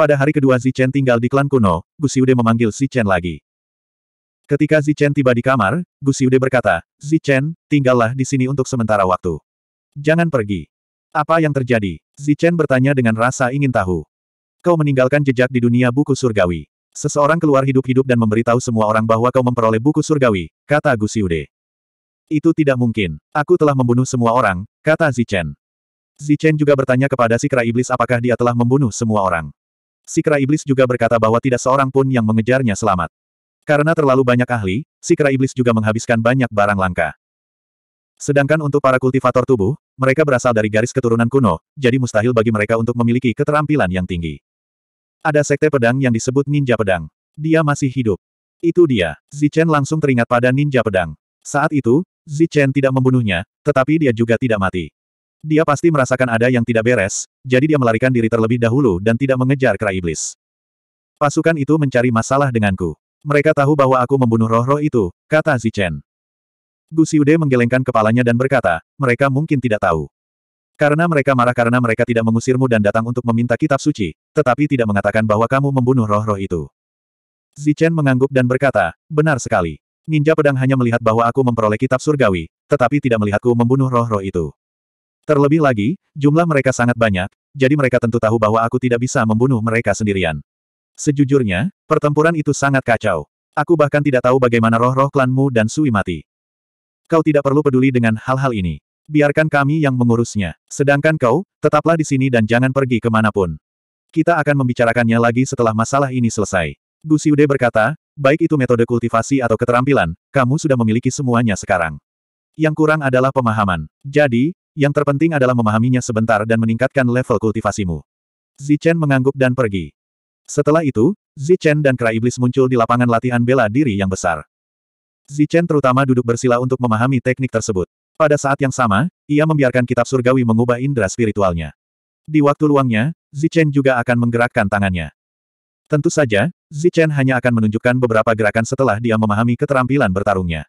Pada hari kedua Zichen tinggal di klan kuno, Gusiude memanggil Zichen lagi. Ketika Zichen tiba di kamar, Gusiude berkata, Zichen, tinggallah di sini untuk sementara waktu. Jangan pergi. Apa yang terjadi? Zichen bertanya dengan rasa ingin tahu. Kau meninggalkan jejak di dunia buku surgawi. Seseorang keluar hidup-hidup dan memberitahu semua orang bahwa kau memperoleh buku surgawi, kata Gusiude. Itu tidak mungkin. Aku telah membunuh semua orang, kata Zichen. Zichen juga bertanya kepada si kera iblis apakah dia telah membunuh semua orang. Sikra Iblis juga berkata bahwa tidak seorang pun yang mengejarnya selamat. Karena terlalu banyak ahli, Sikra Iblis juga menghabiskan banyak barang langka. Sedangkan untuk para kultivator tubuh, mereka berasal dari garis keturunan kuno, jadi mustahil bagi mereka untuk memiliki keterampilan yang tinggi. Ada sekte pedang yang disebut ninja pedang. Dia masih hidup. Itu dia. Zichen langsung teringat pada ninja pedang. Saat itu, Zichen tidak membunuhnya, tetapi dia juga tidak mati. Dia pasti merasakan ada yang tidak beres, jadi dia melarikan diri terlebih dahulu dan tidak mengejar kera iblis. Pasukan itu mencari masalah denganku. Mereka tahu bahwa aku membunuh roh-roh itu, kata Zichen. Gu Xiude menggelengkan kepalanya dan berkata, mereka mungkin tidak tahu. Karena mereka marah karena mereka tidak mengusirmu dan datang untuk meminta kitab suci, tetapi tidak mengatakan bahwa kamu membunuh roh-roh itu. Zichen mengangguk dan berkata, benar sekali. Ninja pedang hanya melihat bahwa aku memperoleh kitab surgawi, tetapi tidak melihatku membunuh roh-roh itu. Terlebih lagi, jumlah mereka sangat banyak, jadi mereka tentu tahu bahwa aku tidak bisa membunuh mereka sendirian. Sejujurnya, pertempuran itu sangat kacau. Aku bahkan tidak tahu bagaimana roh-roh klanmu dan Sui mati. Kau tidak perlu peduli dengan hal-hal ini. Biarkan kami yang mengurusnya. Sedangkan kau, tetaplah di sini dan jangan pergi kemanapun. Kita akan membicarakannya lagi setelah masalah ini selesai. Siude berkata, baik itu metode kultivasi atau keterampilan, kamu sudah memiliki semuanya sekarang. Yang kurang adalah pemahaman. Jadi, yang terpenting adalah memahaminya sebentar dan meningkatkan level kultivasimu. Zichen mengangguk dan pergi. Setelah itu, Zichen dan Kera Iblis muncul di lapangan latihan bela diri yang besar. Zichen terutama duduk bersila untuk memahami teknik tersebut. Pada saat yang sama, ia membiarkan kitab surgawi mengubah indera spiritualnya. Di waktu luangnya, Zichen juga akan menggerakkan tangannya. Tentu saja, Zichen hanya akan menunjukkan beberapa gerakan setelah dia memahami keterampilan bertarungnya.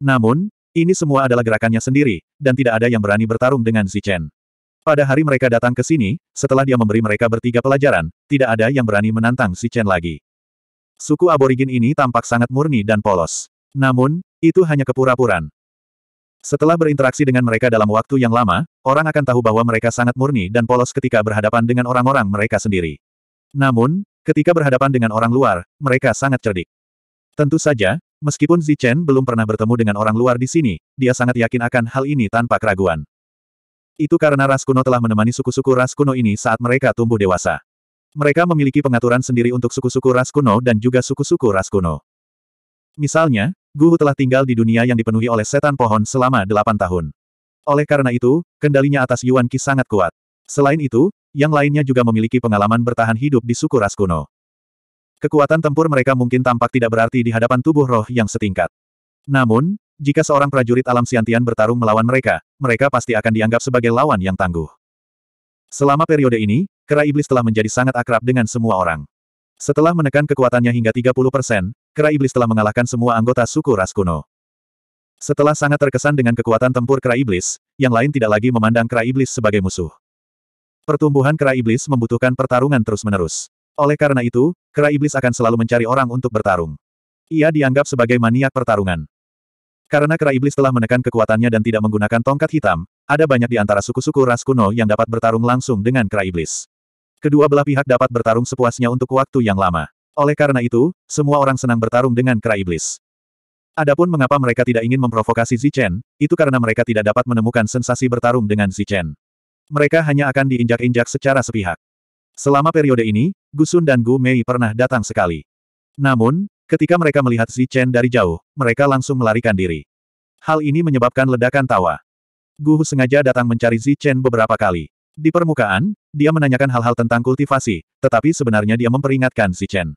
Namun, ini semua adalah gerakannya sendiri, dan tidak ada yang berani bertarung dengan Zichen. Pada hari mereka datang ke sini, setelah dia memberi mereka bertiga pelajaran, tidak ada yang berani menantang Zichen lagi. Suku aborigin ini tampak sangat murni dan polos. Namun, itu hanya kepura-puraan. Setelah berinteraksi dengan mereka dalam waktu yang lama, orang akan tahu bahwa mereka sangat murni dan polos ketika berhadapan dengan orang-orang mereka sendiri. Namun, ketika berhadapan dengan orang luar, mereka sangat cerdik. Tentu saja, Meskipun Zichen belum pernah bertemu dengan orang luar di sini, dia sangat yakin akan hal ini tanpa keraguan. Itu karena ras kuno telah menemani suku-suku ras kuno ini saat mereka tumbuh dewasa. Mereka memiliki pengaturan sendiri untuk suku-suku ras kuno dan juga suku-suku ras kuno. Misalnya, Guhu telah tinggal di dunia yang dipenuhi oleh setan pohon selama delapan tahun. Oleh karena itu, kendalinya atas Yuan Qi sangat kuat. Selain itu, yang lainnya juga memiliki pengalaman bertahan hidup di suku ras kuno. Kekuatan tempur mereka mungkin tampak tidak berarti di hadapan tubuh roh yang setingkat. Namun, jika seorang prajurit alam siantian bertarung melawan mereka, mereka pasti akan dianggap sebagai lawan yang tangguh. Selama periode ini, kera iblis telah menjadi sangat akrab dengan semua orang. Setelah menekan kekuatannya hingga 30 persen, kera iblis telah mengalahkan semua anggota suku ras kuno. Setelah sangat terkesan dengan kekuatan tempur kera iblis, yang lain tidak lagi memandang kera iblis sebagai musuh. Pertumbuhan kera iblis membutuhkan pertarungan terus-menerus. Oleh karena itu, kera iblis akan selalu mencari orang untuk bertarung. Ia dianggap sebagai maniak pertarungan. Karena kera iblis telah menekan kekuatannya dan tidak menggunakan tongkat hitam, ada banyak di antara suku-suku ras kuno yang dapat bertarung langsung dengan kera iblis. Kedua belah pihak dapat bertarung sepuasnya untuk waktu yang lama. Oleh karena itu, semua orang senang bertarung dengan kera iblis. Adapun mengapa mereka tidak ingin memprovokasi Zichen, itu karena mereka tidak dapat menemukan sensasi bertarung dengan Zichen. Mereka hanya akan diinjak-injak secara sepihak. Selama periode ini, Gusun dan Gu Mei pernah datang sekali. Namun, ketika mereka melihat Zi Chen dari jauh, mereka langsung melarikan diri. Hal ini menyebabkan ledakan tawa. Gu Hu sengaja datang mencari Zi Chen beberapa kali. Di permukaan, dia menanyakan hal-hal tentang kultivasi, tetapi sebenarnya dia memperingatkan Zi Chen.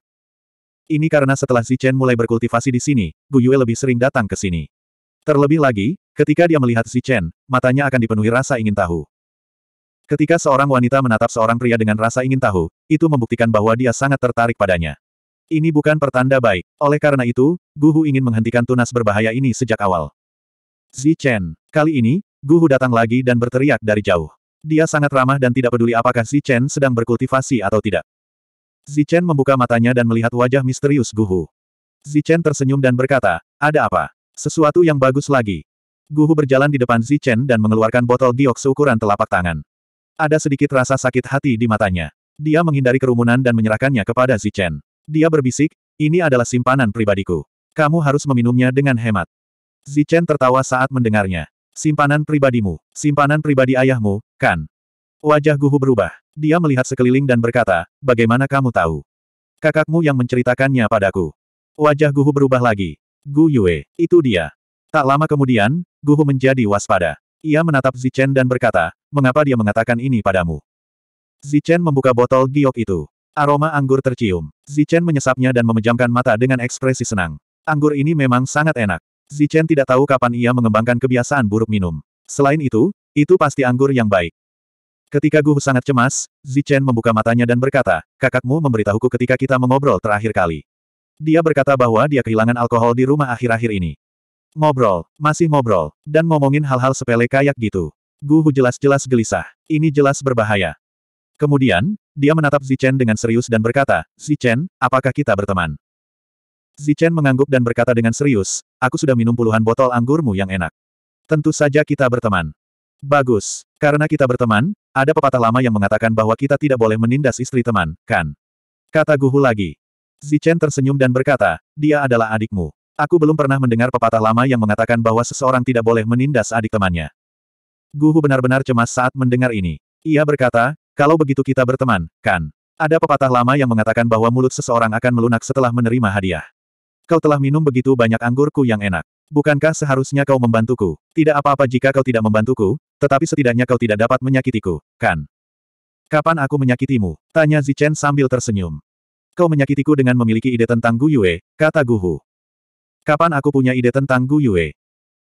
Ini karena setelah Zi Chen mulai berkultivasi di sini, Gu Yue lebih sering datang ke sini. Terlebih lagi, ketika dia melihat Zi Chen, matanya akan dipenuhi rasa ingin tahu. Ketika seorang wanita menatap seorang pria dengan rasa ingin tahu, itu membuktikan bahwa dia sangat tertarik padanya. Ini bukan pertanda baik. Oleh karena itu, Guhu ingin menghentikan tunas berbahaya ini sejak awal. Zi Chen. Kali ini, Guhu datang lagi dan berteriak dari jauh. Dia sangat ramah dan tidak peduli apakah Zi Chen sedang berkultivasi atau tidak. Zi Chen membuka matanya dan melihat wajah misterius Guhu. Zi Chen tersenyum dan berkata, ada apa? Sesuatu yang bagus lagi. Guhu berjalan di depan Zi Chen dan mengeluarkan botol giok seukuran telapak tangan. Ada sedikit rasa sakit hati di matanya. Dia menghindari kerumunan dan menyerahkannya kepada Zichen. Dia berbisik, ini adalah simpanan pribadiku. Kamu harus meminumnya dengan hemat. Zichen tertawa saat mendengarnya. Simpanan pribadimu, simpanan pribadi ayahmu, kan? Wajah Guhu berubah. Dia melihat sekeliling dan berkata, bagaimana kamu tahu? Kakakmu yang menceritakannya padaku. Wajah Guhu berubah lagi. Gu Yue, itu dia. Tak lama kemudian, Guhu menjadi waspada. Ia menatap Zichen dan berkata, mengapa dia mengatakan ini padamu? Zichen membuka botol giok itu. Aroma anggur tercium. Zichen menyesapnya dan memejamkan mata dengan ekspresi senang. Anggur ini memang sangat enak. Zichen tidak tahu kapan ia mengembangkan kebiasaan buruk minum. Selain itu, itu pasti anggur yang baik. Ketika Guhu sangat cemas, Zichen membuka matanya dan berkata, kakakmu memberitahuku ketika kita mengobrol terakhir kali. Dia berkata bahwa dia kehilangan alkohol di rumah akhir-akhir ini. Ngobrol, masih ngobrol, dan ngomongin hal-hal sepele kayak gitu. Gu Hu jelas-jelas gelisah. Ini jelas berbahaya. Kemudian, dia menatap Zichen dengan serius dan berkata, Zichen, apakah kita berteman? Zichen mengangguk dan berkata dengan serius, aku sudah minum puluhan botol anggurmu yang enak. Tentu saja kita berteman. Bagus. Karena kita berteman, ada pepatah lama yang mengatakan bahwa kita tidak boleh menindas istri teman, kan? Kata Guhu lagi. Zichen tersenyum dan berkata, dia adalah adikmu. Aku belum pernah mendengar pepatah lama yang mengatakan bahwa seseorang tidak boleh menindas adik temannya. Guhu benar-benar cemas saat mendengar ini. Ia berkata, kalau begitu kita berteman, kan? Ada pepatah lama yang mengatakan bahwa mulut seseorang akan melunak setelah menerima hadiah. Kau telah minum begitu banyak anggurku yang enak. Bukankah seharusnya kau membantuku? Tidak apa-apa jika kau tidak membantuku, tetapi setidaknya kau tidak dapat menyakitiku, kan? Kapan aku menyakitimu? Tanya Zichen sambil tersenyum. Kau menyakitiku dengan memiliki ide tentang Gu Yue, kata Guhu. Kapan aku punya ide tentang Gu Yue?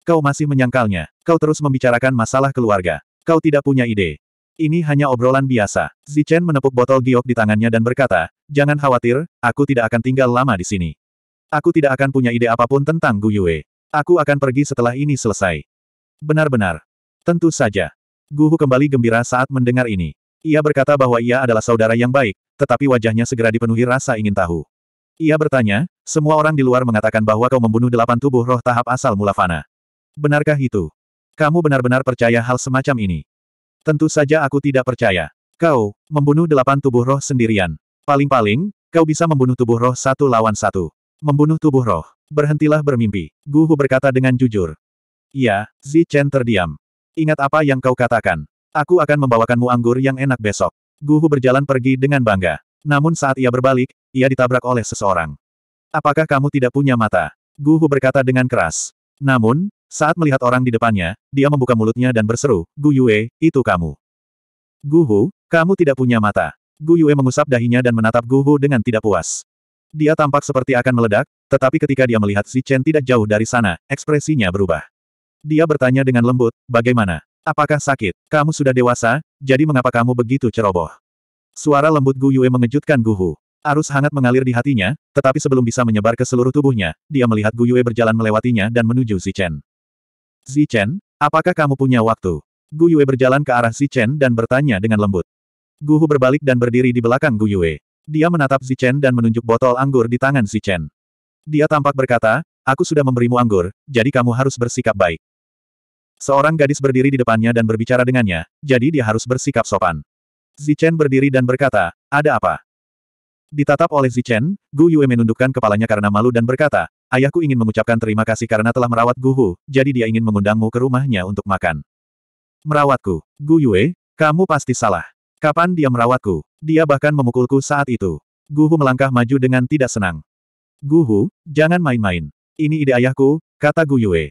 Kau masih menyangkalnya. Kau terus membicarakan masalah keluarga. Kau tidak punya ide. Ini hanya obrolan biasa. Zichen menepuk botol giok di tangannya dan berkata, Jangan khawatir, aku tidak akan tinggal lama di sini. Aku tidak akan punya ide apapun tentang Gu Yue. Aku akan pergi setelah ini selesai. Benar-benar. Tentu saja. Guhu kembali gembira saat mendengar ini. Ia berkata bahwa ia adalah saudara yang baik, tetapi wajahnya segera dipenuhi rasa ingin tahu. Ia bertanya, semua orang di luar mengatakan bahwa kau membunuh delapan tubuh roh tahap asal Mulafana. Benarkah itu? Kamu benar-benar percaya hal semacam ini? Tentu saja aku tidak percaya. Kau, membunuh delapan tubuh roh sendirian. Paling-paling, kau bisa membunuh tubuh roh satu lawan satu. Membunuh tubuh roh. Berhentilah bermimpi. Guhu berkata dengan jujur. Iya, Zi Chen terdiam. Ingat apa yang kau katakan. Aku akan membawakanmu anggur yang enak besok. Guhu berjalan pergi dengan bangga. Namun saat ia berbalik, ia ditabrak oleh seseorang. Apakah kamu tidak punya mata? Guhu berkata dengan keras. Namun, saat melihat orang di depannya, dia membuka mulutnya dan berseru, Gu Yue, itu kamu. Gu Hu, kamu tidak punya mata. Gu Yue mengusap dahinya dan menatap Gu Hu dengan tidak puas. Dia tampak seperti akan meledak, tetapi ketika dia melihat Si Chen tidak jauh dari sana, ekspresinya berubah. Dia bertanya dengan lembut, bagaimana? Apakah sakit? Kamu sudah dewasa, jadi mengapa kamu begitu ceroboh? Suara lembut Gu Yue mengejutkan Gu Hu. Arus hangat mengalir di hatinya, tetapi sebelum bisa menyebar ke seluruh tubuhnya, dia melihat Gu Yue berjalan melewatinya dan menuju Si Chen. Zichen, apakah kamu punya waktu? Gu Yue berjalan ke arah Zichen dan bertanya dengan lembut. Gu Hu berbalik dan berdiri di belakang Gu Yue. Dia menatap Zichen dan menunjuk botol anggur di tangan Zichen. Dia tampak berkata, aku sudah memberimu anggur, jadi kamu harus bersikap baik. Seorang gadis berdiri di depannya dan berbicara dengannya, jadi dia harus bersikap sopan. Zichen berdiri dan berkata, ada apa? Ditatap oleh Zichen, Gu Yue menundukkan kepalanya karena malu dan berkata, Ayahku ingin mengucapkan terima kasih karena telah merawat Guhu, jadi dia ingin mengundangmu ke rumahnya untuk makan. Merawatku. Gu Yue, kamu pasti salah. Kapan dia merawatku? Dia bahkan memukulku saat itu. Guhu melangkah maju dengan tidak senang. Guhu, jangan main-main. Ini ide ayahku, kata Gu Yue.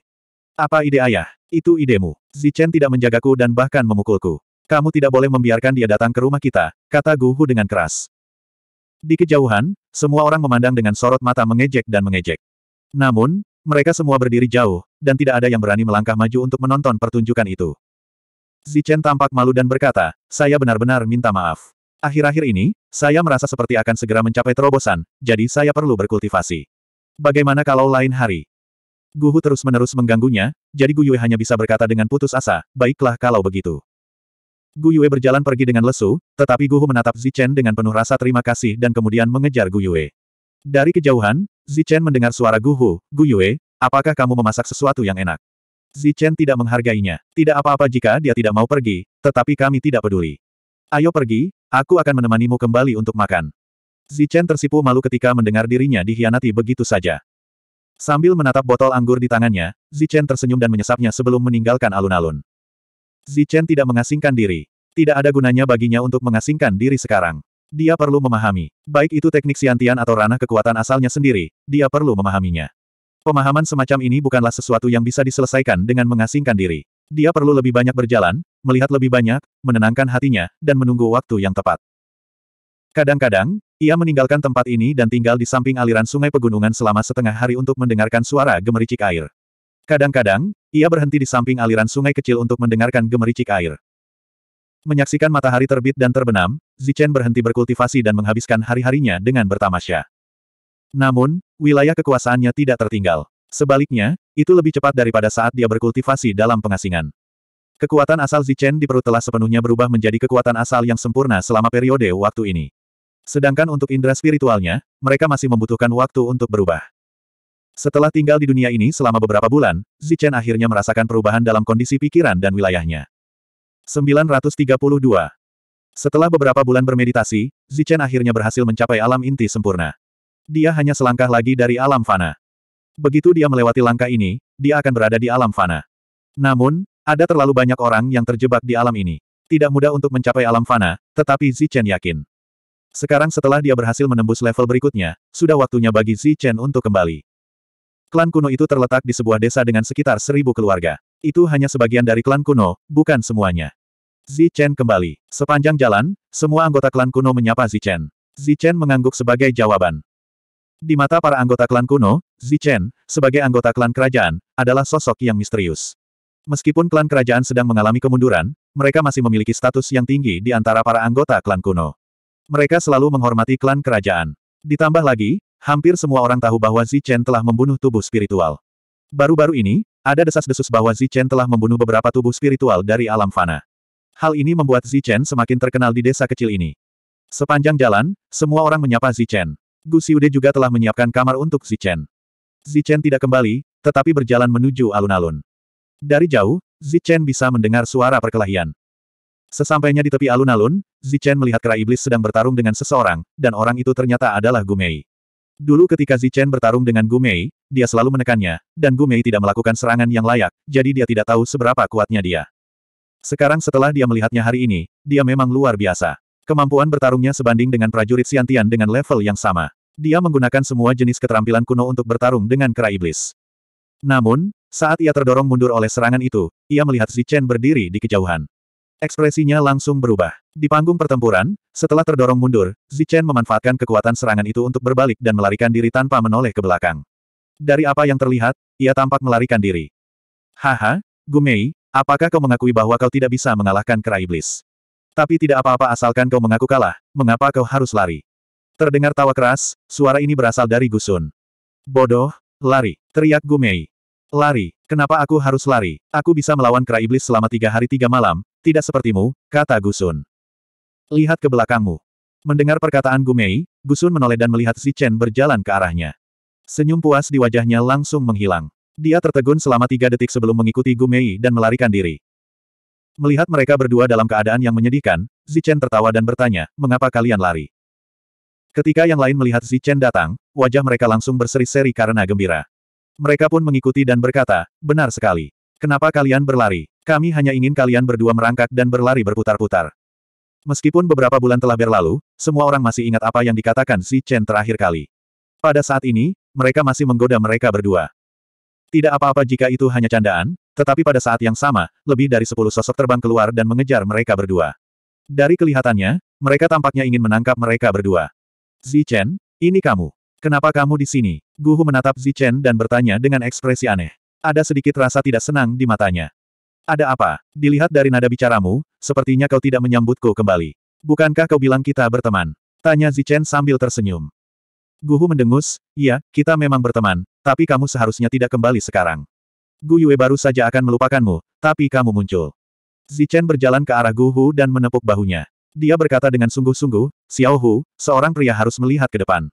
Apa ide ayah? Itu idemu. Zichen tidak menjagaku dan bahkan memukulku. Kamu tidak boleh membiarkan dia datang ke rumah kita, kata Guhu dengan keras. Di kejauhan, semua orang memandang dengan sorot mata mengejek dan mengejek. Namun, mereka semua berdiri jauh, dan tidak ada yang berani melangkah maju untuk menonton pertunjukan itu. Zichen tampak malu dan berkata, saya benar-benar minta maaf. Akhir-akhir ini, saya merasa seperti akan segera mencapai terobosan, jadi saya perlu berkultivasi. Bagaimana kalau lain hari? Guhu terus-menerus mengganggunya, jadi Guyue hanya bisa berkata dengan putus asa, baiklah kalau begitu. Guyue berjalan pergi dengan lesu, tetapi Guhu menatap Zichen dengan penuh rasa terima kasih dan kemudian mengejar Guyue. Dari kejauhan, Zichen mendengar suara Guhu, Yue, apakah kamu memasak sesuatu yang enak? Zichen tidak menghargainya. Tidak apa-apa jika dia tidak mau pergi, tetapi kami tidak peduli. Ayo pergi, aku akan menemanimu kembali untuk makan. Zichen tersipu malu ketika mendengar dirinya dihianati begitu saja. Sambil menatap botol anggur di tangannya, Zichen tersenyum dan menyesapnya sebelum meninggalkan alun-alun. Zichen tidak mengasingkan diri. Tidak ada gunanya baginya untuk mengasingkan diri sekarang. Dia perlu memahami. Baik itu teknik siantian atau ranah kekuatan asalnya sendiri, dia perlu memahaminya. Pemahaman semacam ini bukanlah sesuatu yang bisa diselesaikan dengan mengasingkan diri. Dia perlu lebih banyak berjalan, melihat lebih banyak, menenangkan hatinya, dan menunggu waktu yang tepat. Kadang-kadang, ia meninggalkan tempat ini dan tinggal di samping aliran sungai pegunungan selama setengah hari untuk mendengarkan suara gemericik air. Kadang-kadang, ia berhenti di samping aliran sungai kecil untuk mendengarkan gemericik air. Menyaksikan matahari terbit dan terbenam, Zichen berhenti berkultivasi dan menghabiskan hari-harinya dengan bertamasya. Namun, wilayah kekuasaannya tidak tertinggal. Sebaliknya, itu lebih cepat daripada saat dia berkultivasi dalam pengasingan. Kekuatan asal Zichen di perut telah sepenuhnya berubah menjadi kekuatan asal yang sempurna selama periode waktu ini. Sedangkan untuk indera spiritualnya, mereka masih membutuhkan waktu untuk berubah. Setelah tinggal di dunia ini selama beberapa bulan, Zichen akhirnya merasakan perubahan dalam kondisi pikiran dan wilayahnya. 932. Setelah beberapa bulan bermeditasi, Zichen akhirnya berhasil mencapai alam inti sempurna. Dia hanya selangkah lagi dari alam fana. Begitu dia melewati langkah ini, dia akan berada di alam fana. Namun, ada terlalu banyak orang yang terjebak di alam ini. Tidak mudah untuk mencapai alam fana, tetapi Zichen yakin. Sekarang setelah dia berhasil menembus level berikutnya, sudah waktunya bagi Zichen untuk kembali. Klan kuno itu terletak di sebuah desa dengan sekitar seribu keluarga. Itu hanya sebagian dari klan kuno, bukan semuanya. Zichen kembali. Sepanjang jalan, semua anggota klan kuno menyapa Zichen. Zichen mengangguk sebagai jawaban. Di mata para anggota klan kuno, Zichen, sebagai anggota klan kerajaan, adalah sosok yang misterius. Meskipun klan kerajaan sedang mengalami kemunduran, mereka masih memiliki status yang tinggi di antara para anggota klan kuno. Mereka selalu menghormati klan kerajaan. Ditambah lagi, hampir semua orang tahu bahwa Zichen telah membunuh tubuh spiritual. Baru-baru ini, ada desas-desus bahwa Zichen telah membunuh beberapa tubuh spiritual dari alam fana. Hal ini membuat Zichen semakin terkenal di desa kecil ini. Sepanjang jalan, semua orang menyapa Zichen. Gu Xiude juga telah menyiapkan kamar untuk Zichen. Zichen tidak kembali, tetapi berjalan menuju alun-alun. Dari jauh, Zichen bisa mendengar suara perkelahian. Sesampainya di tepi alun-alun, Zichen melihat kera iblis sedang bertarung dengan seseorang, dan orang itu ternyata adalah Gumei. Dulu ketika Zichen bertarung dengan Gumei, dia selalu menekannya, dan Gumei tidak melakukan serangan yang layak, jadi dia tidak tahu seberapa kuatnya dia. Sekarang setelah dia melihatnya hari ini, dia memang luar biasa. Kemampuan bertarungnya sebanding dengan prajurit Siantian dengan level yang sama. Dia menggunakan semua jenis keterampilan kuno untuk bertarung dengan kera iblis. Namun, saat ia terdorong mundur oleh serangan itu, ia melihat Zichen berdiri di kejauhan. Ekspresinya langsung berubah. Di panggung pertempuran, setelah terdorong mundur, Zichen memanfaatkan kekuatan serangan itu untuk berbalik dan melarikan diri tanpa menoleh ke belakang. Dari apa yang terlihat, ia tampak melarikan diri. Haha, Gumei, Apakah kau mengakui bahwa kau tidak bisa mengalahkan kera iblis? Tapi tidak apa-apa asalkan kau mengaku kalah, mengapa kau harus lari? Terdengar tawa keras, suara ini berasal dari Gusun. Bodoh, lari, teriak Gumei. Lari, kenapa aku harus lari? Aku bisa melawan kera iblis selama tiga hari tiga malam, tidak sepertimu, kata Gusun. Lihat ke belakangmu. Mendengar perkataan Gumei, Gusun menoleh dan melihat Si Chen berjalan ke arahnya. Senyum puas di wajahnya langsung menghilang. Dia tertegun selama tiga detik sebelum mengikuti Gumei dan melarikan diri. Melihat mereka berdua dalam keadaan yang menyedihkan, Zichen tertawa dan bertanya, mengapa kalian lari? Ketika yang lain melihat Zichen datang, wajah mereka langsung berseri-seri karena gembira. Mereka pun mengikuti dan berkata, benar sekali. Kenapa kalian berlari? Kami hanya ingin kalian berdua merangkak dan berlari berputar-putar. Meskipun beberapa bulan telah berlalu, semua orang masih ingat apa yang dikatakan Zichen terakhir kali. Pada saat ini, mereka masih menggoda mereka berdua. Tidak apa-apa jika itu hanya candaan, tetapi pada saat yang sama, lebih dari sepuluh sosok terbang keluar dan mengejar mereka berdua. Dari kelihatannya, mereka tampaknya ingin menangkap mereka berdua. Zichen, ini kamu. Kenapa kamu di sini? Guhu menatap Zichen dan bertanya dengan ekspresi aneh. Ada sedikit rasa tidak senang di matanya. Ada apa? Dilihat dari nada bicaramu, sepertinya kau tidak menyambutku kembali. Bukankah kau bilang kita berteman? Tanya Zichen sambil tersenyum. Guhu mendengus, iya, kita memang berteman, tapi kamu seharusnya tidak kembali sekarang. Gu Yue baru saja akan melupakanmu, tapi kamu muncul. Zichen berjalan ke arah Guhu dan menepuk bahunya. Dia berkata dengan sungguh-sungguh, Xiao Hu, seorang pria harus melihat ke depan.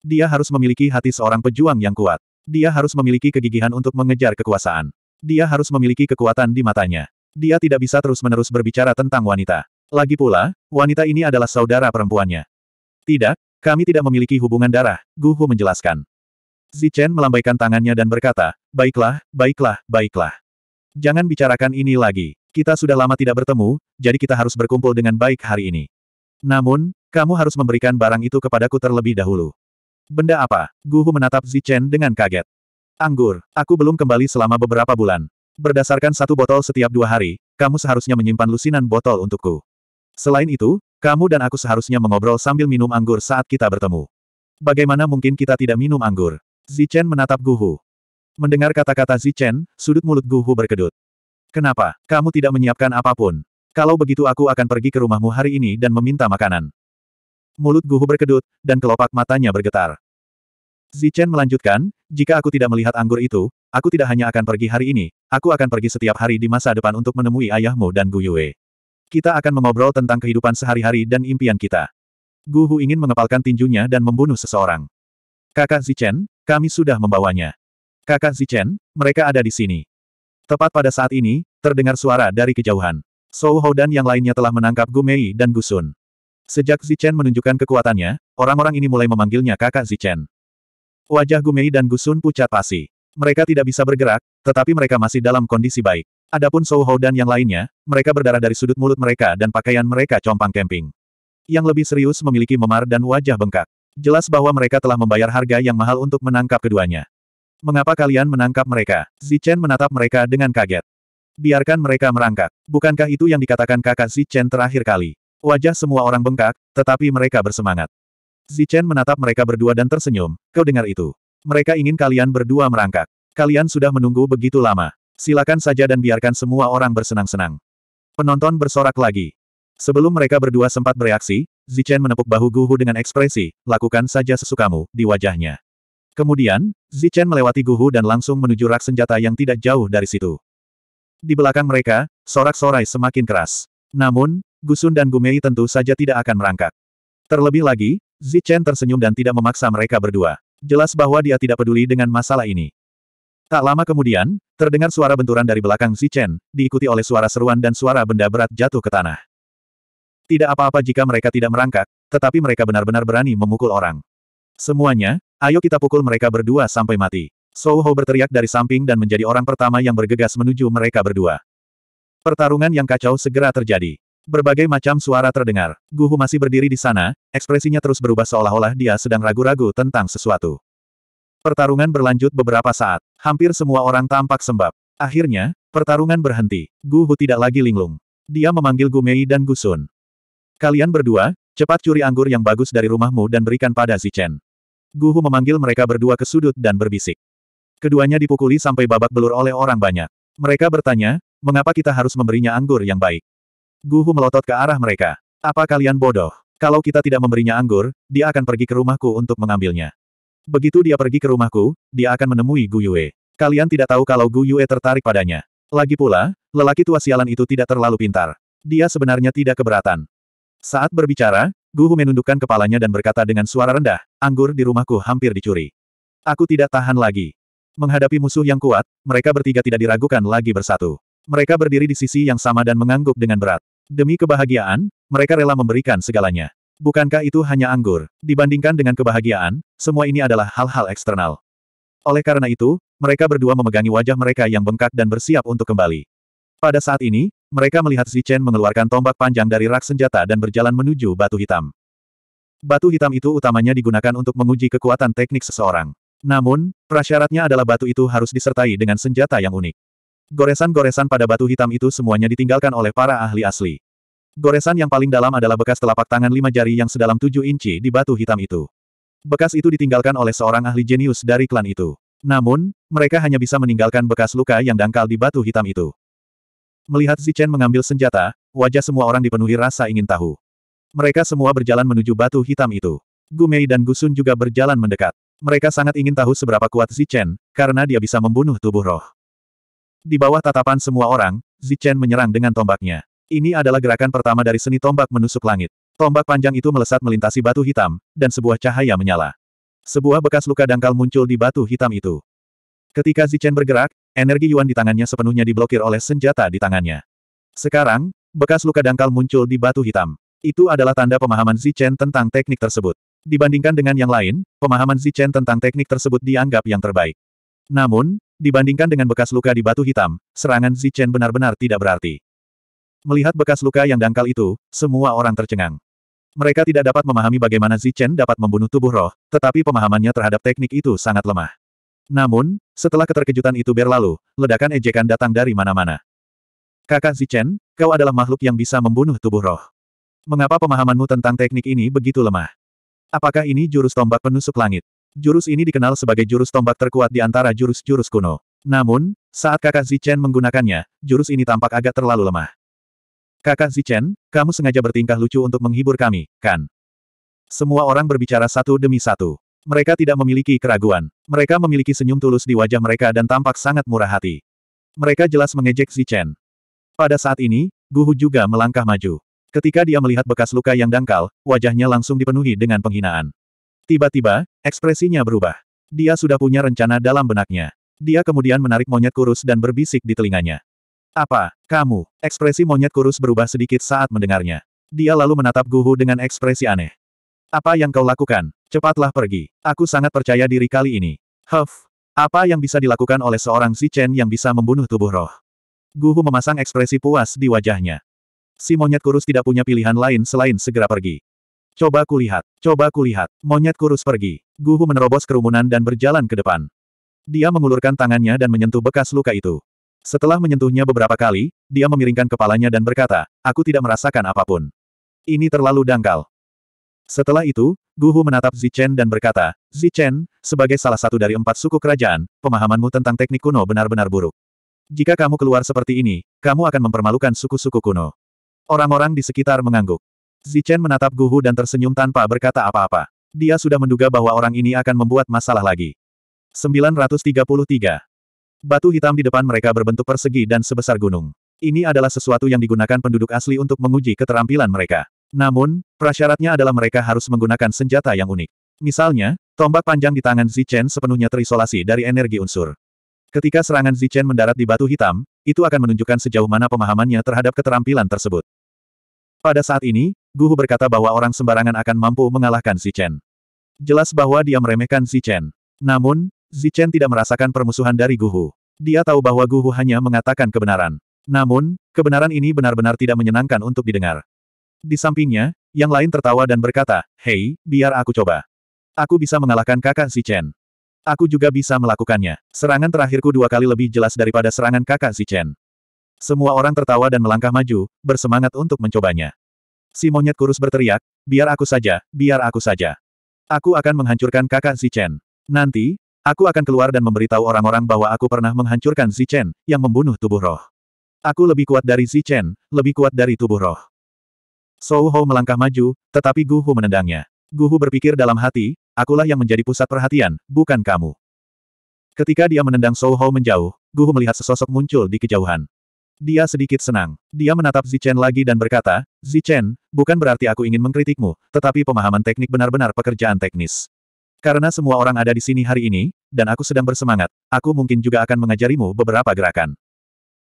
Dia harus memiliki hati seorang pejuang yang kuat. Dia harus memiliki kegigihan untuk mengejar kekuasaan. Dia harus memiliki kekuatan di matanya. Dia tidak bisa terus-menerus berbicara tentang wanita. Lagi pula, wanita ini adalah saudara perempuannya. Tidak, kami tidak memiliki hubungan darah, Guhu menjelaskan. Zichen melambaikan tangannya dan berkata, baiklah, baiklah, baiklah. Jangan bicarakan ini lagi. Kita sudah lama tidak bertemu, jadi kita harus berkumpul dengan baik hari ini. Namun, kamu harus memberikan barang itu kepadaku terlebih dahulu. Benda apa? Guhu menatap Zichen dengan kaget. Anggur, aku belum kembali selama beberapa bulan. Berdasarkan satu botol setiap dua hari, kamu seharusnya menyimpan lusinan botol untukku. Selain itu, kamu dan aku seharusnya mengobrol sambil minum anggur saat kita bertemu. Bagaimana mungkin kita tidak minum anggur? Zichen menatap Guhu. Mendengar kata-kata Zichen, sudut mulut Guhu berkedut. Kenapa? Kamu tidak menyiapkan apapun. Kalau begitu aku akan pergi ke rumahmu hari ini dan meminta makanan. Mulut Guhu berkedut, dan kelopak matanya bergetar. Zichen melanjutkan, jika aku tidak melihat anggur itu, aku tidak hanya akan pergi hari ini, aku akan pergi setiap hari di masa depan untuk menemui ayahmu dan Gu Yue. Kita akan mengobrol tentang kehidupan sehari-hari dan impian kita. Gu ingin mengepalkan tinjunya dan membunuh seseorang. Kakak Zichen, kami sudah membawanya. Kakak Zichen, mereka ada di sini. Tepat pada saat ini, terdengar suara dari kejauhan. Sou Hou dan yang lainnya telah menangkap Gu Mei dan Gu Sun. Sejak Zichen menunjukkan kekuatannya, orang-orang ini mulai memanggilnya kakak Zichen. Wajah Gu Mei dan Gu Sun pucat pasi. Mereka tidak bisa bergerak, tetapi mereka masih dalam kondisi baik. Adapun Soho Hou dan yang lainnya, mereka berdarah dari sudut mulut mereka dan pakaian mereka compang camping. Yang lebih serius memiliki memar dan wajah bengkak. Jelas bahwa mereka telah membayar harga yang mahal untuk menangkap keduanya. Mengapa kalian menangkap mereka? Zichen menatap mereka dengan kaget. Biarkan mereka merangkak. Bukankah itu yang dikatakan kakak Zichen terakhir kali? Wajah semua orang bengkak, tetapi mereka bersemangat. Zichen menatap mereka berdua dan tersenyum. Kau dengar itu? Mereka ingin kalian berdua merangkak. Kalian sudah menunggu begitu lama. Silakan saja dan biarkan semua orang bersenang-senang. Penonton bersorak lagi. Sebelum mereka berdua sempat bereaksi, Zichen menepuk bahu Guhu dengan ekspresi, lakukan saja sesukamu, di wajahnya. Kemudian, Zichen melewati Guhu dan langsung menuju rak senjata yang tidak jauh dari situ. Di belakang mereka, sorak-sorai semakin keras. Namun, Gusun dan Gumei tentu saja tidak akan merangkak. Terlebih lagi, Zichen tersenyum dan tidak memaksa mereka berdua. Jelas bahwa dia tidak peduli dengan masalah ini. Tak lama kemudian, terdengar suara benturan dari belakang Si Chen, diikuti oleh suara seruan dan suara benda berat jatuh ke tanah. Tidak apa-apa jika mereka tidak merangkak, tetapi mereka benar-benar berani memukul orang. Semuanya, ayo kita pukul mereka berdua sampai mati. Sou Ho berteriak dari samping dan menjadi orang pertama yang bergegas menuju mereka berdua. Pertarungan yang kacau segera terjadi. Berbagai macam suara terdengar. Guhu masih berdiri di sana, ekspresinya terus berubah seolah-olah dia sedang ragu-ragu tentang sesuatu. Pertarungan berlanjut beberapa saat. Hampir semua orang tampak sembab. Akhirnya, pertarungan berhenti. Gu Hu tidak lagi linglung. Dia memanggil Gu Mei dan Gu Sun. Kalian berdua, cepat curi anggur yang bagus dari rumahmu dan berikan pada Zichen. Gu Hu memanggil mereka berdua ke sudut dan berbisik. Keduanya dipukuli sampai babak belur oleh orang banyak. Mereka bertanya, mengapa kita harus memberinya anggur yang baik? Gu Hu melotot ke arah mereka. Apa kalian bodoh? Kalau kita tidak memberinya anggur, dia akan pergi ke rumahku untuk mengambilnya. Begitu dia pergi ke rumahku, dia akan menemui Gu Yue. Kalian tidak tahu kalau Gu Yue tertarik padanya. Lagi pula, lelaki tua sialan itu tidak terlalu pintar. Dia sebenarnya tidak keberatan. Saat berbicara, Gu Hu menundukkan kepalanya dan berkata dengan suara rendah, anggur di rumahku hampir dicuri. Aku tidak tahan lagi. Menghadapi musuh yang kuat, mereka bertiga tidak diragukan lagi bersatu. Mereka berdiri di sisi yang sama dan mengangguk dengan berat. Demi kebahagiaan, mereka rela memberikan segalanya. Bukankah itu hanya anggur? Dibandingkan dengan kebahagiaan, semua ini adalah hal-hal eksternal. Oleh karena itu, mereka berdua memegangi wajah mereka yang bengkak dan bersiap untuk kembali. Pada saat ini, mereka melihat Zichen mengeluarkan tombak panjang dari rak senjata dan berjalan menuju batu hitam. Batu hitam itu utamanya digunakan untuk menguji kekuatan teknik seseorang. Namun, prasyaratnya adalah batu itu harus disertai dengan senjata yang unik. Goresan-goresan pada batu hitam itu semuanya ditinggalkan oleh para ahli asli. Goresan yang paling dalam adalah bekas telapak tangan lima jari yang sedalam tujuh inci di batu hitam itu. Bekas itu ditinggalkan oleh seorang ahli jenius dari klan itu. Namun, mereka hanya bisa meninggalkan bekas luka yang dangkal di batu hitam itu. Melihat Zichen mengambil senjata, wajah semua orang dipenuhi rasa ingin tahu. Mereka semua berjalan menuju batu hitam itu. Gumei dan Gusun juga berjalan mendekat. Mereka sangat ingin tahu seberapa kuat Zichen, karena dia bisa membunuh tubuh roh. Di bawah tatapan semua orang, Zichen menyerang dengan tombaknya. Ini adalah gerakan pertama dari seni tombak menusuk langit. Tombak panjang itu melesat melintasi batu hitam, dan sebuah cahaya menyala. Sebuah bekas luka dangkal muncul di batu hitam itu. Ketika Zichen bergerak, energi Yuan di tangannya sepenuhnya diblokir oleh senjata di tangannya. Sekarang, bekas luka dangkal muncul di batu hitam. Itu adalah tanda pemahaman Zichen tentang teknik tersebut. Dibandingkan dengan yang lain, pemahaman Zichen tentang teknik tersebut dianggap yang terbaik. Namun, dibandingkan dengan bekas luka di batu hitam, serangan Zichen benar-benar tidak berarti. Melihat bekas luka yang dangkal itu, semua orang tercengang. Mereka tidak dapat memahami bagaimana Zichen dapat membunuh tubuh roh, tetapi pemahamannya terhadap teknik itu sangat lemah. Namun, setelah keterkejutan itu berlalu, ledakan ejekan datang dari mana-mana. Kakak Zichen, kau adalah makhluk yang bisa membunuh tubuh roh. Mengapa pemahamanmu tentang teknik ini begitu lemah? Apakah ini jurus tombak penusuk langit? Jurus ini dikenal sebagai jurus tombak terkuat di antara jurus-jurus kuno. Namun, saat kakak Zichen menggunakannya, jurus ini tampak agak terlalu lemah. Kakak Zichen, kamu sengaja bertingkah lucu untuk menghibur kami, kan? Semua orang berbicara satu demi satu. Mereka tidak memiliki keraguan. Mereka memiliki senyum tulus di wajah mereka dan tampak sangat murah hati. Mereka jelas mengejek Zichen. Pada saat ini, Guhu juga melangkah maju. Ketika dia melihat bekas luka yang dangkal, wajahnya langsung dipenuhi dengan penghinaan. Tiba-tiba, ekspresinya berubah. Dia sudah punya rencana dalam benaknya. Dia kemudian menarik monyet kurus dan berbisik di telinganya. Apa, kamu? Ekspresi monyet kurus berubah sedikit saat mendengarnya. Dia lalu menatap Guhu dengan ekspresi aneh. Apa yang kau lakukan? Cepatlah pergi. Aku sangat percaya diri kali ini. Huff. Apa yang bisa dilakukan oleh seorang si Chen yang bisa membunuh tubuh roh? Guhu memasang ekspresi puas di wajahnya. Si monyet kurus tidak punya pilihan lain selain segera pergi. Coba kulihat, coba kulihat. Monyet kurus pergi. Guhu menerobos kerumunan dan berjalan ke depan. Dia mengulurkan tangannya dan menyentuh bekas luka itu. Setelah menyentuhnya beberapa kali, dia memiringkan kepalanya dan berkata, aku tidak merasakan apapun. Ini terlalu dangkal. Setelah itu, Guhu menatap Zichen dan berkata, Zichen, sebagai salah satu dari empat suku kerajaan, pemahamanmu tentang teknik kuno benar-benar buruk. Jika kamu keluar seperti ini, kamu akan mempermalukan suku-suku kuno. Orang-orang di sekitar mengangguk. Zichen menatap Guhu dan tersenyum tanpa berkata apa-apa. Dia sudah menduga bahwa orang ini akan membuat masalah lagi. 933 Batu hitam di depan mereka berbentuk persegi dan sebesar gunung. Ini adalah sesuatu yang digunakan penduduk asli untuk menguji keterampilan mereka. Namun, prasyaratnya adalah mereka harus menggunakan senjata yang unik. Misalnya, tombak panjang di tangan Zichen sepenuhnya terisolasi dari energi unsur. Ketika serangan Zichen mendarat di batu hitam, itu akan menunjukkan sejauh mana pemahamannya terhadap keterampilan tersebut. Pada saat ini, Guhu berkata bahwa orang sembarangan akan mampu mengalahkan Zichen. Jelas bahwa dia meremehkan Zichen. Namun, Zichen tidak merasakan permusuhan dari Guhu. Dia tahu bahwa Guhu hanya mengatakan kebenaran. Namun, kebenaran ini benar-benar tidak menyenangkan untuk didengar. Di sampingnya, yang lain tertawa dan berkata, Hei, biar aku coba. Aku bisa mengalahkan kakak Zichen. Aku juga bisa melakukannya. Serangan terakhirku dua kali lebih jelas daripada serangan kakak Zichen. Semua orang tertawa dan melangkah maju, bersemangat untuk mencobanya. Si monyet kurus berteriak, biar aku saja, biar aku saja. Aku akan menghancurkan kakak Zichen. Nanti, Aku akan keluar dan memberitahu orang-orang bahwa aku pernah menghancurkan Zichen, yang membunuh tubuh roh. Aku lebih kuat dari Zichen, lebih kuat dari tubuh roh. Sou Ho melangkah maju, tetapi Gu Hu menendangnya. Gu Hu berpikir dalam hati, akulah yang menjadi pusat perhatian, bukan kamu. Ketika dia menendang Sou Ho menjauh, Gu Hu melihat sesosok muncul di kejauhan. Dia sedikit senang. Dia menatap Zichen lagi dan berkata, Zichen, bukan berarti aku ingin mengkritikmu, tetapi pemahaman teknik benar-benar pekerjaan teknis. Karena semua orang ada di sini hari ini, dan aku sedang bersemangat, aku mungkin juga akan mengajarimu beberapa gerakan.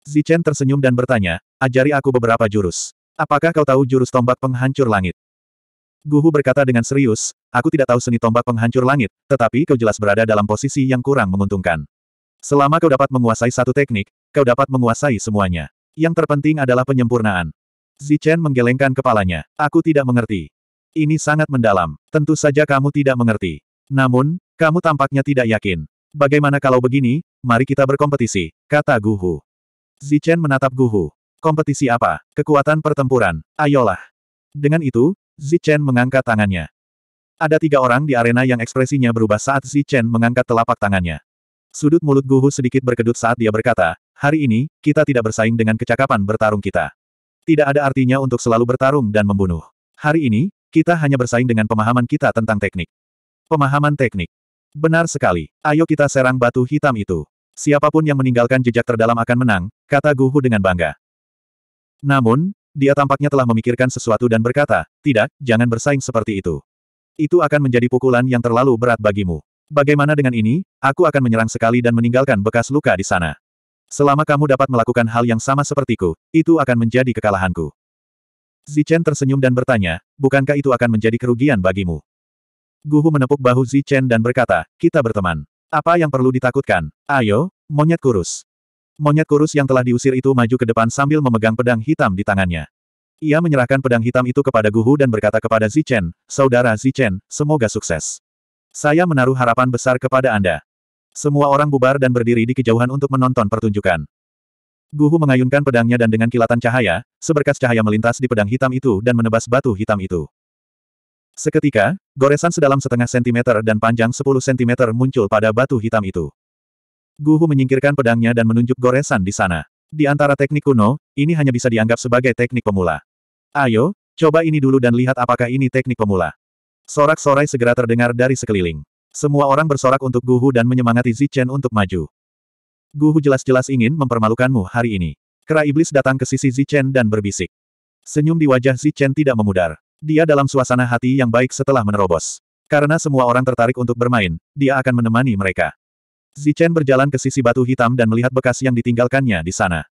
Zichen tersenyum dan bertanya, ajari aku beberapa jurus. Apakah kau tahu jurus tombak penghancur langit? Guhu berkata dengan serius, aku tidak tahu seni tombak penghancur langit, tetapi kau jelas berada dalam posisi yang kurang menguntungkan. Selama kau dapat menguasai satu teknik, kau dapat menguasai semuanya. Yang terpenting adalah penyempurnaan. Zichen menggelengkan kepalanya. Aku tidak mengerti. Ini sangat mendalam. Tentu saja kamu tidak mengerti. Namun, kamu tampaknya tidak yakin. Bagaimana kalau begini, mari kita berkompetisi, kata Guhu. Zichen menatap Guhu. Kompetisi apa? Kekuatan pertempuran. Ayolah. Dengan itu, Zichen mengangkat tangannya. Ada tiga orang di arena yang ekspresinya berubah saat Zichen mengangkat telapak tangannya. Sudut mulut Guhu sedikit berkedut saat dia berkata, hari ini, kita tidak bersaing dengan kecakapan bertarung kita. Tidak ada artinya untuk selalu bertarung dan membunuh. Hari ini, kita hanya bersaing dengan pemahaman kita tentang teknik. Pemahaman teknik. Benar sekali. Ayo kita serang batu hitam itu. Siapapun yang meninggalkan jejak terdalam akan menang, kata Guhu dengan bangga. Namun, dia tampaknya telah memikirkan sesuatu dan berkata, tidak, jangan bersaing seperti itu. Itu akan menjadi pukulan yang terlalu berat bagimu. Bagaimana dengan ini, aku akan menyerang sekali dan meninggalkan bekas luka di sana. Selama kamu dapat melakukan hal yang sama sepertiku, itu akan menjadi kekalahanku. Zichen tersenyum dan bertanya, bukankah itu akan menjadi kerugian bagimu? Guhu menepuk bahu Zichen dan berkata, kita berteman. Apa yang perlu ditakutkan? Ayo, monyet kurus. Monyet kurus yang telah diusir itu maju ke depan sambil memegang pedang hitam di tangannya. Ia menyerahkan pedang hitam itu kepada Guhu dan berkata kepada Zichen, Saudara Zichen, semoga sukses. Saya menaruh harapan besar kepada Anda. Semua orang bubar dan berdiri di kejauhan untuk menonton pertunjukan. Guhu mengayunkan pedangnya dan dengan kilatan cahaya, seberkas cahaya melintas di pedang hitam itu dan menebas batu hitam itu. Seketika, goresan sedalam setengah sentimeter dan panjang sepuluh sentimeter muncul pada batu hitam itu. Guhu menyingkirkan pedangnya dan menunjuk goresan di sana. Di antara teknik kuno, ini hanya bisa dianggap sebagai teknik pemula. Ayo, coba ini dulu dan lihat apakah ini teknik pemula. Sorak-sorai segera terdengar dari sekeliling. Semua orang bersorak untuk Guhu dan menyemangati Zichen untuk maju. Guhu jelas-jelas ingin mempermalukanmu hari ini. Kera iblis datang ke sisi Zichen dan berbisik. Senyum di wajah Zichen tidak memudar. Dia dalam suasana hati yang baik setelah menerobos. Karena semua orang tertarik untuk bermain, dia akan menemani mereka. Zichen berjalan ke sisi batu hitam dan melihat bekas yang ditinggalkannya di sana.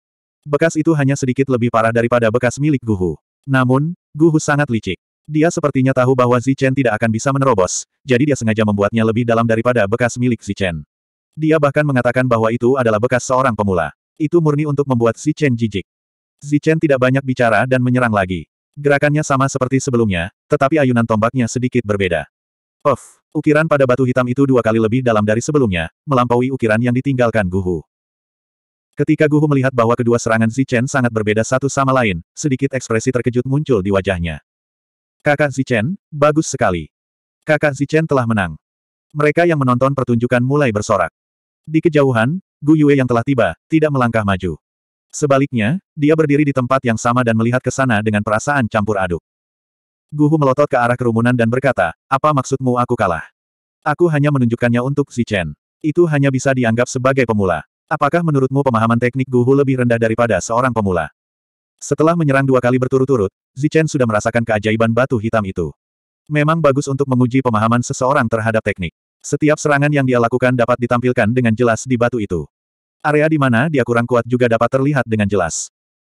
Bekas itu hanya sedikit lebih parah daripada bekas milik Guhu. Namun, Guhu sangat licik. Dia sepertinya tahu bahwa Zichen tidak akan bisa menerobos, jadi dia sengaja membuatnya lebih dalam daripada bekas milik Zichen. Dia bahkan mengatakan bahwa itu adalah bekas seorang pemula. Itu murni untuk membuat Zichen jijik. Zichen tidak banyak bicara dan menyerang lagi. Gerakannya sama seperti sebelumnya, tetapi ayunan tombaknya sedikit berbeda. Of, ukiran pada batu hitam itu dua kali lebih dalam dari sebelumnya, melampaui ukiran yang ditinggalkan Guhu. Ketika Guhu melihat bahwa kedua serangan Zichen sangat berbeda satu sama lain, sedikit ekspresi terkejut muncul di wajahnya. Kakak Zichen, bagus sekali. Kakak Zichen telah menang. Mereka yang menonton pertunjukan mulai bersorak. Di kejauhan, Gu Yue yang telah tiba, tidak melangkah maju. Sebaliknya, dia berdiri di tempat yang sama dan melihat ke sana dengan perasaan campur aduk. Guhu melotot ke arah kerumunan dan berkata, apa maksudmu aku kalah? Aku hanya menunjukkannya untuk si Chen. Itu hanya bisa dianggap sebagai pemula. Apakah menurutmu pemahaman teknik Guhu lebih rendah daripada seorang pemula? Setelah menyerang dua kali berturut-turut, Zichen sudah merasakan keajaiban batu hitam itu. Memang bagus untuk menguji pemahaman seseorang terhadap teknik. Setiap serangan yang dia lakukan dapat ditampilkan dengan jelas di batu itu. Area di mana dia kurang kuat juga dapat terlihat dengan jelas.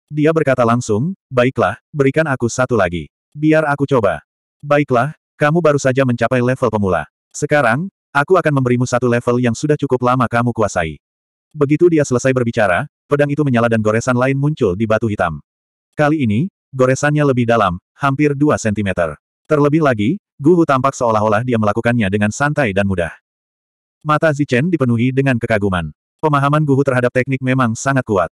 Dia berkata langsung, baiklah, berikan aku satu lagi. Biar aku coba. Baiklah, kamu baru saja mencapai level pemula. Sekarang, aku akan memberimu satu level yang sudah cukup lama kamu kuasai. Begitu dia selesai berbicara, pedang itu menyala dan goresan lain muncul di batu hitam. Kali ini, goresannya lebih dalam, hampir 2 cm. Terlebih lagi, Guhu tampak seolah-olah dia melakukannya dengan santai dan mudah. Mata Zichen dipenuhi dengan kekaguman. Pemahaman Guhu terhadap teknik memang sangat kuat.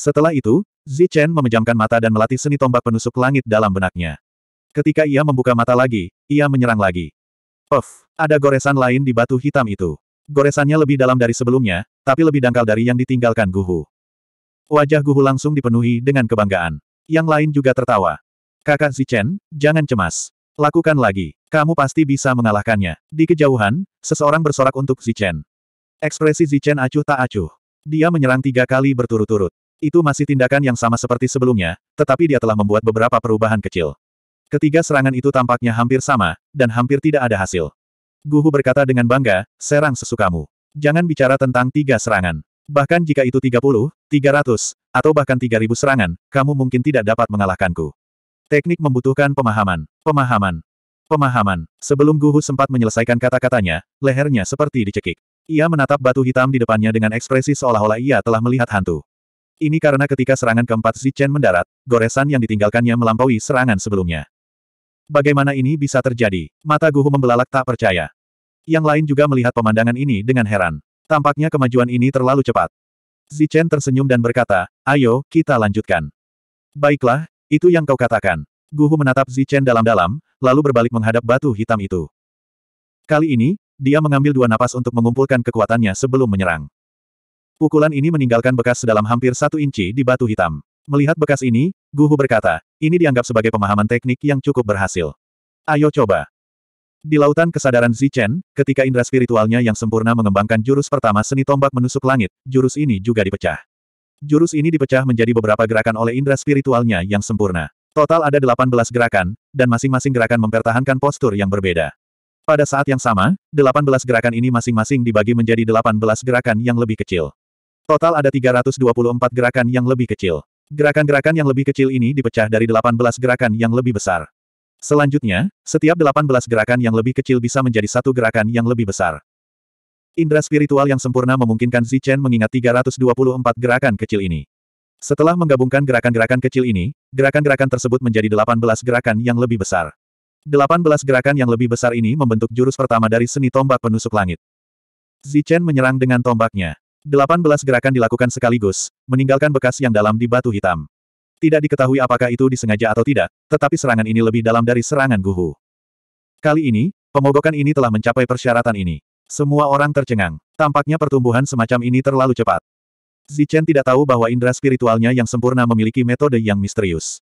Setelah itu, Zi Chen memejamkan mata dan melatih seni tombak penusuk langit dalam benaknya. Ketika ia membuka mata lagi, ia menyerang lagi. Puff, ada goresan lain di batu hitam itu. Goresannya lebih dalam dari sebelumnya, tapi lebih dangkal dari yang ditinggalkan Guhu. Wajah Guhu langsung dipenuhi dengan kebanggaan. Yang lain juga tertawa. Kakak Zichen, jangan cemas. Lakukan lagi. Kamu pasti bisa mengalahkannya. Di kejauhan, seseorang bersorak untuk Zichen. Ekspresi Zichen acuh tak acuh. Dia menyerang tiga kali berturut-turut. Itu masih tindakan yang sama seperti sebelumnya, tetapi dia telah membuat beberapa perubahan kecil. Ketiga serangan itu tampaknya hampir sama, dan hampir tidak ada hasil. Guhu berkata dengan bangga, serang sesukamu. Jangan bicara tentang tiga serangan. Bahkan jika itu 30, 300, atau bahkan 3000 serangan, kamu mungkin tidak dapat mengalahkanku. Teknik membutuhkan pemahaman. Pemahaman. Pemahaman. Sebelum Guhu sempat menyelesaikan kata-katanya, lehernya seperti dicekik. Ia menatap batu hitam di depannya dengan ekspresi seolah-olah ia telah melihat hantu. Ini karena ketika serangan keempat Zichen mendarat, goresan yang ditinggalkannya melampaui serangan sebelumnya. Bagaimana ini bisa terjadi? Mata Guhu membelalak tak percaya. Yang lain juga melihat pemandangan ini dengan heran. Tampaknya kemajuan ini terlalu cepat. Zichen tersenyum dan berkata, ayo, kita lanjutkan. Baiklah, itu yang kau katakan. Guhu menatap Zichen dalam-dalam, lalu berbalik menghadap batu hitam itu. Kali ini, dia mengambil dua napas untuk mengumpulkan kekuatannya sebelum menyerang. Pukulan ini meninggalkan bekas sedalam hampir satu inci di batu hitam. Melihat bekas ini, Guhu berkata, ini dianggap sebagai pemahaman teknik yang cukup berhasil. Ayo coba. Di lautan kesadaran Zichen, ketika indera spiritualnya yang sempurna mengembangkan jurus pertama seni tombak menusuk langit, jurus ini juga dipecah. Jurus ini dipecah menjadi beberapa gerakan oleh indera spiritualnya yang sempurna. Total ada 18 gerakan, dan masing-masing gerakan mempertahankan postur yang berbeda. Pada saat yang sama, 18 gerakan ini masing-masing dibagi menjadi 18 gerakan yang lebih kecil. Total ada 324 gerakan yang lebih kecil. Gerakan-gerakan yang lebih kecil ini dipecah dari 18 gerakan yang lebih besar. Selanjutnya, setiap 18 gerakan yang lebih kecil bisa menjadi satu gerakan yang lebih besar. Indra spiritual yang sempurna memungkinkan Zichen mengingat 324 gerakan kecil ini. Setelah menggabungkan gerakan-gerakan kecil ini, gerakan-gerakan tersebut menjadi 18 gerakan yang lebih besar. Delapan belas gerakan yang lebih besar ini membentuk jurus pertama dari seni tombak penusuk langit. Zichen menyerang dengan tombaknya. Delapan belas gerakan dilakukan sekaligus, meninggalkan bekas yang dalam di batu hitam. Tidak diketahui apakah itu disengaja atau tidak, tetapi serangan ini lebih dalam dari serangan Guhu. Kali ini, pemogokan ini telah mencapai persyaratan ini. Semua orang tercengang. Tampaknya pertumbuhan semacam ini terlalu cepat. Zichen tidak tahu bahwa indera spiritualnya yang sempurna memiliki metode yang misterius.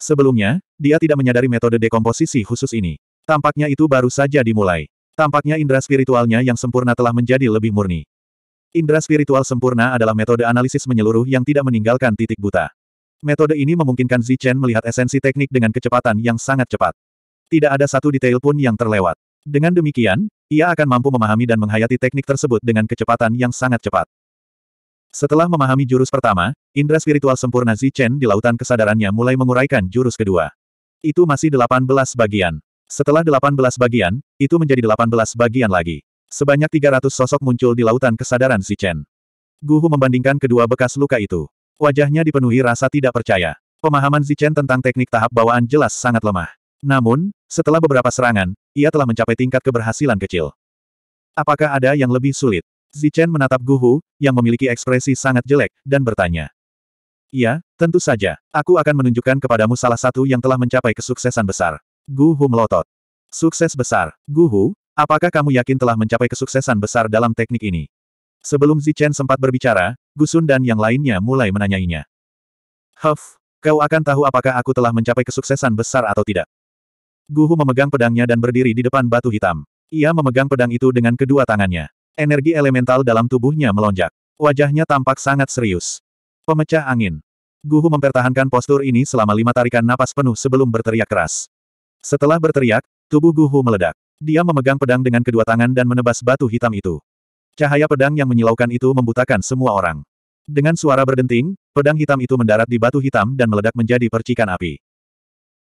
Sebelumnya, dia tidak menyadari metode dekomposisi khusus ini. Tampaknya itu baru saja dimulai. Tampaknya indera spiritualnya yang sempurna telah menjadi lebih murni. Indra spiritual sempurna adalah metode analisis menyeluruh yang tidak meninggalkan titik buta. Metode ini memungkinkan Zichen melihat esensi teknik dengan kecepatan yang sangat cepat. Tidak ada satu detail pun yang terlewat. Dengan demikian, ia akan mampu memahami dan menghayati teknik tersebut dengan kecepatan yang sangat cepat. Setelah memahami jurus pertama, indera spiritual sempurna Zichen di lautan kesadarannya mulai menguraikan jurus kedua. Itu masih 18 bagian. Setelah 18 bagian, itu menjadi 18 bagian lagi. Sebanyak 300 sosok muncul di lautan kesadaran Zichen. Guhu membandingkan kedua bekas luka itu. Wajahnya dipenuhi rasa tidak percaya. Pemahaman Zichen tentang teknik tahap bawaan jelas sangat lemah. Namun, setelah beberapa serangan, ia telah mencapai tingkat keberhasilan kecil. Apakah ada yang lebih sulit? Zichen menatap Guhu, yang memiliki ekspresi sangat jelek, dan bertanya. Iya, tentu saja. Aku akan menunjukkan kepadamu salah satu yang telah mencapai kesuksesan besar. Guhu melotot. Sukses besar. Guhu, apakah kamu yakin telah mencapai kesuksesan besar dalam teknik ini? Sebelum Zichen sempat berbicara, Gusun dan yang lainnya mulai menanyainya. Huff, kau akan tahu apakah aku telah mencapai kesuksesan besar atau tidak. Guhu memegang pedangnya dan berdiri di depan batu hitam. Ia memegang pedang itu dengan kedua tangannya. Energi elemental dalam tubuhnya melonjak. Wajahnya tampak sangat serius. Pemecah angin. Guhu mempertahankan postur ini selama lima tarikan napas penuh sebelum berteriak keras. Setelah berteriak, tubuh Guhu meledak. Dia memegang pedang dengan kedua tangan dan menebas batu hitam itu. Cahaya pedang yang menyilaukan itu membutakan semua orang. Dengan suara berdenting, pedang hitam itu mendarat di batu hitam dan meledak menjadi percikan api.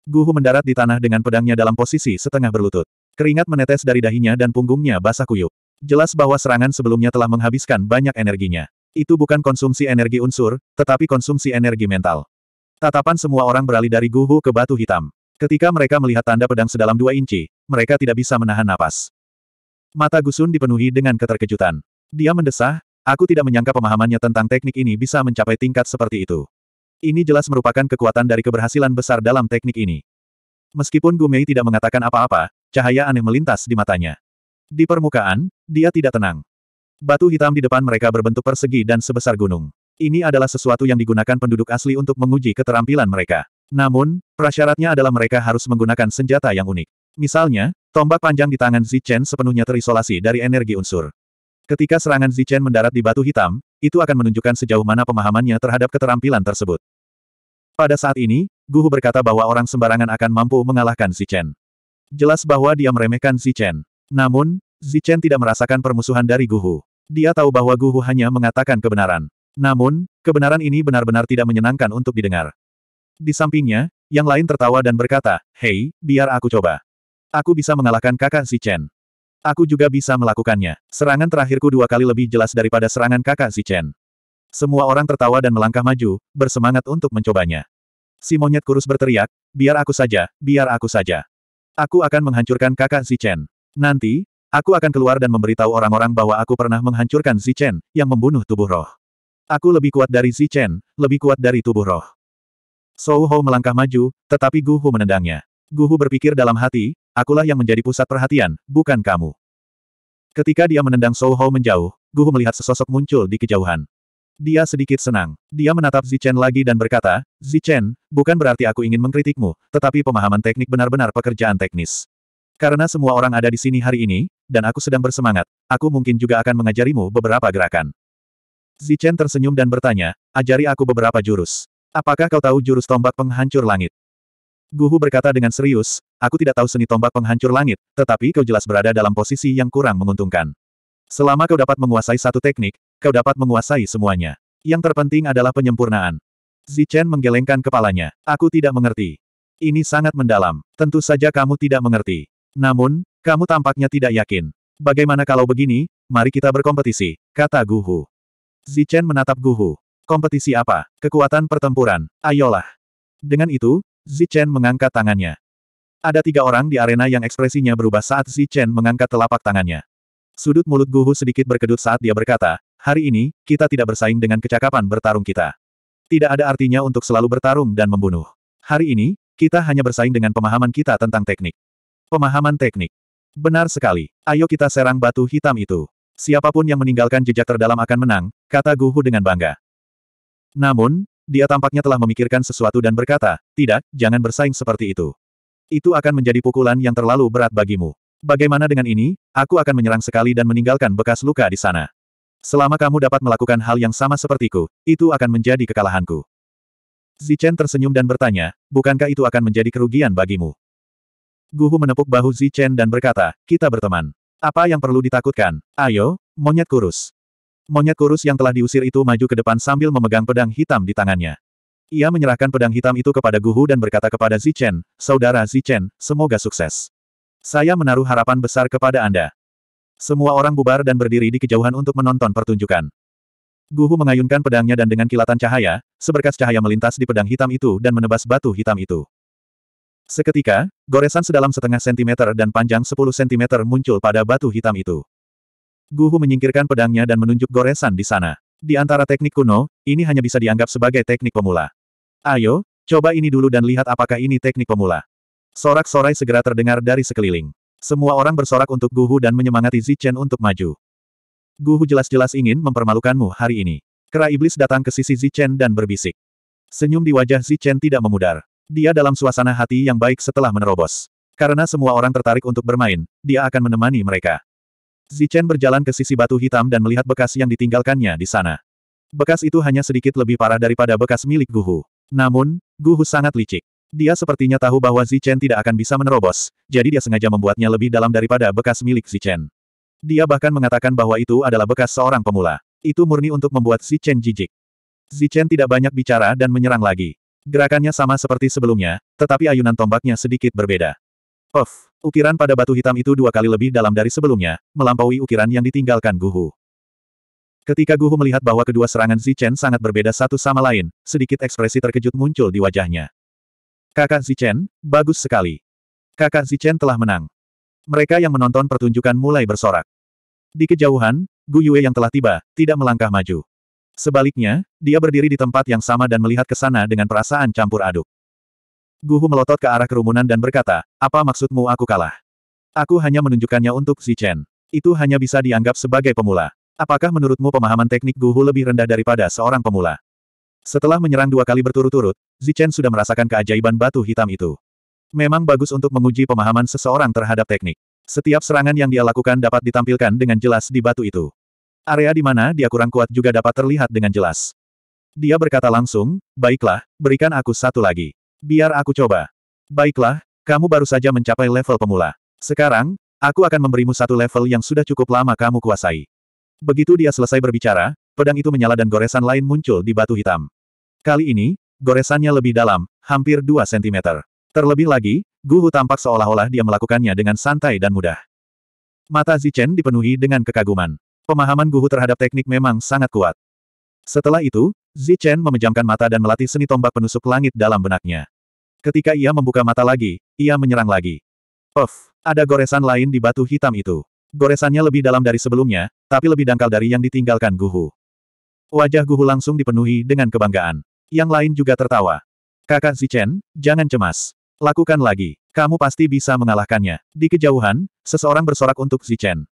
Guhu mendarat di tanah dengan pedangnya dalam posisi setengah berlutut. Keringat menetes dari dahinya dan punggungnya basah kuyup. Jelas bahwa serangan sebelumnya telah menghabiskan banyak energinya. Itu bukan konsumsi energi unsur, tetapi konsumsi energi mental. Tatapan semua orang beralih dari Guhu ke batu hitam. Ketika mereka melihat tanda pedang sedalam dua inci, mereka tidak bisa menahan napas. Mata Gusun dipenuhi dengan keterkejutan. Dia mendesah, aku tidak menyangka pemahamannya tentang teknik ini bisa mencapai tingkat seperti itu. Ini jelas merupakan kekuatan dari keberhasilan besar dalam teknik ini. Meskipun Gumei tidak mengatakan apa-apa, cahaya aneh melintas di matanya. Di permukaan, dia tidak tenang. Batu hitam di depan mereka berbentuk persegi dan sebesar gunung. Ini adalah sesuatu yang digunakan penduduk asli untuk menguji keterampilan mereka. Namun, prasyaratnya adalah mereka harus menggunakan senjata yang unik. Misalnya, tombak panjang di tangan Zichen sepenuhnya terisolasi dari energi unsur. Ketika serangan Zichen mendarat di batu hitam, itu akan menunjukkan sejauh mana pemahamannya terhadap keterampilan tersebut. Pada saat ini, Guhu berkata bahwa orang sembarangan akan mampu mengalahkan Zichen. Jelas bahwa dia meremehkan Zichen. Namun, Zichen tidak merasakan permusuhan dari Guhu. Dia tahu bahwa Guhu hanya mengatakan kebenaran. Namun, kebenaran ini benar-benar tidak menyenangkan untuk didengar. Di sampingnya, yang lain tertawa dan berkata, Hei, biar aku coba. Aku bisa mengalahkan kakak Zichen. Aku juga bisa melakukannya. Serangan terakhirku dua kali lebih jelas daripada serangan kakak Zichen." Semua orang tertawa dan melangkah maju, bersemangat untuk mencobanya. Si monyet kurus berteriak, biar aku saja, biar aku saja. Aku akan menghancurkan kakak Zichen." Nanti, aku akan keluar dan memberitahu orang-orang bahwa aku pernah menghancurkan Zichen, yang membunuh tubuh roh. Aku lebih kuat dari Zichen, lebih kuat dari tubuh roh. Sou Ho melangkah maju, tetapi Gu Hu menendangnya. Gu Hu berpikir dalam hati, akulah yang menjadi pusat perhatian, bukan kamu. Ketika dia menendang Sou Ho menjauh, Gu Hu melihat sesosok muncul di kejauhan. Dia sedikit senang. Dia menatap Zichen lagi dan berkata, Zichen, bukan berarti aku ingin mengkritikmu, tetapi pemahaman teknik benar-benar pekerjaan teknis. Karena semua orang ada di sini hari ini, dan aku sedang bersemangat, aku mungkin juga akan mengajarimu beberapa gerakan. Zichen tersenyum dan bertanya, ajari aku beberapa jurus. Apakah kau tahu jurus tombak penghancur langit? Guhu berkata dengan serius, aku tidak tahu seni tombak penghancur langit, tetapi kau jelas berada dalam posisi yang kurang menguntungkan. Selama kau dapat menguasai satu teknik, kau dapat menguasai semuanya. Yang terpenting adalah penyempurnaan. Zichen menggelengkan kepalanya. Aku tidak mengerti. Ini sangat mendalam. Tentu saja kamu tidak mengerti. Namun, kamu tampaknya tidak yakin. Bagaimana kalau begini, mari kita berkompetisi, kata Guhu. Zichen menatap Guhu. Kompetisi apa? Kekuatan pertempuran. Ayolah. Dengan itu, Zichen mengangkat tangannya. Ada tiga orang di arena yang ekspresinya berubah saat Zichen mengangkat telapak tangannya. Sudut mulut Guhu sedikit berkedut saat dia berkata, hari ini, kita tidak bersaing dengan kecakapan bertarung kita. Tidak ada artinya untuk selalu bertarung dan membunuh. Hari ini, kita hanya bersaing dengan pemahaman kita tentang teknik. Pemahaman teknik. Benar sekali. Ayo kita serang batu hitam itu. Siapapun yang meninggalkan jejak terdalam akan menang, kata Guhu dengan bangga. Namun, dia tampaknya telah memikirkan sesuatu dan berkata, tidak, jangan bersaing seperti itu. Itu akan menjadi pukulan yang terlalu berat bagimu. Bagaimana dengan ini, aku akan menyerang sekali dan meninggalkan bekas luka di sana. Selama kamu dapat melakukan hal yang sama sepertiku, itu akan menjadi kekalahanku. Zichen tersenyum dan bertanya, bukankah itu akan menjadi kerugian bagimu? Guhu menepuk bahu Zichen dan berkata, kita berteman. Apa yang perlu ditakutkan? Ayo, monyet kurus. Monyet kurus yang telah diusir itu maju ke depan sambil memegang pedang hitam di tangannya. Ia menyerahkan pedang hitam itu kepada Guhu dan berkata kepada Zichen, Saudara Zichen, semoga sukses. Saya menaruh harapan besar kepada Anda. Semua orang bubar dan berdiri di kejauhan untuk menonton pertunjukan. Guhu mengayunkan pedangnya dan dengan kilatan cahaya, seberkas cahaya melintas di pedang hitam itu dan menebas batu hitam itu. Seketika, goresan sedalam setengah sentimeter dan panjang sepuluh sentimeter muncul pada batu hitam itu. Guhu menyingkirkan pedangnya dan menunjuk goresan di sana. Di antara teknik kuno, ini hanya bisa dianggap sebagai teknik pemula. Ayo, coba ini dulu dan lihat apakah ini teknik pemula. Sorak-sorai segera terdengar dari sekeliling. Semua orang bersorak untuk Guhu dan menyemangati Zichen untuk maju. Guhu jelas-jelas ingin mempermalukanmu hari ini. Kera iblis datang ke sisi Zichen dan berbisik. Senyum di wajah Zichen tidak memudar. Dia dalam suasana hati yang baik setelah menerobos. Karena semua orang tertarik untuk bermain, dia akan menemani mereka. Zichen berjalan ke sisi batu hitam dan melihat bekas yang ditinggalkannya di sana. Bekas itu hanya sedikit lebih parah daripada bekas milik Guhu. Namun, Guhu sangat licik. Dia sepertinya tahu bahwa Zichen tidak akan bisa menerobos, jadi dia sengaja membuatnya lebih dalam daripada bekas milik Zichen. Dia bahkan mengatakan bahwa itu adalah bekas seorang pemula. Itu murni untuk membuat Zichen jijik. Zichen tidak banyak bicara dan menyerang lagi. Gerakannya sama seperti sebelumnya, tetapi ayunan tombaknya sedikit berbeda. Of, ukiran pada batu hitam itu dua kali lebih dalam dari sebelumnya, melampaui ukiran yang ditinggalkan Guhu. Ketika Guhu melihat bahwa kedua serangan Zichen sangat berbeda satu sama lain, sedikit ekspresi terkejut muncul di wajahnya. Kakak Zichen, bagus sekali. Kakak Zichen telah menang. Mereka yang menonton pertunjukan mulai bersorak. Di kejauhan, Gu Yue yang telah tiba, tidak melangkah maju. Sebaliknya, dia berdiri di tempat yang sama dan melihat ke sana dengan perasaan campur aduk. Guhu melotot ke arah kerumunan dan berkata, apa maksudmu aku kalah? Aku hanya menunjukkannya untuk Zichen. Itu hanya bisa dianggap sebagai pemula. Apakah menurutmu pemahaman teknik Guhu lebih rendah daripada seorang pemula? Setelah menyerang dua kali berturut-turut, Zichen sudah merasakan keajaiban batu hitam itu. Memang bagus untuk menguji pemahaman seseorang terhadap teknik. Setiap serangan yang dia lakukan dapat ditampilkan dengan jelas di batu itu. Area di mana dia kurang kuat juga dapat terlihat dengan jelas. Dia berkata langsung, baiklah, berikan aku satu lagi. Biar aku coba. Baiklah, kamu baru saja mencapai level pemula. Sekarang, aku akan memberimu satu level yang sudah cukup lama kamu kuasai. Begitu dia selesai berbicara, pedang itu menyala dan goresan lain muncul di batu hitam. Kali ini, goresannya lebih dalam, hampir 2 cm. Terlebih lagi, Guhu tampak seolah-olah dia melakukannya dengan santai dan mudah. Mata Zichen dipenuhi dengan kekaguman. Pemahaman Guhu terhadap teknik memang sangat kuat. Setelah itu, Zi Chen memejamkan mata dan melatih seni tombak penusuk langit dalam benaknya. Ketika ia membuka mata lagi, ia menyerang lagi. Of, ada goresan lain di batu hitam itu. Goresannya lebih dalam dari sebelumnya, tapi lebih dangkal dari yang ditinggalkan Guhu. Wajah Guhu langsung dipenuhi dengan kebanggaan. Yang lain juga tertawa. Kakak Zichen, jangan cemas. Lakukan lagi. Kamu pasti bisa mengalahkannya. Di kejauhan, seseorang bersorak untuk Zichen.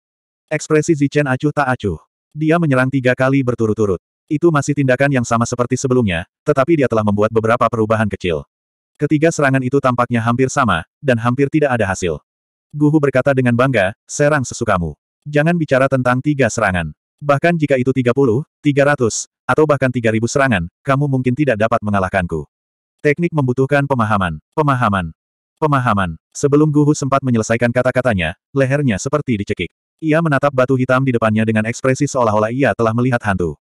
Ekspresi Zichen acuh tak acuh. Dia menyerang tiga kali berturut-turut. Itu masih tindakan yang sama seperti sebelumnya, tetapi dia telah membuat beberapa perubahan kecil. Ketiga serangan itu tampaknya hampir sama, dan hampir tidak ada hasil. Guhu berkata dengan bangga, serang sesukamu. Jangan bicara tentang tiga serangan. Bahkan jika itu 30, 300, atau bahkan 3000 serangan, kamu mungkin tidak dapat mengalahkanku. Teknik membutuhkan pemahaman, pemahaman, pemahaman. Sebelum Guhu sempat menyelesaikan kata-katanya, lehernya seperti dicekik. Ia menatap batu hitam di depannya dengan ekspresi seolah-olah ia telah melihat hantu.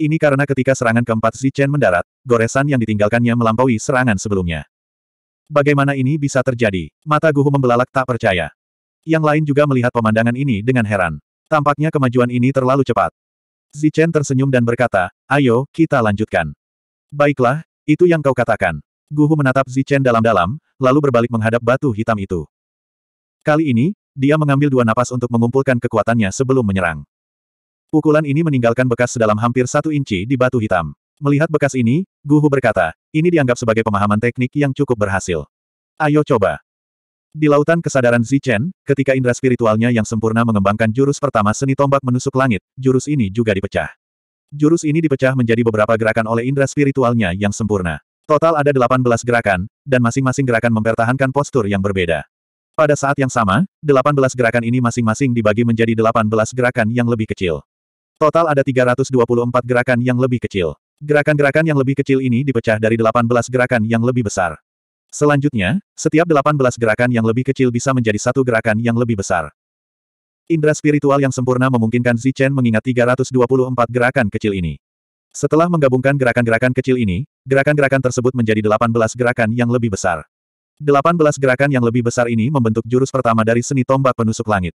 Ini karena ketika serangan keempat Zichen mendarat, goresan yang ditinggalkannya melampaui serangan sebelumnya. Bagaimana ini bisa terjadi? Mata Guhu membelalak tak percaya. Yang lain juga melihat pemandangan ini dengan heran. Tampaknya kemajuan ini terlalu cepat. Zichen tersenyum dan berkata, ayo, kita lanjutkan. Baiklah, itu yang kau katakan. Guhu menatap Zichen dalam-dalam, lalu berbalik menghadap batu hitam itu. Kali ini, dia mengambil dua napas untuk mengumpulkan kekuatannya sebelum menyerang. Pukulan ini meninggalkan bekas sedalam hampir satu inci di batu hitam. Melihat bekas ini, Guhu berkata, ini dianggap sebagai pemahaman teknik yang cukup berhasil. Ayo coba. Di lautan kesadaran Zichen, ketika indera spiritualnya yang sempurna mengembangkan jurus pertama seni tombak menusuk langit, jurus ini juga dipecah. Jurus ini dipecah menjadi beberapa gerakan oleh indera spiritualnya yang sempurna. Total ada 18 gerakan, dan masing-masing gerakan mempertahankan postur yang berbeda. Pada saat yang sama, 18 gerakan ini masing-masing dibagi menjadi 18 gerakan yang lebih kecil. Total ada 324 gerakan yang lebih kecil. Gerakan-gerakan yang lebih kecil ini dipecah dari 18 gerakan yang lebih besar. Selanjutnya, setiap 18 gerakan yang lebih kecil bisa menjadi satu gerakan yang lebih besar. Indra spiritual yang sempurna memungkinkan Zichen mengingat 324 gerakan kecil ini. Setelah menggabungkan gerakan-gerakan kecil ini, gerakan-gerakan tersebut menjadi 18 gerakan yang lebih besar. Delapan belas gerakan yang lebih besar ini membentuk jurus pertama dari seni tombak penusuk langit.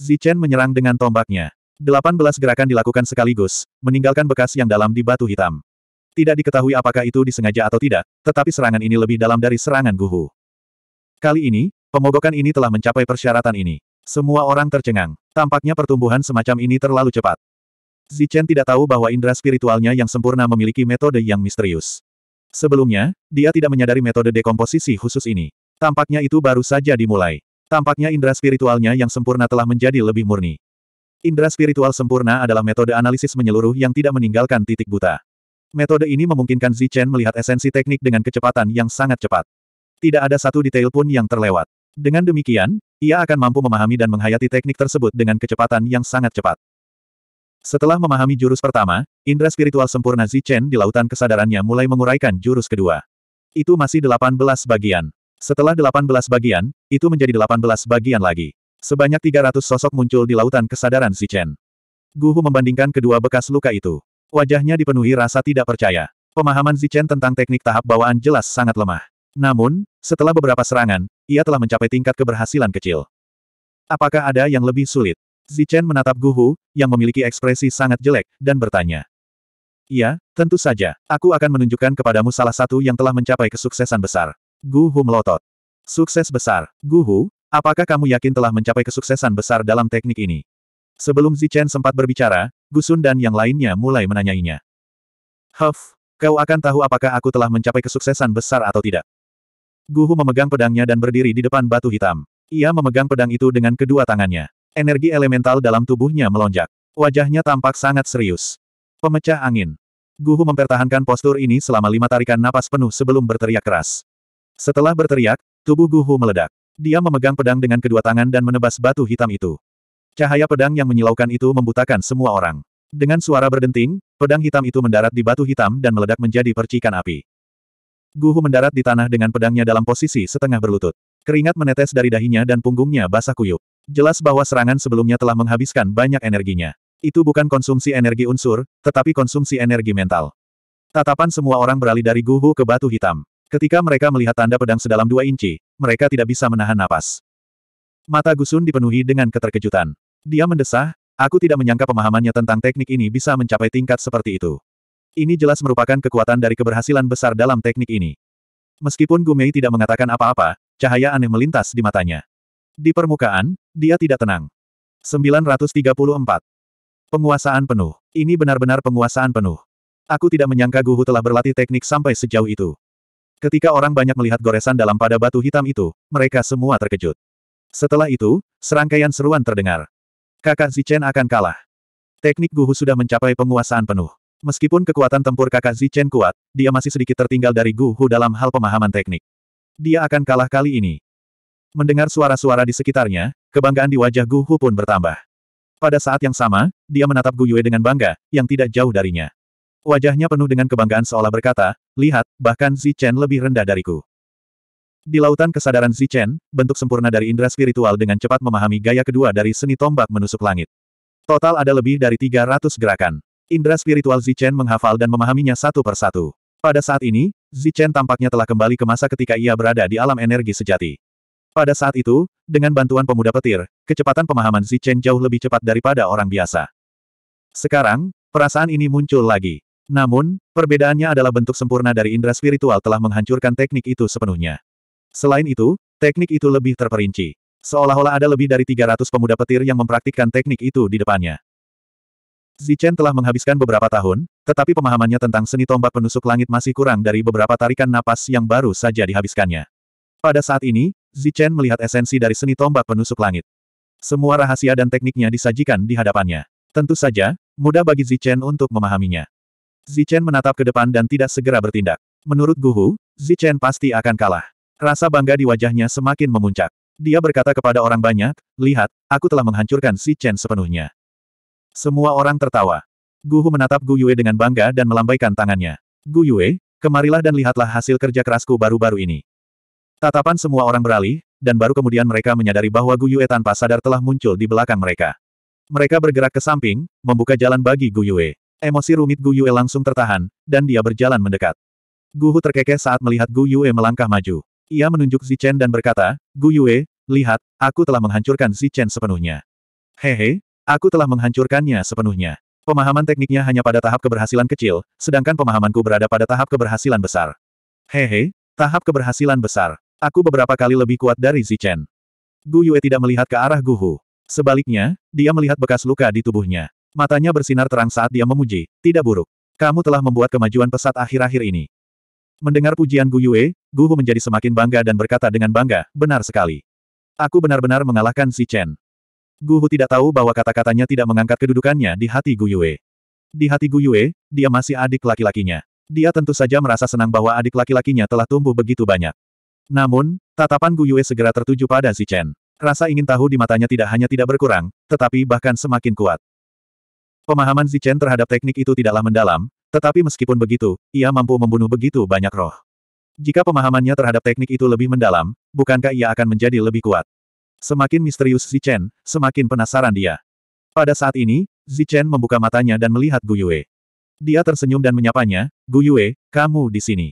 Zichen menyerang dengan tombaknya. Delapan belas gerakan dilakukan sekaligus, meninggalkan bekas yang dalam di batu hitam. Tidak diketahui apakah itu disengaja atau tidak, tetapi serangan ini lebih dalam dari serangan Guhu. Kali ini, pemogokan ini telah mencapai persyaratan ini. Semua orang tercengang. Tampaknya pertumbuhan semacam ini terlalu cepat. Zichen tidak tahu bahwa indera spiritualnya yang sempurna memiliki metode yang misterius. Sebelumnya, dia tidak menyadari metode dekomposisi khusus ini. Tampaknya itu baru saja dimulai. Tampaknya indera spiritualnya yang sempurna telah menjadi lebih murni. Indra spiritual sempurna adalah metode analisis menyeluruh yang tidak meninggalkan titik buta. Metode ini memungkinkan Zichen melihat esensi teknik dengan kecepatan yang sangat cepat. Tidak ada satu detail pun yang terlewat. Dengan demikian, ia akan mampu memahami dan menghayati teknik tersebut dengan kecepatan yang sangat cepat. Setelah memahami jurus pertama, indera spiritual sempurna Zichen di lautan kesadarannya mulai menguraikan jurus kedua. Itu masih 18 bagian. Setelah 18 bagian, itu menjadi 18 bagian lagi. Sebanyak 300 sosok muncul di lautan kesadaran Zichen. Guhu membandingkan kedua bekas luka itu. Wajahnya dipenuhi rasa tidak percaya. Pemahaman Zichen tentang teknik tahap bawaan jelas sangat lemah. Namun, setelah beberapa serangan, ia telah mencapai tingkat keberhasilan kecil. Apakah ada yang lebih sulit? Zichen menatap Guhu, yang memiliki ekspresi sangat jelek, dan bertanya. Iya, tentu saja. Aku akan menunjukkan kepadamu salah satu yang telah mencapai kesuksesan besar. Guhu melotot. Sukses besar. Guhu, apakah kamu yakin telah mencapai kesuksesan besar dalam teknik ini? Sebelum Zichen sempat berbicara, Gusun dan yang lainnya mulai menanyainya. Huff, kau akan tahu apakah aku telah mencapai kesuksesan besar atau tidak. Guhu memegang pedangnya dan berdiri di depan batu hitam. Ia memegang pedang itu dengan kedua tangannya. Energi elemental dalam tubuhnya melonjak. Wajahnya tampak sangat serius. Pemecah angin. Guhu mempertahankan postur ini selama lima tarikan napas penuh sebelum berteriak keras. Setelah berteriak, tubuh Guhu meledak. Dia memegang pedang dengan kedua tangan dan menebas batu hitam itu. Cahaya pedang yang menyilaukan itu membutakan semua orang. Dengan suara berdenting, pedang hitam itu mendarat di batu hitam dan meledak menjadi percikan api. Guhu mendarat di tanah dengan pedangnya dalam posisi setengah berlutut. Keringat menetes dari dahinya dan punggungnya basah kuyup. Jelas bahwa serangan sebelumnya telah menghabiskan banyak energinya. Itu bukan konsumsi energi unsur, tetapi konsumsi energi mental. Tatapan semua orang beralih dari guhu ke batu hitam. Ketika mereka melihat tanda pedang sedalam dua inci, mereka tidak bisa menahan napas. Mata Gusun dipenuhi dengan keterkejutan. Dia mendesah, aku tidak menyangka pemahamannya tentang teknik ini bisa mencapai tingkat seperti itu. Ini jelas merupakan kekuatan dari keberhasilan besar dalam teknik ini. Meskipun Gumei tidak mengatakan apa-apa, cahaya aneh melintas di matanya. Di permukaan, dia tidak tenang. 934. Penguasaan penuh. Ini benar-benar penguasaan penuh. Aku tidak menyangka Guhu telah berlatih teknik sampai sejauh itu. Ketika orang banyak melihat goresan dalam pada batu hitam itu, mereka semua terkejut. Setelah itu, serangkaian seruan terdengar. Kakak Zichen akan kalah. Teknik Guhu sudah mencapai penguasaan penuh. Meskipun kekuatan tempur kakak Zichen kuat, dia masih sedikit tertinggal dari Guhu dalam hal pemahaman teknik. Dia akan kalah kali ini. Mendengar suara-suara di sekitarnya, kebanggaan di wajah Gu Hu pun bertambah. Pada saat yang sama, dia menatap Gu Yue dengan bangga, yang tidak jauh darinya. Wajahnya penuh dengan kebanggaan seolah berkata, lihat, bahkan Zi Chen lebih rendah dariku. Di lautan kesadaran Zi Chen, bentuk sempurna dari indera spiritual dengan cepat memahami gaya kedua dari seni tombak menusuk langit. Total ada lebih dari 300 gerakan. Indra spiritual Zi Chen menghafal dan memahaminya satu persatu. Pada saat ini, Zi Chen tampaknya telah kembali ke masa ketika ia berada di alam energi sejati. Pada saat itu, dengan bantuan pemuda petir, kecepatan pemahaman Chen jauh lebih cepat daripada orang biasa. Sekarang, perasaan ini muncul lagi. Namun, perbedaannya adalah bentuk sempurna dari indera spiritual telah menghancurkan teknik itu sepenuhnya. Selain itu, teknik itu lebih terperinci. Seolah-olah ada lebih dari 300 pemuda petir yang mempraktikkan teknik itu di depannya. Zichen telah menghabiskan beberapa tahun, tetapi pemahamannya tentang seni tombak penusuk langit masih kurang dari beberapa tarikan napas yang baru saja dihabiskannya. Pada saat ini, Zichen melihat esensi dari seni tombak penusuk langit. Semua rahasia dan tekniknya disajikan di hadapannya. Tentu saja, mudah bagi Zichen untuk memahaminya. Zichen menatap ke depan dan tidak segera bertindak. Menurut Guhu, Zichen pasti akan kalah. Rasa bangga di wajahnya semakin memuncak. Dia berkata kepada orang banyak, lihat, aku telah menghancurkan Zichen sepenuhnya. Semua orang tertawa. Guhu menatap Gu Yue dengan bangga dan melambaikan tangannya. Gu Yue, kemarilah dan lihatlah hasil kerja kerasku baru-baru ini. Tatapan semua orang beralih, dan baru kemudian mereka menyadari bahwa Gu Yue tanpa sadar telah muncul di belakang mereka. Mereka bergerak ke samping, membuka jalan bagi Gu Yue. Emosi rumit Gu Yue langsung tertahan, dan dia berjalan mendekat. Gu Hu terkekeh saat melihat Gu Yue melangkah maju. Ia menunjuk Zichen dan berkata, Gu Yue, lihat, aku telah menghancurkan Zichen sepenuhnya. Hehe, aku telah menghancurkannya sepenuhnya. Pemahaman tekniknya hanya pada tahap keberhasilan kecil, sedangkan pemahamanku berada pada tahap keberhasilan besar. Hehe, tahap keberhasilan besar. Aku beberapa kali lebih kuat dari Zichen. Gu Yue tidak melihat ke arah Gu Hu. Sebaliknya, dia melihat bekas luka di tubuhnya. Matanya bersinar terang saat dia memuji, tidak buruk. Kamu telah membuat kemajuan pesat akhir-akhir ini. Mendengar pujian Gu Yue, Gu Hu menjadi semakin bangga dan berkata dengan bangga, benar sekali. Aku benar-benar mengalahkan si Chen. Gu Hu tidak tahu bahwa kata-katanya tidak mengangkat kedudukannya di hati Gu Yue. Di hati Gu Yue, dia masih adik laki-lakinya. Dia tentu saja merasa senang bahwa adik laki-lakinya telah tumbuh begitu banyak. Namun, tatapan Gu Yue segera tertuju pada Chen. Rasa ingin tahu di matanya tidak hanya tidak berkurang, tetapi bahkan semakin kuat. Pemahaman Chen terhadap teknik itu tidaklah mendalam, tetapi meskipun begitu, ia mampu membunuh begitu banyak roh. Jika pemahamannya terhadap teknik itu lebih mendalam, bukankah ia akan menjadi lebih kuat? Semakin misterius Chen, semakin penasaran dia. Pada saat ini, Chen membuka matanya dan melihat Gu Yue. Dia tersenyum dan menyapanya, Gu Yue, kamu di sini.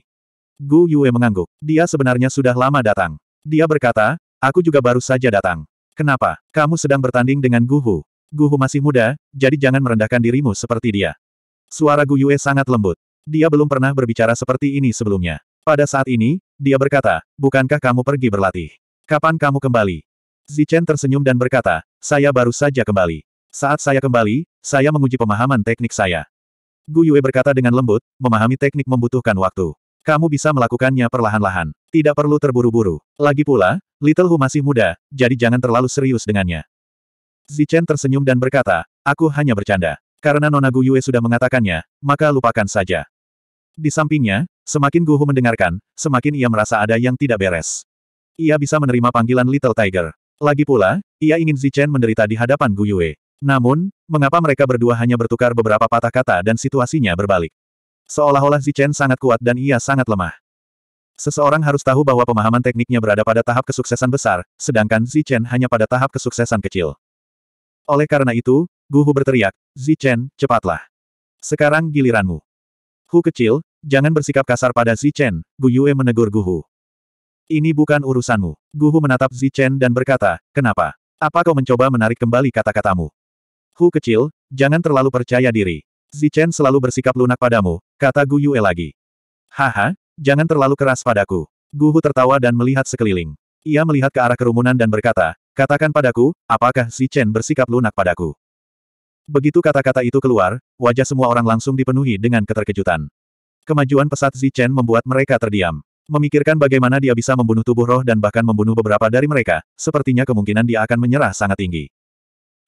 Gu Yue mengangguk. Dia sebenarnya sudah lama datang. Dia berkata, aku juga baru saja datang. Kenapa? Kamu sedang bertanding dengan Gu Hu. Gu Hu masih muda, jadi jangan merendahkan dirimu seperti dia. Suara Gu Yue sangat lembut. Dia belum pernah berbicara seperti ini sebelumnya. Pada saat ini, dia berkata, bukankah kamu pergi berlatih? Kapan kamu kembali? Zichen tersenyum dan berkata, saya baru saja kembali. Saat saya kembali, saya menguji pemahaman teknik saya. Gu Yue berkata dengan lembut, memahami teknik membutuhkan waktu. Kamu bisa melakukannya perlahan-lahan. Tidak perlu terburu-buru. Lagi pula, Little Hu masih muda, jadi jangan terlalu serius dengannya. Zichen tersenyum dan berkata, aku hanya bercanda. Karena Nona Gu Yue sudah mengatakannya, maka lupakan saja. Di sampingnya, semakin Gu Hu mendengarkan, semakin ia merasa ada yang tidak beres. Ia bisa menerima panggilan Little Tiger. Lagi pula, ia ingin Zichen menderita di hadapan Gu Yue. Namun, mengapa mereka berdua hanya bertukar beberapa patah kata dan situasinya berbalik? Seolah-olah Zichen sangat kuat dan ia sangat lemah. Seseorang harus tahu bahwa pemahaman tekniknya berada pada tahap kesuksesan besar, sedangkan Zichen hanya pada tahap kesuksesan kecil. Oleh karena itu, Guhu berteriak, Zichen, cepatlah. Sekarang giliranmu. Hu kecil, jangan bersikap kasar pada Zichen, Gu Yue menegur Guhu. Ini bukan urusanmu. Guhu menatap Zichen dan berkata, kenapa? Apa kau mencoba menarik kembali kata-katamu? Hu kecil, jangan terlalu percaya diri. Zichen selalu bersikap lunak padamu, Kata Gu Yue lagi. Haha, jangan terlalu keras padaku. Guhu tertawa dan melihat sekeliling. Ia melihat ke arah kerumunan dan berkata, katakan padaku, apakah si Chen bersikap lunak padaku? Begitu kata-kata itu keluar, wajah semua orang langsung dipenuhi dengan keterkejutan. Kemajuan pesat Si Chen membuat mereka terdiam. Memikirkan bagaimana dia bisa membunuh tubuh roh dan bahkan membunuh beberapa dari mereka, sepertinya kemungkinan dia akan menyerah sangat tinggi.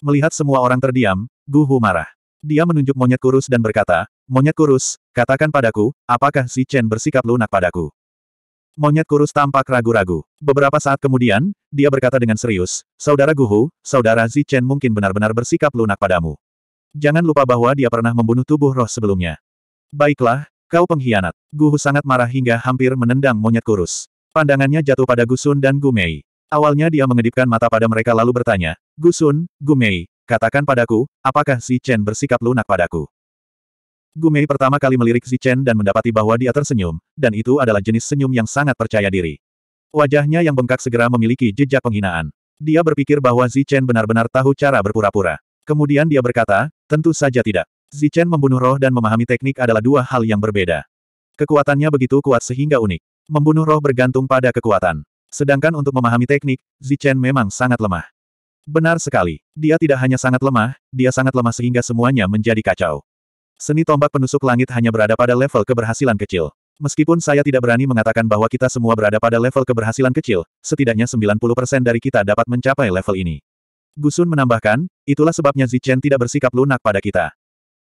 Melihat semua orang terdiam, Guhu marah. Dia menunjuk monyet kurus dan berkata, Monyet kurus, katakan padaku, apakah si Chen bersikap lunak padaku? Monyet kurus tampak ragu-ragu. Beberapa saat kemudian, dia berkata dengan serius, Saudara Guhu, Saudara Zi Chen mungkin benar-benar bersikap lunak padamu. Jangan lupa bahwa dia pernah membunuh tubuh roh sebelumnya. Baiklah, kau pengkhianat. Guhu sangat marah hingga hampir menendang monyet kurus. Pandangannya jatuh pada Gusun dan Gumei. Awalnya dia mengedipkan mata pada mereka lalu bertanya, Gusun, Gumei, katakan padaku, apakah si Chen bersikap lunak padaku? Gumei pertama kali melirik Zichen dan mendapati bahwa dia tersenyum, dan itu adalah jenis senyum yang sangat percaya diri. Wajahnya yang bengkak segera memiliki jejak penghinaan. Dia berpikir bahwa Zichen benar-benar tahu cara berpura-pura. Kemudian dia berkata, tentu saja tidak. Zichen membunuh roh dan memahami teknik adalah dua hal yang berbeda. Kekuatannya begitu kuat sehingga unik. Membunuh roh bergantung pada kekuatan. Sedangkan untuk memahami teknik, Zichen memang sangat lemah. Benar sekali. Dia tidak hanya sangat lemah, dia sangat lemah sehingga semuanya menjadi kacau. Seni tombak penusuk langit hanya berada pada level keberhasilan kecil. Meskipun saya tidak berani mengatakan bahwa kita semua berada pada level keberhasilan kecil, setidaknya 90% dari kita dapat mencapai level ini. Gusun menambahkan, itulah sebabnya Zichen tidak bersikap lunak pada kita.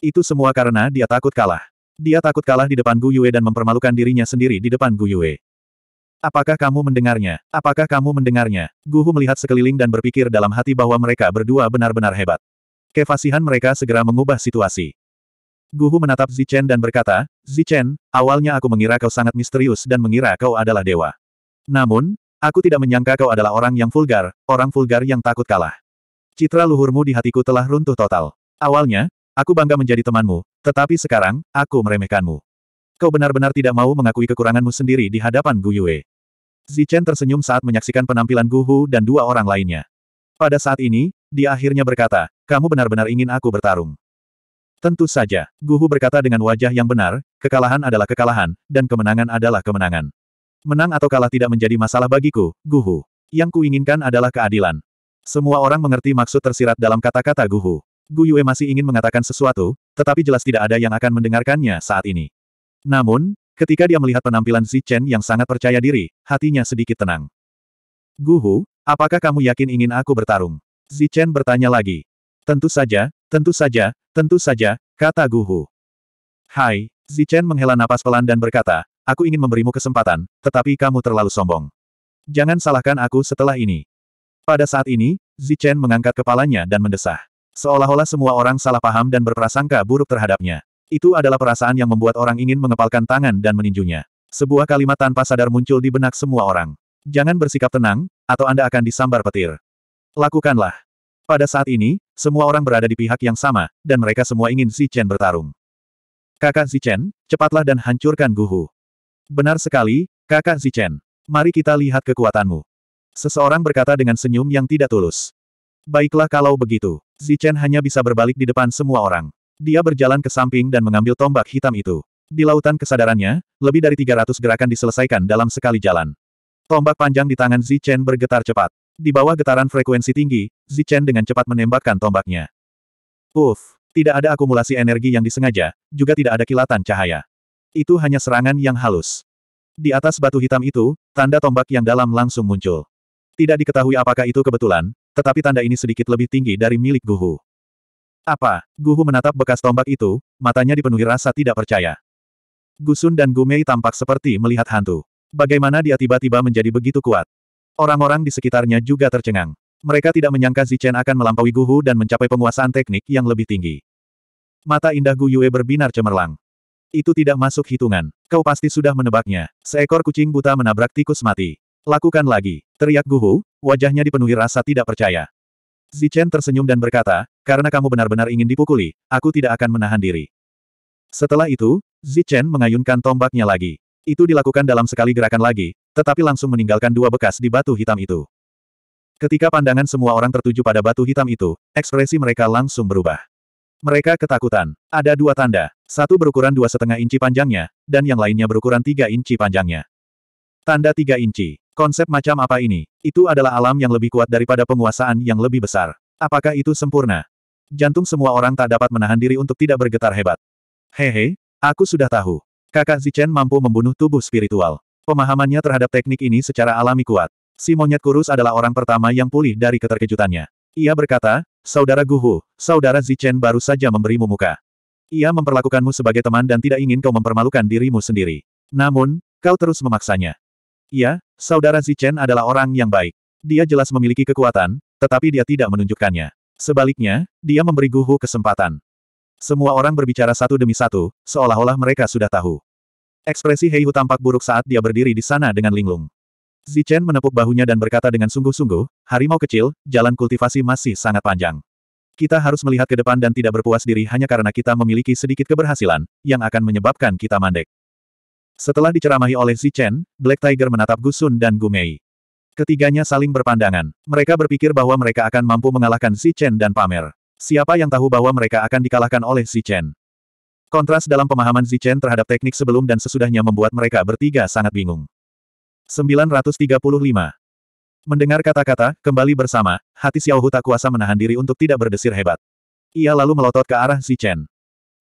Itu semua karena dia takut kalah. Dia takut kalah di depan Gu Yue dan mempermalukan dirinya sendiri di depan Gu Yue. Apakah kamu mendengarnya? Apakah kamu mendengarnya? Guhu melihat sekeliling dan berpikir dalam hati bahwa mereka berdua benar-benar hebat. Kefasihan mereka segera mengubah situasi. Guhu menatap Zichen dan berkata, Zichen, awalnya aku mengira kau sangat misterius dan mengira kau adalah dewa. Namun, aku tidak menyangka kau adalah orang yang vulgar, orang vulgar yang takut kalah. Citra luhurmu di hatiku telah runtuh total. Awalnya, aku bangga menjadi temanmu, tetapi sekarang, aku meremehkanmu. Kau benar-benar tidak mau mengakui kekuranganmu sendiri di hadapan Gu Yue. Zichen tersenyum saat menyaksikan penampilan Guhu dan dua orang lainnya. Pada saat ini, dia akhirnya berkata, kamu benar-benar ingin aku bertarung. Tentu saja, Guhu berkata dengan wajah yang benar, kekalahan adalah kekalahan, dan kemenangan adalah kemenangan. Menang atau kalah tidak menjadi masalah bagiku, Guhu. Yang kuinginkan adalah keadilan. Semua orang mengerti maksud tersirat dalam kata-kata Guhu. Gu Yue masih ingin mengatakan sesuatu, tetapi jelas tidak ada yang akan mendengarkannya saat ini. Namun, ketika dia melihat penampilan Xi Chen yang sangat percaya diri, hatinya sedikit tenang. Guhu, apakah kamu yakin ingin aku bertarung? Xi Chen bertanya lagi. Tentu saja, Tentu saja, tentu saja, kata Guhu. Hai, Zichen menghela napas pelan dan berkata, aku ingin memberimu kesempatan, tetapi kamu terlalu sombong. Jangan salahkan aku setelah ini. Pada saat ini, Zichen mengangkat kepalanya dan mendesah. Seolah-olah semua orang salah paham dan berprasangka buruk terhadapnya. Itu adalah perasaan yang membuat orang ingin mengepalkan tangan dan meninjunya. Sebuah kalimat tanpa sadar muncul di benak semua orang. Jangan bersikap tenang, atau Anda akan disambar petir. Lakukanlah. Pada saat ini, semua orang berada di pihak yang sama, dan mereka semua ingin Si Chen bertarung. Kakak Si Chen, cepatlah dan hancurkan Guhu. Benar sekali, kakak Si Chen. Mari kita lihat kekuatanmu. Seseorang berkata dengan senyum yang tidak tulus. Baiklah kalau begitu, Si Chen hanya bisa berbalik di depan semua orang. Dia berjalan ke samping dan mengambil tombak hitam itu. Di lautan kesadarannya, lebih dari 300 gerakan diselesaikan dalam sekali jalan. Tombak panjang di tangan Zichen bergetar cepat. Di bawah getaran frekuensi tinggi, Zichen dengan cepat menembakkan tombaknya. Uff, tidak ada akumulasi energi yang disengaja, juga tidak ada kilatan cahaya. Itu hanya serangan yang halus. Di atas batu hitam itu, tanda tombak yang dalam langsung muncul. Tidak diketahui apakah itu kebetulan, tetapi tanda ini sedikit lebih tinggi dari milik Guhu. Apa? Guhu menatap bekas tombak itu, matanya dipenuhi rasa tidak percaya. Gusun dan Gumei tampak seperti melihat hantu. Bagaimana dia tiba-tiba menjadi begitu kuat? Orang-orang di sekitarnya juga tercengang. Mereka tidak menyangka Zichen akan melampaui Guhu dan mencapai penguasaan teknik yang lebih tinggi. Mata indah Gu Yue berbinar cemerlang. Itu tidak masuk hitungan. Kau pasti sudah menebaknya. Seekor kucing buta menabrak tikus mati. Lakukan lagi. Teriak Guhu, wajahnya dipenuhi rasa tidak percaya. Zichen tersenyum dan berkata, karena kamu benar-benar ingin dipukuli, aku tidak akan menahan diri. Setelah itu, Zichen mengayunkan tombaknya lagi. Itu dilakukan dalam sekali gerakan lagi, tetapi langsung meninggalkan dua bekas di batu hitam itu. Ketika pandangan semua orang tertuju pada batu hitam itu, ekspresi mereka langsung berubah. Mereka ketakutan. Ada dua tanda, satu berukuran dua setengah inci panjangnya, dan yang lainnya berukuran tiga inci panjangnya. Tanda tiga inci. Konsep macam apa ini? Itu adalah alam yang lebih kuat daripada penguasaan yang lebih besar. Apakah itu sempurna? Jantung semua orang tak dapat menahan diri untuk tidak bergetar hebat. Hehe, aku sudah tahu. Kakak Zichen mampu membunuh tubuh spiritual. Pemahamannya terhadap teknik ini secara alami kuat. Si monyet kurus adalah orang pertama yang pulih dari keterkejutannya. Ia berkata, Saudara Guhu, Saudara Zichen baru saja memberimu muka. Ia memperlakukanmu sebagai teman dan tidak ingin kau mempermalukan dirimu sendiri. Namun, kau terus memaksanya. Ia, Saudara Zichen adalah orang yang baik. Dia jelas memiliki kekuatan, tetapi dia tidak menunjukkannya. Sebaliknya, dia memberi Guhu kesempatan. Semua orang berbicara satu demi satu, seolah-olah mereka sudah tahu. Ekspresi Heihu tampak buruk saat dia berdiri di sana dengan linglung. Zichen menepuk bahunya dan berkata dengan sungguh-sungguh, harimau kecil, jalan kultivasi masih sangat panjang. Kita harus melihat ke depan dan tidak berpuas diri hanya karena kita memiliki sedikit keberhasilan, yang akan menyebabkan kita mandek. Setelah diceramahi oleh Zichen, Black Tiger menatap Gusun dan Gumei. Ketiganya saling berpandangan. Mereka berpikir bahwa mereka akan mampu mengalahkan Zichen dan Pamer. Siapa yang tahu bahwa mereka akan dikalahkan oleh Zichen? Kontras dalam pemahaman Zichen terhadap teknik sebelum dan sesudahnya membuat mereka bertiga sangat bingung. 935. Mendengar kata-kata, kembali bersama, hati Xiao Hu tak kuasa menahan diri untuk tidak berdesir hebat. Ia lalu melotot ke arah Zichen.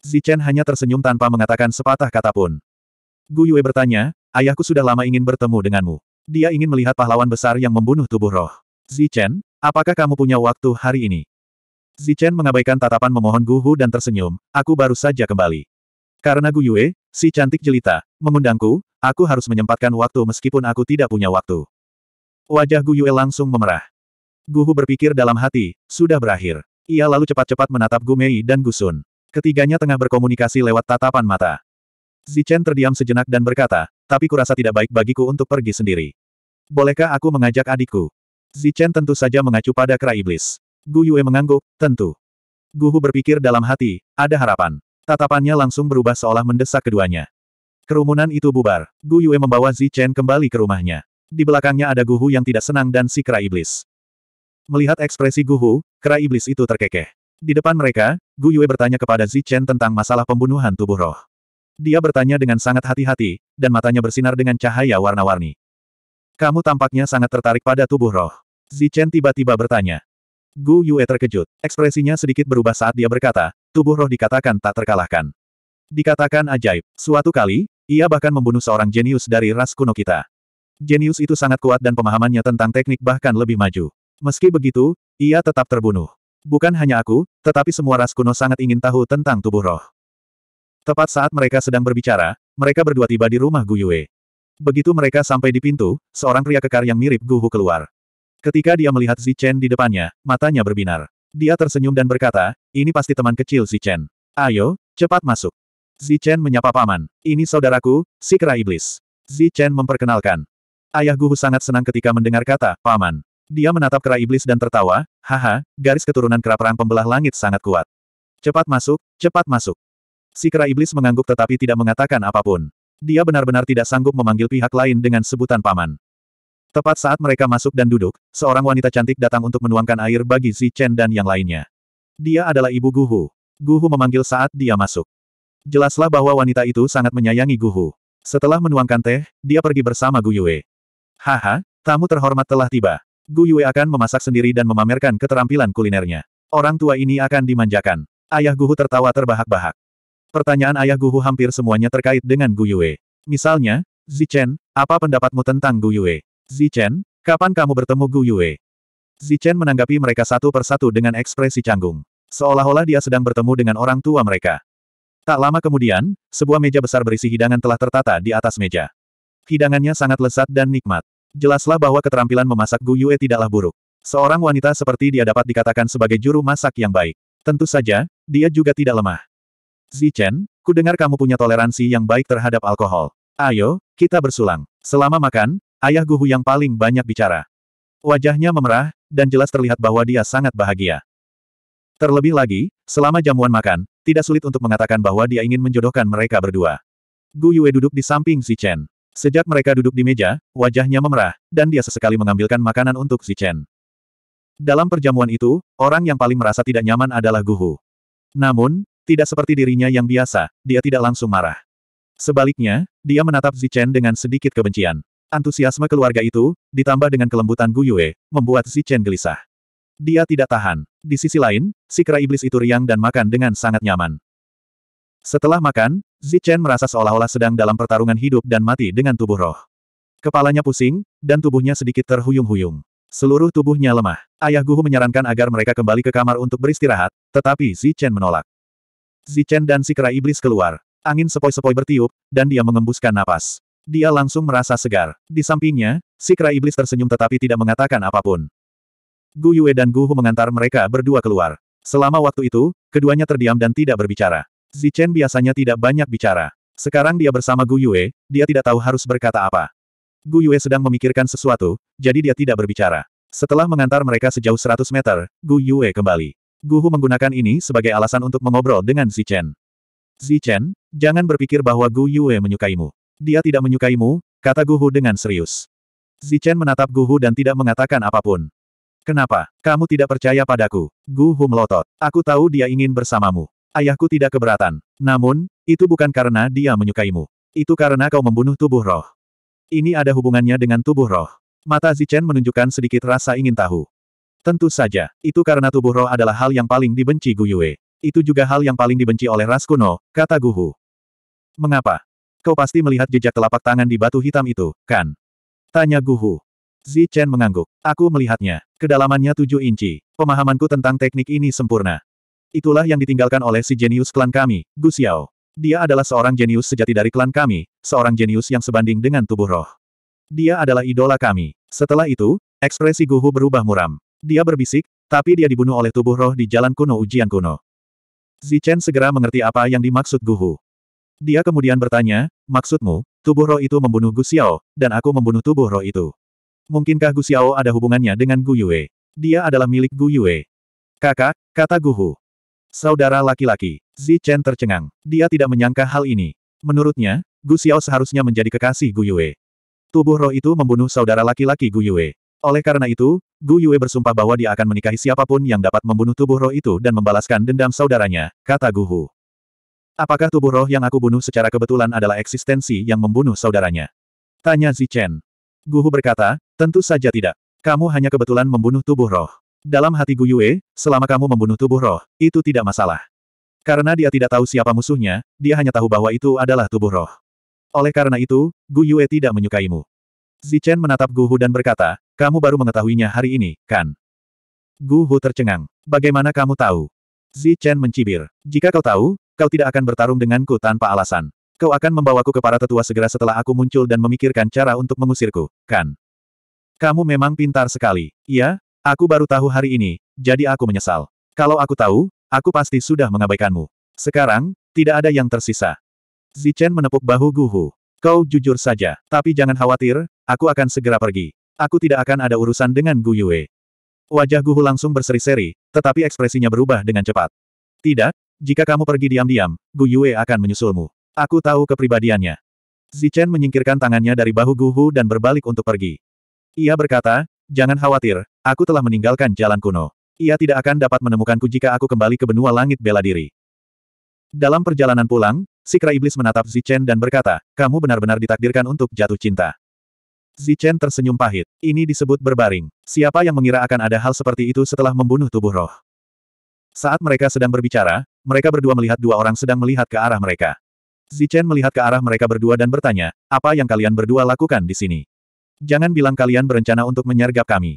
Zichen hanya tersenyum tanpa mengatakan sepatah kata pun. Gu Yue bertanya, ayahku sudah lama ingin bertemu denganmu. Dia ingin melihat pahlawan besar yang membunuh tubuh roh. Zichen, apakah kamu punya waktu hari ini? Zichen mengabaikan tatapan memohon Guhu dan tersenyum, aku baru saja kembali. Karena Gu Yue, si cantik jelita, mengundangku, aku harus menyempatkan waktu meskipun aku tidak punya waktu. Wajah Gu Yue langsung memerah. Guhu berpikir dalam hati, sudah berakhir. Ia lalu cepat-cepat menatap Gu Mei dan Gu Sun. Ketiganya tengah berkomunikasi lewat tatapan mata. Zichen terdiam sejenak dan berkata, tapi kurasa tidak baik bagiku untuk pergi sendiri. Bolehkah aku mengajak adikku? Zichen tentu saja mengacu pada kera iblis. Gu Yue mengangguk, tentu. Gu Hu berpikir dalam hati, ada harapan. Tatapannya langsung berubah seolah mendesak keduanya. Kerumunan itu bubar. Gu Yue membawa Zi Chen kembali ke rumahnya. Di belakangnya ada Gu Hu yang tidak senang dan si kera iblis. Melihat ekspresi Gu Hu, kera iblis itu terkekeh. Di depan mereka, Gu Yue bertanya kepada Zi Chen tentang masalah pembunuhan tubuh roh. Dia bertanya dengan sangat hati-hati, dan matanya bersinar dengan cahaya warna-warni. Kamu tampaknya sangat tertarik pada tubuh roh. Zi Chen tiba-tiba bertanya. Gu Yue terkejut. Ekspresinya sedikit berubah saat dia berkata, tubuh roh dikatakan tak terkalahkan. Dikatakan ajaib. Suatu kali, ia bahkan membunuh seorang jenius dari ras kuno kita. Jenius itu sangat kuat dan pemahamannya tentang teknik bahkan lebih maju. Meski begitu, ia tetap terbunuh. Bukan hanya aku, tetapi semua ras kuno sangat ingin tahu tentang tubuh roh. Tepat saat mereka sedang berbicara, mereka berdua tiba di rumah Gu Yue. Begitu mereka sampai di pintu, seorang pria kekar yang mirip Gu Hu keluar. Ketika dia melihat Chen di depannya, matanya berbinar. Dia tersenyum dan berkata, ini pasti teman kecil Chen. Ayo, cepat masuk. Chen menyapa paman. Ini saudaraku, si kera iblis. Chen memperkenalkan. Ayah Guhu sangat senang ketika mendengar kata, paman. Dia menatap kera iblis dan tertawa, haha, garis keturunan kera perang pembelah langit sangat kuat. Cepat masuk, cepat masuk. Si kera iblis mengangguk tetapi tidak mengatakan apapun. Dia benar-benar tidak sanggup memanggil pihak lain dengan sebutan paman. Tepat saat mereka masuk dan duduk, seorang wanita cantik datang untuk menuangkan air bagi Zi Chen dan yang lainnya. Dia adalah ibu Guhu. Guhu memanggil saat dia masuk. Jelaslah bahwa wanita itu sangat menyayangi Guhu. Setelah menuangkan teh, dia pergi bersama Gu Yue. Haha, tamu terhormat telah tiba. Gu Yue akan memasak sendiri dan memamerkan keterampilan kulinernya. Orang tua ini akan dimanjakan. Ayah Guhu tertawa terbahak-bahak. Pertanyaan ayah Guhu hampir semuanya terkait dengan Gu Yue. Misalnya, Zi Chen, apa pendapatmu tentang Gu Yue? Zichen, kapan kamu bertemu Gu Yue? Zichen menanggapi mereka satu persatu dengan ekspresi canggung. Seolah-olah dia sedang bertemu dengan orang tua mereka. Tak lama kemudian, sebuah meja besar berisi hidangan telah tertata di atas meja. Hidangannya sangat lezat dan nikmat. Jelaslah bahwa keterampilan memasak Gu Yue tidaklah buruk. Seorang wanita seperti dia dapat dikatakan sebagai juru masak yang baik. Tentu saja, dia juga tidak lemah. Zichen, ku dengar kamu punya toleransi yang baik terhadap alkohol. Ayo, kita bersulang. Selama makan, Ayah Guhu yang paling banyak bicara. Wajahnya memerah, dan jelas terlihat bahwa dia sangat bahagia. Terlebih lagi, selama jamuan makan, tidak sulit untuk mengatakan bahwa dia ingin menjodohkan mereka berdua. Gu Yue duduk di samping Si Chen. Sejak mereka duduk di meja, wajahnya memerah, dan dia sesekali mengambilkan makanan untuk Si Chen. Dalam perjamuan itu, orang yang paling merasa tidak nyaman adalah Guhu. Namun, tidak seperti dirinya yang biasa, dia tidak langsung marah. Sebaliknya, dia menatap Zichen dengan sedikit kebencian. Antusiasme keluarga itu, ditambah dengan kelembutan Gu Yue, membuat Zichen Chen gelisah. Dia tidak tahan. Di sisi lain, si kera iblis itu riang dan makan dengan sangat nyaman. Setelah makan, Zichen merasa seolah-olah sedang dalam pertarungan hidup dan mati dengan tubuh roh. Kepalanya pusing, dan tubuhnya sedikit terhuyung-huyung. Seluruh tubuhnya lemah. Ayah Guhu menyarankan agar mereka kembali ke kamar untuk beristirahat, tetapi Zichen menolak. Zichen dan si kera iblis keluar. Angin sepoi-sepoi bertiup, dan dia mengembuskan napas. Dia langsung merasa segar. Di sampingnya, si kera iblis tersenyum tetapi tidak mengatakan apapun. Gu Yue dan Gu Hu mengantar mereka berdua keluar. Selama waktu itu, keduanya terdiam dan tidak berbicara. Zichen biasanya tidak banyak bicara. Sekarang dia bersama Gu Yue, dia tidak tahu harus berkata apa. Gu Yue sedang memikirkan sesuatu, jadi dia tidak berbicara. Setelah mengantar mereka sejauh 100 meter, Gu Yue kembali. Gu Hu menggunakan ini sebagai alasan untuk mengobrol dengan Zichen. Zichen, jangan berpikir bahwa Gu Yue menyukaimu. Dia tidak menyukaimu, kata Guhu dengan serius. Zichen menatap Guhu dan tidak mengatakan apapun. Kenapa? Kamu tidak percaya padaku? Guhu melotot. Aku tahu dia ingin bersamamu. Ayahku tidak keberatan. Namun, itu bukan karena dia menyukaimu. Itu karena kau membunuh tubuh roh. Ini ada hubungannya dengan tubuh roh. Mata Zichen menunjukkan sedikit rasa ingin tahu. Tentu saja, itu karena tubuh roh adalah hal yang paling dibenci Gu Yue. Itu juga hal yang paling dibenci oleh ras kuno, kata Guhu. Mengapa? Kau pasti melihat jejak telapak tangan di batu hitam itu, kan? Tanya Guhu. Zi Chen mengangguk. Aku melihatnya. Kedalamannya tujuh inci. Pemahamanku tentang teknik ini sempurna. Itulah yang ditinggalkan oleh si jenius klan kami, Gu Xiao. Dia adalah seorang jenius sejati dari klan kami, seorang jenius yang sebanding dengan tubuh roh. Dia adalah idola kami. Setelah itu, ekspresi Guhu berubah muram. Dia berbisik, tapi dia dibunuh oleh tubuh roh di jalan kuno ujian kuno. Zichen segera mengerti apa yang dimaksud Guhu. Dia kemudian bertanya, maksudmu, tubuh roh itu membunuh Gu Xiao, dan aku membunuh tubuh roh itu. Mungkinkah Gu Xiao ada hubungannya dengan Gu Yue? Dia adalah milik Gu Yue. Kakak, kata Gu Hu. Saudara laki-laki, Zi Chen tercengang. Dia tidak menyangka hal ini. Menurutnya, Gu Xiao seharusnya menjadi kekasih Gu Yue. Tubuh roh itu membunuh saudara laki-laki Gu Yue. Oleh karena itu, Gu Yue bersumpah bahwa dia akan menikahi siapapun yang dapat membunuh tubuh roh itu dan membalaskan dendam saudaranya, kata Gu Hu. Apakah tubuh roh yang aku bunuh secara kebetulan adalah eksistensi yang membunuh saudaranya? Tanya Zichen. Guhu berkata, tentu saja tidak. Kamu hanya kebetulan membunuh tubuh roh. Dalam hati Gu Yue, selama kamu membunuh tubuh roh, itu tidak masalah. Karena dia tidak tahu siapa musuhnya, dia hanya tahu bahwa itu adalah tubuh roh. Oleh karena itu, Gu Yue tidak menyukaimu. Zichen menatap Guhu dan berkata, kamu baru mengetahuinya hari ini, kan? Guhu tercengang. Bagaimana kamu tahu? Zi Chen mencibir. Jika kau tahu, kau tidak akan bertarung denganku tanpa alasan. Kau akan membawaku ke para tetua segera setelah aku muncul dan memikirkan cara untuk mengusirku, kan? Kamu memang pintar sekali. Iya, aku baru tahu hari ini, jadi aku menyesal. Kalau aku tahu, aku pasti sudah mengabaikanmu. Sekarang, tidak ada yang tersisa. Zichen menepuk bahu Guhu. Kau jujur saja, tapi jangan khawatir, aku akan segera pergi. Aku tidak akan ada urusan dengan Gu Yue. Wajah Guhu langsung berseri-seri, tetapi ekspresinya berubah dengan cepat. Tidak, jika kamu pergi diam-diam, Gu Yue akan menyusulmu. Aku tahu kepribadiannya. Zichen menyingkirkan tangannya dari bahu Guhu dan berbalik untuk pergi. Ia berkata, jangan khawatir, aku telah meninggalkan jalan kuno. Ia tidak akan dapat menemukanku jika aku kembali ke benua langit bela diri. Dalam perjalanan pulang, Sikra Iblis menatap Zichen dan berkata, kamu benar-benar ditakdirkan untuk jatuh cinta. Zichen tersenyum pahit. Ini disebut berbaring. Siapa yang mengira akan ada hal seperti itu setelah membunuh tubuh roh? Saat mereka sedang berbicara, mereka berdua melihat dua orang sedang melihat ke arah mereka. Zichen melihat ke arah mereka berdua dan bertanya, apa yang kalian berdua lakukan di sini? Jangan bilang kalian berencana untuk menyergap kami.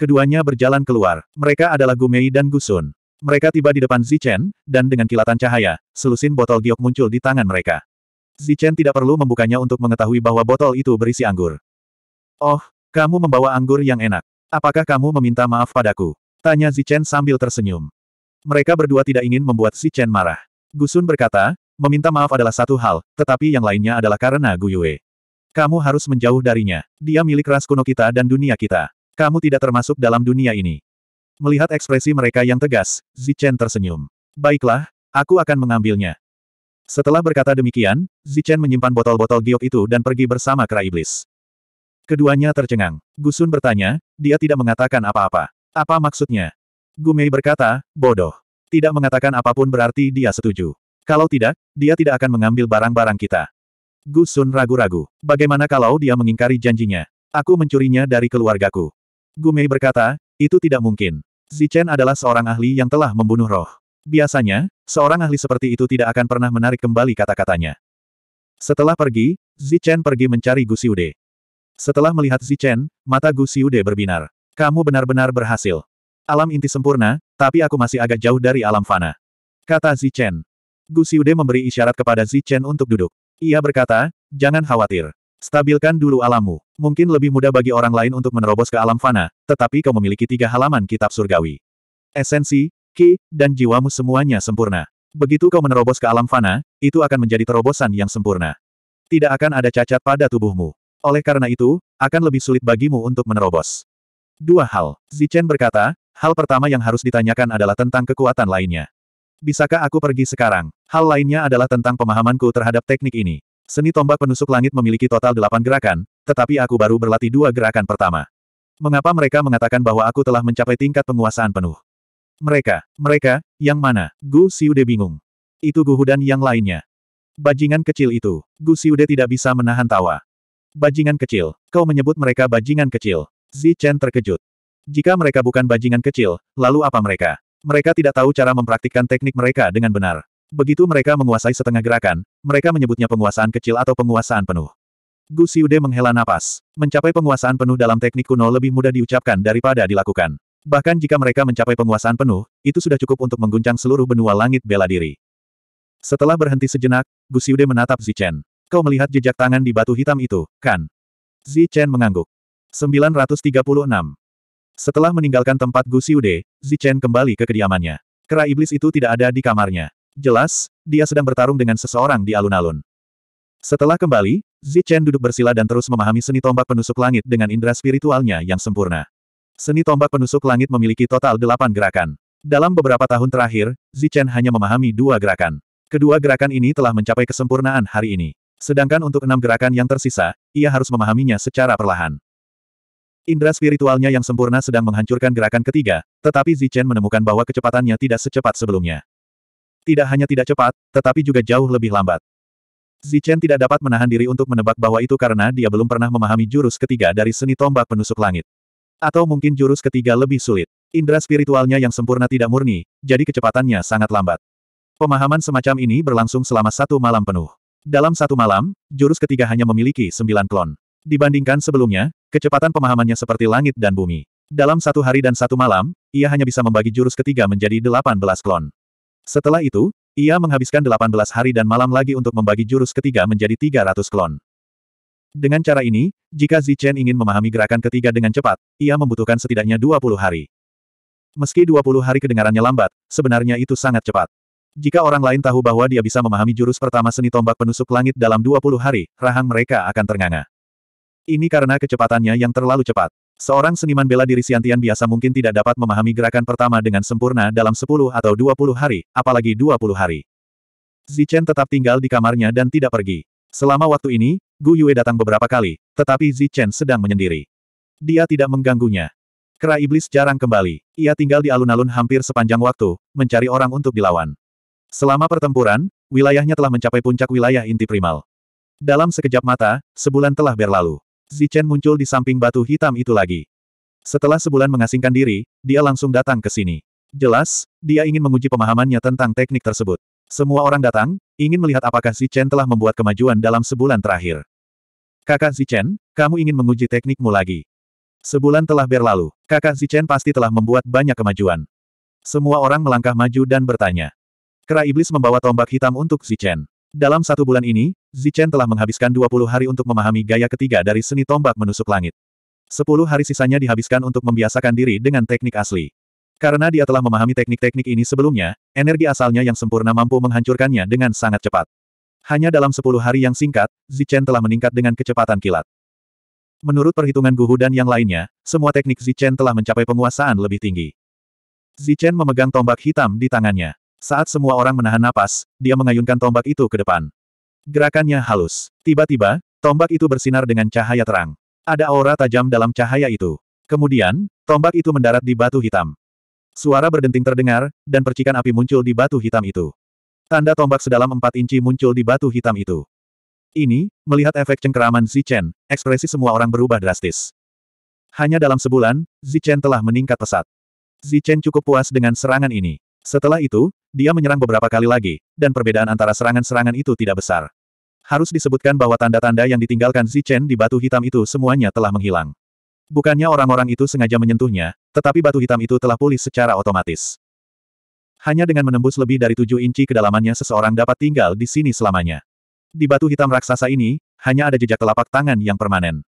Keduanya berjalan keluar. Mereka adalah Gumei dan Gusun. Mereka tiba di depan Zichen, dan dengan kilatan cahaya, selusin botol giok muncul di tangan mereka. Zichen tidak perlu membukanya untuk mengetahui bahwa botol itu berisi anggur. Oh, kamu membawa anggur yang enak. Apakah kamu meminta maaf padaku? Tanya Zichen sambil tersenyum. Mereka berdua tidak ingin membuat Zichen marah. Gusun berkata, meminta maaf adalah satu hal, tetapi yang lainnya adalah karena Guyue. Kamu harus menjauh darinya. Dia milik ras kuno kita dan dunia kita. Kamu tidak termasuk dalam dunia ini. Melihat ekspresi mereka yang tegas, Zichen tersenyum. Baiklah, aku akan mengambilnya. Setelah berkata demikian, Zichen menyimpan botol-botol giok itu dan pergi bersama kera iblis. Keduanya tercengang. Gusun bertanya, dia tidak mengatakan apa-apa. Apa maksudnya? Gumei berkata, bodoh. Tidak mengatakan apapun berarti dia setuju. Kalau tidak, dia tidak akan mengambil barang-barang kita. Gusun ragu-ragu. Bagaimana kalau dia mengingkari janjinya? Aku mencurinya dari keluargaku. Gumei berkata, itu tidak mungkin. Zichen adalah seorang ahli yang telah membunuh roh. Biasanya, seorang ahli seperti itu tidak akan pernah menarik kembali kata-katanya. Setelah pergi, Zichen pergi mencari Gusiude. Setelah melihat Zichen, mata Gu Xiude berbinar. Kamu benar-benar berhasil. Alam inti sempurna, tapi aku masih agak jauh dari alam fana. Kata Zichen. Gu Xiude memberi isyarat kepada Zichen untuk duduk. Ia berkata, jangan khawatir. Stabilkan dulu alammu. Mungkin lebih mudah bagi orang lain untuk menerobos ke alam fana, tetapi kau memiliki tiga halaman kitab surgawi. Esensi, ki, dan jiwamu semuanya sempurna. Begitu kau menerobos ke alam fana, itu akan menjadi terobosan yang sempurna. Tidak akan ada cacat pada tubuhmu. Oleh karena itu, akan lebih sulit bagimu untuk menerobos. Dua hal. Zichen berkata, hal pertama yang harus ditanyakan adalah tentang kekuatan lainnya. Bisakah aku pergi sekarang? Hal lainnya adalah tentang pemahamanku terhadap teknik ini. Seni tombak penusuk langit memiliki total delapan gerakan, tetapi aku baru berlatih dua gerakan pertama. Mengapa mereka mengatakan bahwa aku telah mencapai tingkat penguasaan penuh? Mereka, mereka, yang mana? Gu Siude bingung. Itu Gu Hudan yang lainnya. Bajingan kecil itu, Gu Siude tidak bisa menahan tawa. Bajingan kecil. Kau menyebut mereka bajingan kecil. Zi Chen terkejut. Jika mereka bukan bajingan kecil, lalu apa mereka? Mereka tidak tahu cara mempraktikkan teknik mereka dengan benar. Begitu mereka menguasai setengah gerakan, mereka menyebutnya penguasaan kecil atau penguasaan penuh. Gu Xiude menghela napas. Mencapai penguasaan penuh dalam teknik kuno lebih mudah diucapkan daripada dilakukan. Bahkan jika mereka mencapai penguasaan penuh, itu sudah cukup untuk mengguncang seluruh benua langit bela diri. Setelah berhenti sejenak, Gu Xiude menatap Zichen. Kau melihat jejak tangan di batu hitam itu, kan? Zi Chen mengangguk. 936. Setelah meninggalkan tempat Gu Xiude, Zi Chen kembali ke kediamannya. Kera iblis itu tidak ada di kamarnya. Jelas, dia sedang bertarung dengan seseorang di alun-alun. Setelah kembali, Zi Chen duduk bersila dan terus memahami seni tombak penusuk langit dengan indera spiritualnya yang sempurna. Seni tombak penusuk langit memiliki total delapan gerakan. Dalam beberapa tahun terakhir, Zi Chen hanya memahami dua gerakan. Kedua gerakan ini telah mencapai kesempurnaan hari ini. Sedangkan untuk enam gerakan yang tersisa, ia harus memahaminya secara perlahan. Indra spiritualnya yang sempurna sedang menghancurkan gerakan ketiga, tetapi Zichen menemukan bahwa kecepatannya tidak secepat sebelumnya. Tidak hanya tidak cepat, tetapi juga jauh lebih lambat. Zichen tidak dapat menahan diri untuk menebak bahwa itu karena dia belum pernah memahami jurus ketiga dari seni tombak penusuk langit. Atau mungkin jurus ketiga lebih sulit. Indra spiritualnya yang sempurna tidak murni, jadi kecepatannya sangat lambat. Pemahaman semacam ini berlangsung selama satu malam penuh. Dalam satu malam, jurus ketiga hanya memiliki sembilan klon. Dibandingkan sebelumnya, kecepatan pemahamannya seperti langit dan bumi. Dalam satu hari dan satu malam, ia hanya bisa membagi jurus ketiga menjadi delapan belas klon. Setelah itu, ia menghabiskan delapan belas hari dan malam lagi untuk membagi jurus ketiga menjadi tiga ratus klon. Dengan cara ini, jika Zichen ingin memahami gerakan ketiga dengan cepat, ia membutuhkan setidaknya dua puluh hari. Meski dua puluh hari kedengarannya lambat, sebenarnya itu sangat cepat. Jika orang lain tahu bahwa dia bisa memahami jurus pertama seni tombak penusuk langit dalam 20 hari, rahang mereka akan ternganga. Ini karena kecepatannya yang terlalu cepat. Seorang seniman bela diri Siantian biasa mungkin tidak dapat memahami gerakan pertama dengan sempurna dalam 10 atau 20 hari, apalagi 20 hari. Zichen tetap tinggal di kamarnya dan tidak pergi. Selama waktu ini, Gu Yue datang beberapa kali, tetapi Zichen sedang menyendiri. Dia tidak mengganggunya. Kera iblis jarang kembali. Ia tinggal di alun-alun hampir sepanjang waktu, mencari orang untuk dilawan. Selama pertempuran, wilayahnya telah mencapai puncak wilayah inti primal. Dalam sekejap mata, sebulan telah berlalu. Zichen muncul di samping batu hitam itu lagi. Setelah sebulan mengasingkan diri, dia langsung datang ke sini. Jelas, dia ingin menguji pemahamannya tentang teknik tersebut. Semua orang datang, ingin melihat apakah Zichen telah membuat kemajuan dalam sebulan terakhir. Kakak Zichen, kamu ingin menguji teknikmu lagi. Sebulan telah berlalu, kakak Zichen pasti telah membuat banyak kemajuan. Semua orang melangkah maju dan bertanya. Kera Iblis membawa tombak hitam untuk Zichen. Dalam satu bulan ini, Zichen telah menghabiskan 20 hari untuk memahami gaya ketiga dari seni tombak menusuk langit. 10 hari sisanya dihabiskan untuk membiasakan diri dengan teknik asli. Karena dia telah memahami teknik-teknik ini sebelumnya, energi asalnya yang sempurna mampu menghancurkannya dengan sangat cepat. Hanya dalam 10 hari yang singkat, Zichen telah meningkat dengan kecepatan kilat. Menurut perhitungan Guhu dan yang lainnya, semua teknik Zichen telah mencapai penguasaan lebih tinggi. Zichen memegang tombak hitam di tangannya. Saat semua orang menahan napas, dia mengayunkan tombak itu ke depan. Gerakannya halus. Tiba-tiba, tombak itu bersinar dengan cahaya terang. Ada aura tajam dalam cahaya itu. Kemudian, tombak itu mendarat di batu hitam. Suara berdenting terdengar, dan percikan api muncul di batu hitam itu. Tanda tombak sedalam 4 inci muncul di batu hitam itu. Ini, melihat efek cengkeraman Zichen, ekspresi semua orang berubah drastis. Hanya dalam sebulan, Zichen telah meningkat pesat. Zichen cukup puas dengan serangan ini. Setelah itu, dia menyerang beberapa kali lagi, dan perbedaan antara serangan-serangan itu tidak besar. Harus disebutkan bahwa tanda-tanda yang ditinggalkan Zichen di batu hitam itu semuanya telah menghilang. Bukannya orang-orang itu sengaja menyentuhnya, tetapi batu hitam itu telah pulih secara otomatis. Hanya dengan menembus lebih dari tujuh inci kedalamannya seseorang dapat tinggal di sini selamanya. Di batu hitam raksasa ini, hanya ada jejak telapak tangan yang permanen.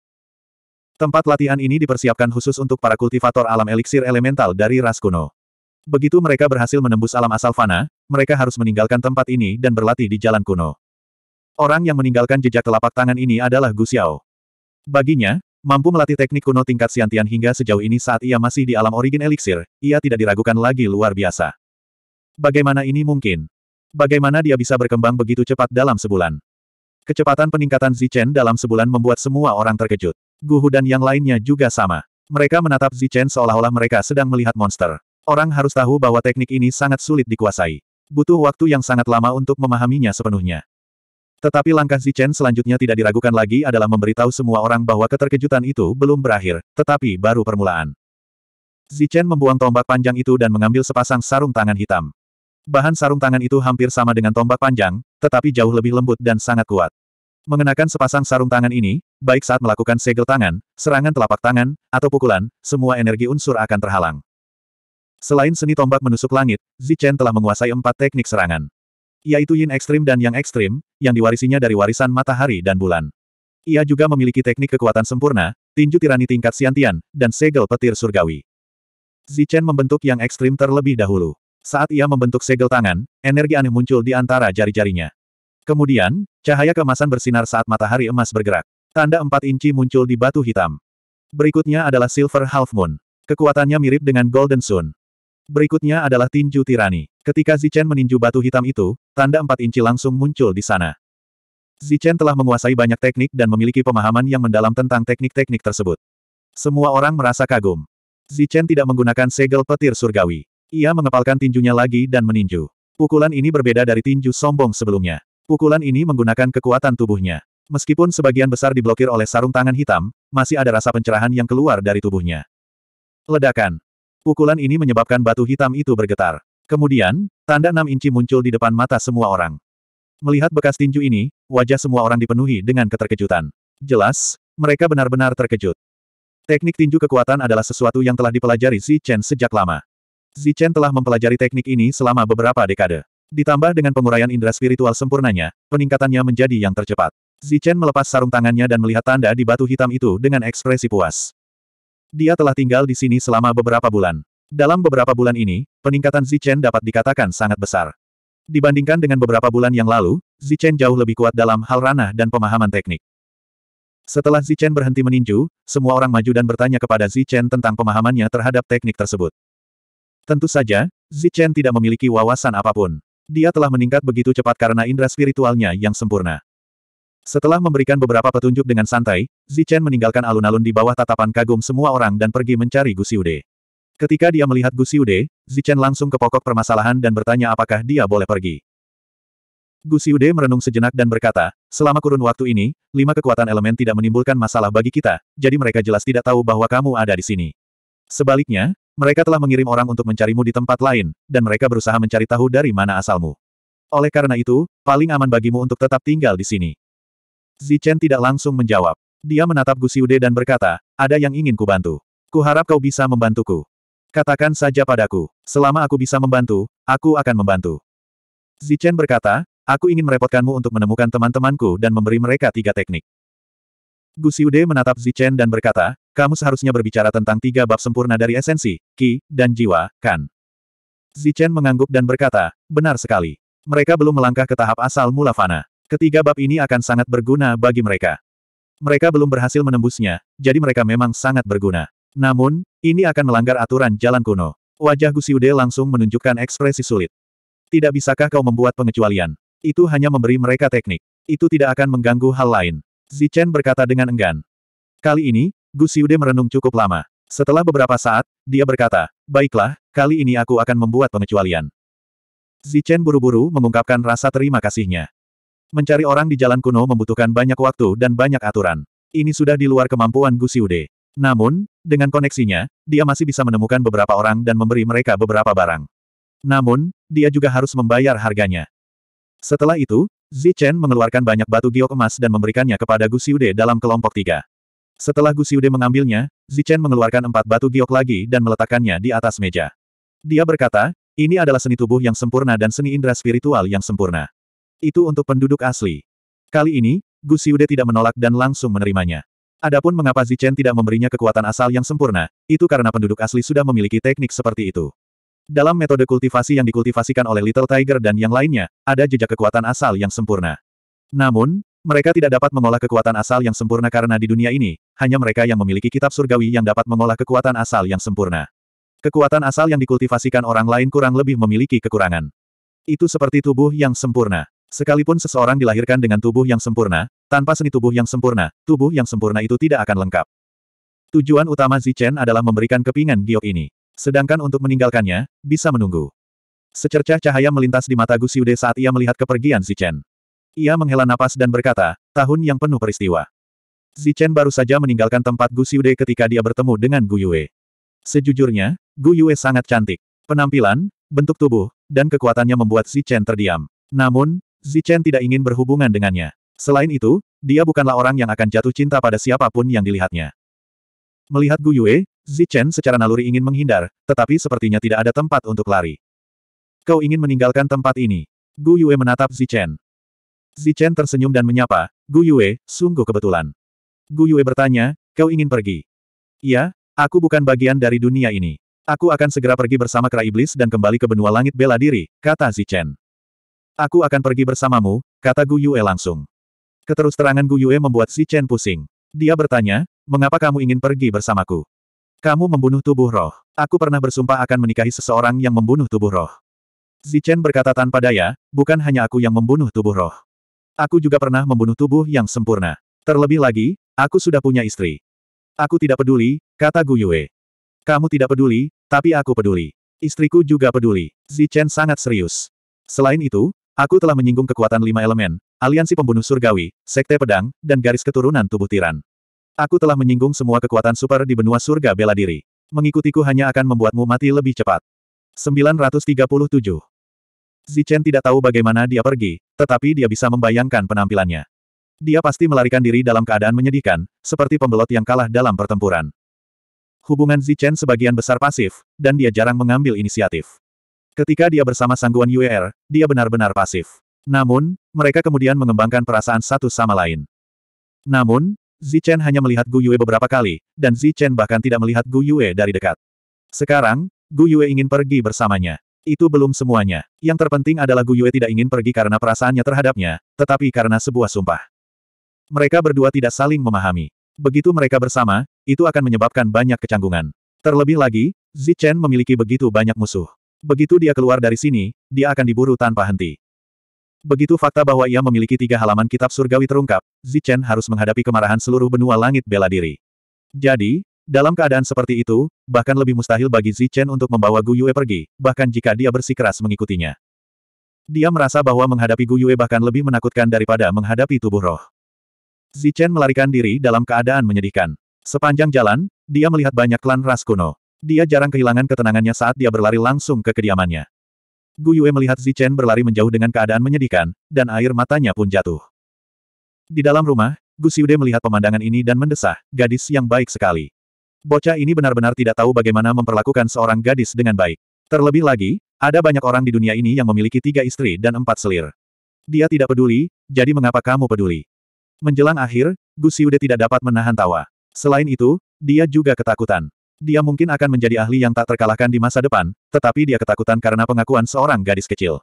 Tempat latihan ini dipersiapkan khusus untuk para kultivator alam eliksir elemental dari ras kuno. Begitu mereka berhasil menembus alam asal fana, mereka harus meninggalkan tempat ini dan berlatih di jalan kuno. Orang yang meninggalkan jejak telapak tangan ini adalah Gu Xiao. Baginya, mampu melatih teknik kuno tingkat siantian hingga sejauh ini saat ia masih di alam origin elixir, ia tidak diragukan lagi luar biasa. Bagaimana ini mungkin? Bagaimana dia bisa berkembang begitu cepat dalam sebulan? Kecepatan peningkatan Zichen dalam sebulan membuat semua orang terkejut. Guhu dan yang lainnya juga sama. Mereka menatap Zichen seolah-olah mereka sedang melihat monster. Orang harus tahu bahwa teknik ini sangat sulit dikuasai. Butuh waktu yang sangat lama untuk memahaminya sepenuhnya. Tetapi langkah Zichen selanjutnya tidak diragukan lagi adalah memberitahu semua orang bahwa keterkejutan itu belum berakhir, tetapi baru permulaan. Zichen membuang tombak panjang itu dan mengambil sepasang sarung tangan hitam. Bahan sarung tangan itu hampir sama dengan tombak panjang, tetapi jauh lebih lembut dan sangat kuat. Mengenakan sepasang sarung tangan ini, baik saat melakukan segel tangan, serangan telapak tangan, atau pukulan, semua energi unsur akan terhalang. Selain seni tombak menusuk langit, Zichen telah menguasai empat teknik serangan. Yaitu yin ekstrim dan yang ekstrim, yang diwarisinya dari warisan matahari dan bulan. Ia juga memiliki teknik kekuatan sempurna, tinju tirani tingkat siantian, dan segel petir surgawi. Zichen membentuk yang ekstrim terlebih dahulu. Saat ia membentuk segel tangan, energi aneh muncul di antara jari-jarinya. Kemudian, cahaya kemasan bersinar saat matahari emas bergerak. Tanda empat inci muncul di batu hitam. Berikutnya adalah Silver Half Moon. Kekuatannya mirip dengan Golden Sun. Berikutnya adalah tinju tirani. Ketika Zichen meninju batu hitam itu, tanda empat inci langsung muncul di sana. Zichen telah menguasai banyak teknik dan memiliki pemahaman yang mendalam tentang teknik-teknik tersebut. Semua orang merasa kagum. Zichen tidak menggunakan segel petir surgawi. Ia mengepalkan tinjunya lagi dan meninju. Pukulan ini berbeda dari tinju sombong sebelumnya. Pukulan ini menggunakan kekuatan tubuhnya. Meskipun sebagian besar diblokir oleh sarung tangan hitam, masih ada rasa pencerahan yang keluar dari tubuhnya. Ledakan. Pukulan ini menyebabkan batu hitam itu bergetar. Kemudian, tanda enam inci muncul di depan mata semua orang. Melihat bekas tinju ini, wajah semua orang dipenuhi dengan keterkejutan. Jelas, mereka benar-benar terkejut. Teknik tinju kekuatan adalah sesuatu yang telah dipelajari Chen sejak lama. Chen telah mempelajari teknik ini selama beberapa dekade. Ditambah dengan penguraian indera spiritual sempurnanya, peningkatannya menjadi yang tercepat. Chen melepas sarung tangannya dan melihat tanda di batu hitam itu dengan ekspresi puas. Dia telah tinggal di sini selama beberapa bulan. Dalam beberapa bulan ini, peningkatan Zichen dapat dikatakan sangat besar. Dibandingkan dengan beberapa bulan yang lalu, Zichen jauh lebih kuat dalam hal ranah dan pemahaman teknik. Setelah Zichen berhenti meninju, semua orang maju dan bertanya kepada Zichen tentang pemahamannya terhadap teknik tersebut. Tentu saja, Zichen tidak memiliki wawasan apapun. Dia telah meningkat begitu cepat karena indera spiritualnya yang sempurna. Setelah memberikan beberapa petunjuk dengan santai, Zichen meninggalkan alun-alun di bawah tatapan kagum semua orang dan pergi mencari Gu Ketika dia melihat Gu Zichen langsung ke pokok permasalahan dan bertanya apakah dia boleh pergi. Gu merenung sejenak dan berkata, selama kurun waktu ini, lima kekuatan elemen tidak menimbulkan masalah bagi kita, jadi mereka jelas tidak tahu bahwa kamu ada di sini. Sebaliknya, mereka telah mengirim orang untuk mencarimu di tempat lain, dan mereka berusaha mencari tahu dari mana asalmu. Oleh karena itu, paling aman bagimu untuk tetap tinggal di sini. Zichen tidak langsung menjawab. Dia menatap Gusiude dan berkata, ada yang ingin kubantu. Kuharap kau bisa membantuku. Katakan saja padaku, selama aku bisa membantu, aku akan membantu. Zichen berkata, aku ingin merepotkanmu untuk menemukan teman-temanku dan memberi mereka tiga teknik. Gusiude menatap Zichen dan berkata, kamu seharusnya berbicara tentang tiga bab sempurna dari esensi, ki, dan jiwa, kan? Zichen mengangguk dan berkata, benar sekali. Mereka belum melangkah ke tahap asal mula fana. Ketiga bab ini akan sangat berguna bagi mereka. Mereka belum berhasil menembusnya, jadi mereka memang sangat berguna. Namun, ini akan melanggar aturan jalan kuno. Wajah Gusiude langsung menunjukkan ekspresi sulit. Tidak bisakah kau membuat pengecualian? Itu hanya memberi mereka teknik. Itu tidak akan mengganggu hal lain. Zichen berkata dengan enggan. Kali ini, Gusiude merenung cukup lama. Setelah beberapa saat, dia berkata, Baiklah, kali ini aku akan membuat pengecualian. Zichen buru-buru mengungkapkan rasa terima kasihnya. Mencari orang di jalan kuno membutuhkan banyak waktu dan banyak aturan. Ini sudah di luar kemampuan Gu Xiude. Namun, dengan koneksinya, dia masih bisa menemukan beberapa orang dan memberi mereka beberapa barang. Namun, dia juga harus membayar harganya. Setelah itu, Zichen mengeluarkan banyak batu giok emas dan memberikannya kepada Gu Xiude dalam kelompok tiga. Setelah Gu Xiude mengambilnya, Zichen mengeluarkan empat batu giok lagi dan meletakkannya di atas meja. Dia berkata, ini adalah seni tubuh yang sempurna dan seni indera spiritual yang sempurna. Itu untuk penduduk asli. Kali ini, Gu Xiude tidak menolak dan langsung menerimanya. Adapun mengapa Zichen tidak memberinya kekuatan asal yang sempurna, itu karena penduduk asli sudah memiliki teknik seperti itu. Dalam metode kultivasi yang dikultivasikan oleh Little Tiger dan yang lainnya, ada jejak kekuatan asal yang sempurna. Namun, mereka tidak dapat mengolah kekuatan asal yang sempurna karena di dunia ini, hanya mereka yang memiliki kitab surgawi yang dapat mengolah kekuatan asal yang sempurna. Kekuatan asal yang dikultivasikan orang lain kurang lebih memiliki kekurangan. Itu seperti tubuh yang sempurna. Sekalipun seseorang dilahirkan dengan tubuh yang sempurna, tanpa seni tubuh yang sempurna, tubuh yang sempurna itu tidak akan lengkap. Tujuan utama Zichen adalah memberikan kepingan giok ini. Sedangkan untuk meninggalkannya, bisa menunggu. Secercah cahaya melintas di mata Gu Xiude saat ia melihat kepergian Zichen. Ia menghela napas dan berkata, tahun yang penuh peristiwa. Zichen baru saja meninggalkan tempat Gu Xiude ketika dia bertemu dengan Gu Yue. Sejujurnya, Gu Yue sangat cantik. Penampilan, bentuk tubuh, dan kekuatannya membuat Zichen terdiam. Namun, Zichen tidak ingin berhubungan dengannya. Selain itu, dia bukanlah orang yang akan jatuh cinta pada siapapun yang dilihatnya. Melihat Gu Yue, Zichen secara naluri ingin menghindar, tetapi sepertinya tidak ada tempat untuk lari. Kau ingin meninggalkan tempat ini. Gu Yue menatap Zichen. Zichen tersenyum dan menyapa, Gu Yue, sungguh kebetulan. Gu Yue bertanya, kau ingin pergi? Iya, aku bukan bagian dari dunia ini. Aku akan segera pergi bersama kera iblis dan kembali ke benua langit bela diri, kata Zichen. Aku akan pergi bersamamu, kata Gu Yue langsung. Keterus terangan Gu Yue membuat si Chen pusing. Dia bertanya, mengapa kamu ingin pergi bersamaku? Kamu membunuh tubuh roh. Aku pernah bersumpah akan menikahi seseorang yang membunuh tubuh roh. Si Chen berkata tanpa daya, bukan hanya aku yang membunuh tubuh roh. Aku juga pernah membunuh tubuh yang sempurna. Terlebih lagi, aku sudah punya istri. Aku tidak peduli, kata Gu Yue. Kamu tidak peduli, tapi aku peduli. Istriku juga peduli. Chen sangat serius. Selain itu, Aku telah menyinggung kekuatan lima elemen, aliansi pembunuh surgawi, sekte pedang, dan garis keturunan tubuh tiran. Aku telah menyinggung semua kekuatan super di benua surga bela diri. Mengikutiku hanya akan membuatmu mati lebih cepat. 937. Zichen tidak tahu bagaimana dia pergi, tetapi dia bisa membayangkan penampilannya. Dia pasti melarikan diri dalam keadaan menyedihkan, seperti pembelot yang kalah dalam pertempuran. Hubungan Zichen sebagian besar pasif, dan dia jarang mengambil inisiatif. Ketika dia bersama Sangguan Yuer, dia benar-benar pasif. Namun, mereka kemudian mengembangkan perasaan satu sama lain. Namun, Zichen hanya melihat Gu Yue beberapa kali, dan Zichen bahkan tidak melihat Gu Yue dari dekat. Sekarang, Gu Yue ingin pergi bersamanya. Itu belum semuanya. Yang terpenting adalah Gu Yue tidak ingin pergi karena perasaannya terhadapnya, tetapi karena sebuah sumpah. Mereka berdua tidak saling memahami. Begitu mereka bersama, itu akan menyebabkan banyak kecanggungan. Terlebih lagi, Zichen memiliki begitu banyak musuh. Begitu dia keluar dari sini, dia akan diburu tanpa henti. Begitu fakta bahwa ia memiliki tiga halaman kitab surgawi terungkap, Zichen harus menghadapi kemarahan seluruh benua langit bela diri. Jadi, dalam keadaan seperti itu, bahkan lebih mustahil bagi Zichen untuk membawa Gu Yue pergi, bahkan jika dia bersikeras mengikutinya. Dia merasa bahwa menghadapi Gu Yue bahkan lebih menakutkan daripada menghadapi tubuh roh. Zichen melarikan diri dalam keadaan menyedihkan. Sepanjang jalan, dia melihat banyak klan ras kuno. Dia jarang kehilangan ketenangannya saat dia berlari langsung ke kediamannya. Gu Yue melihat Zichen berlari menjauh dengan keadaan menyedihkan, dan air matanya pun jatuh. Di dalam rumah, Gu Xiude melihat pemandangan ini dan mendesah, gadis yang baik sekali. Bocah ini benar-benar tidak tahu bagaimana memperlakukan seorang gadis dengan baik. Terlebih lagi, ada banyak orang di dunia ini yang memiliki tiga istri dan empat selir. Dia tidak peduli, jadi mengapa kamu peduli? Menjelang akhir, Gu Xiude tidak dapat menahan tawa. Selain itu, dia juga ketakutan. Dia mungkin akan menjadi ahli yang tak terkalahkan di masa depan, tetapi dia ketakutan karena pengakuan seorang gadis kecil.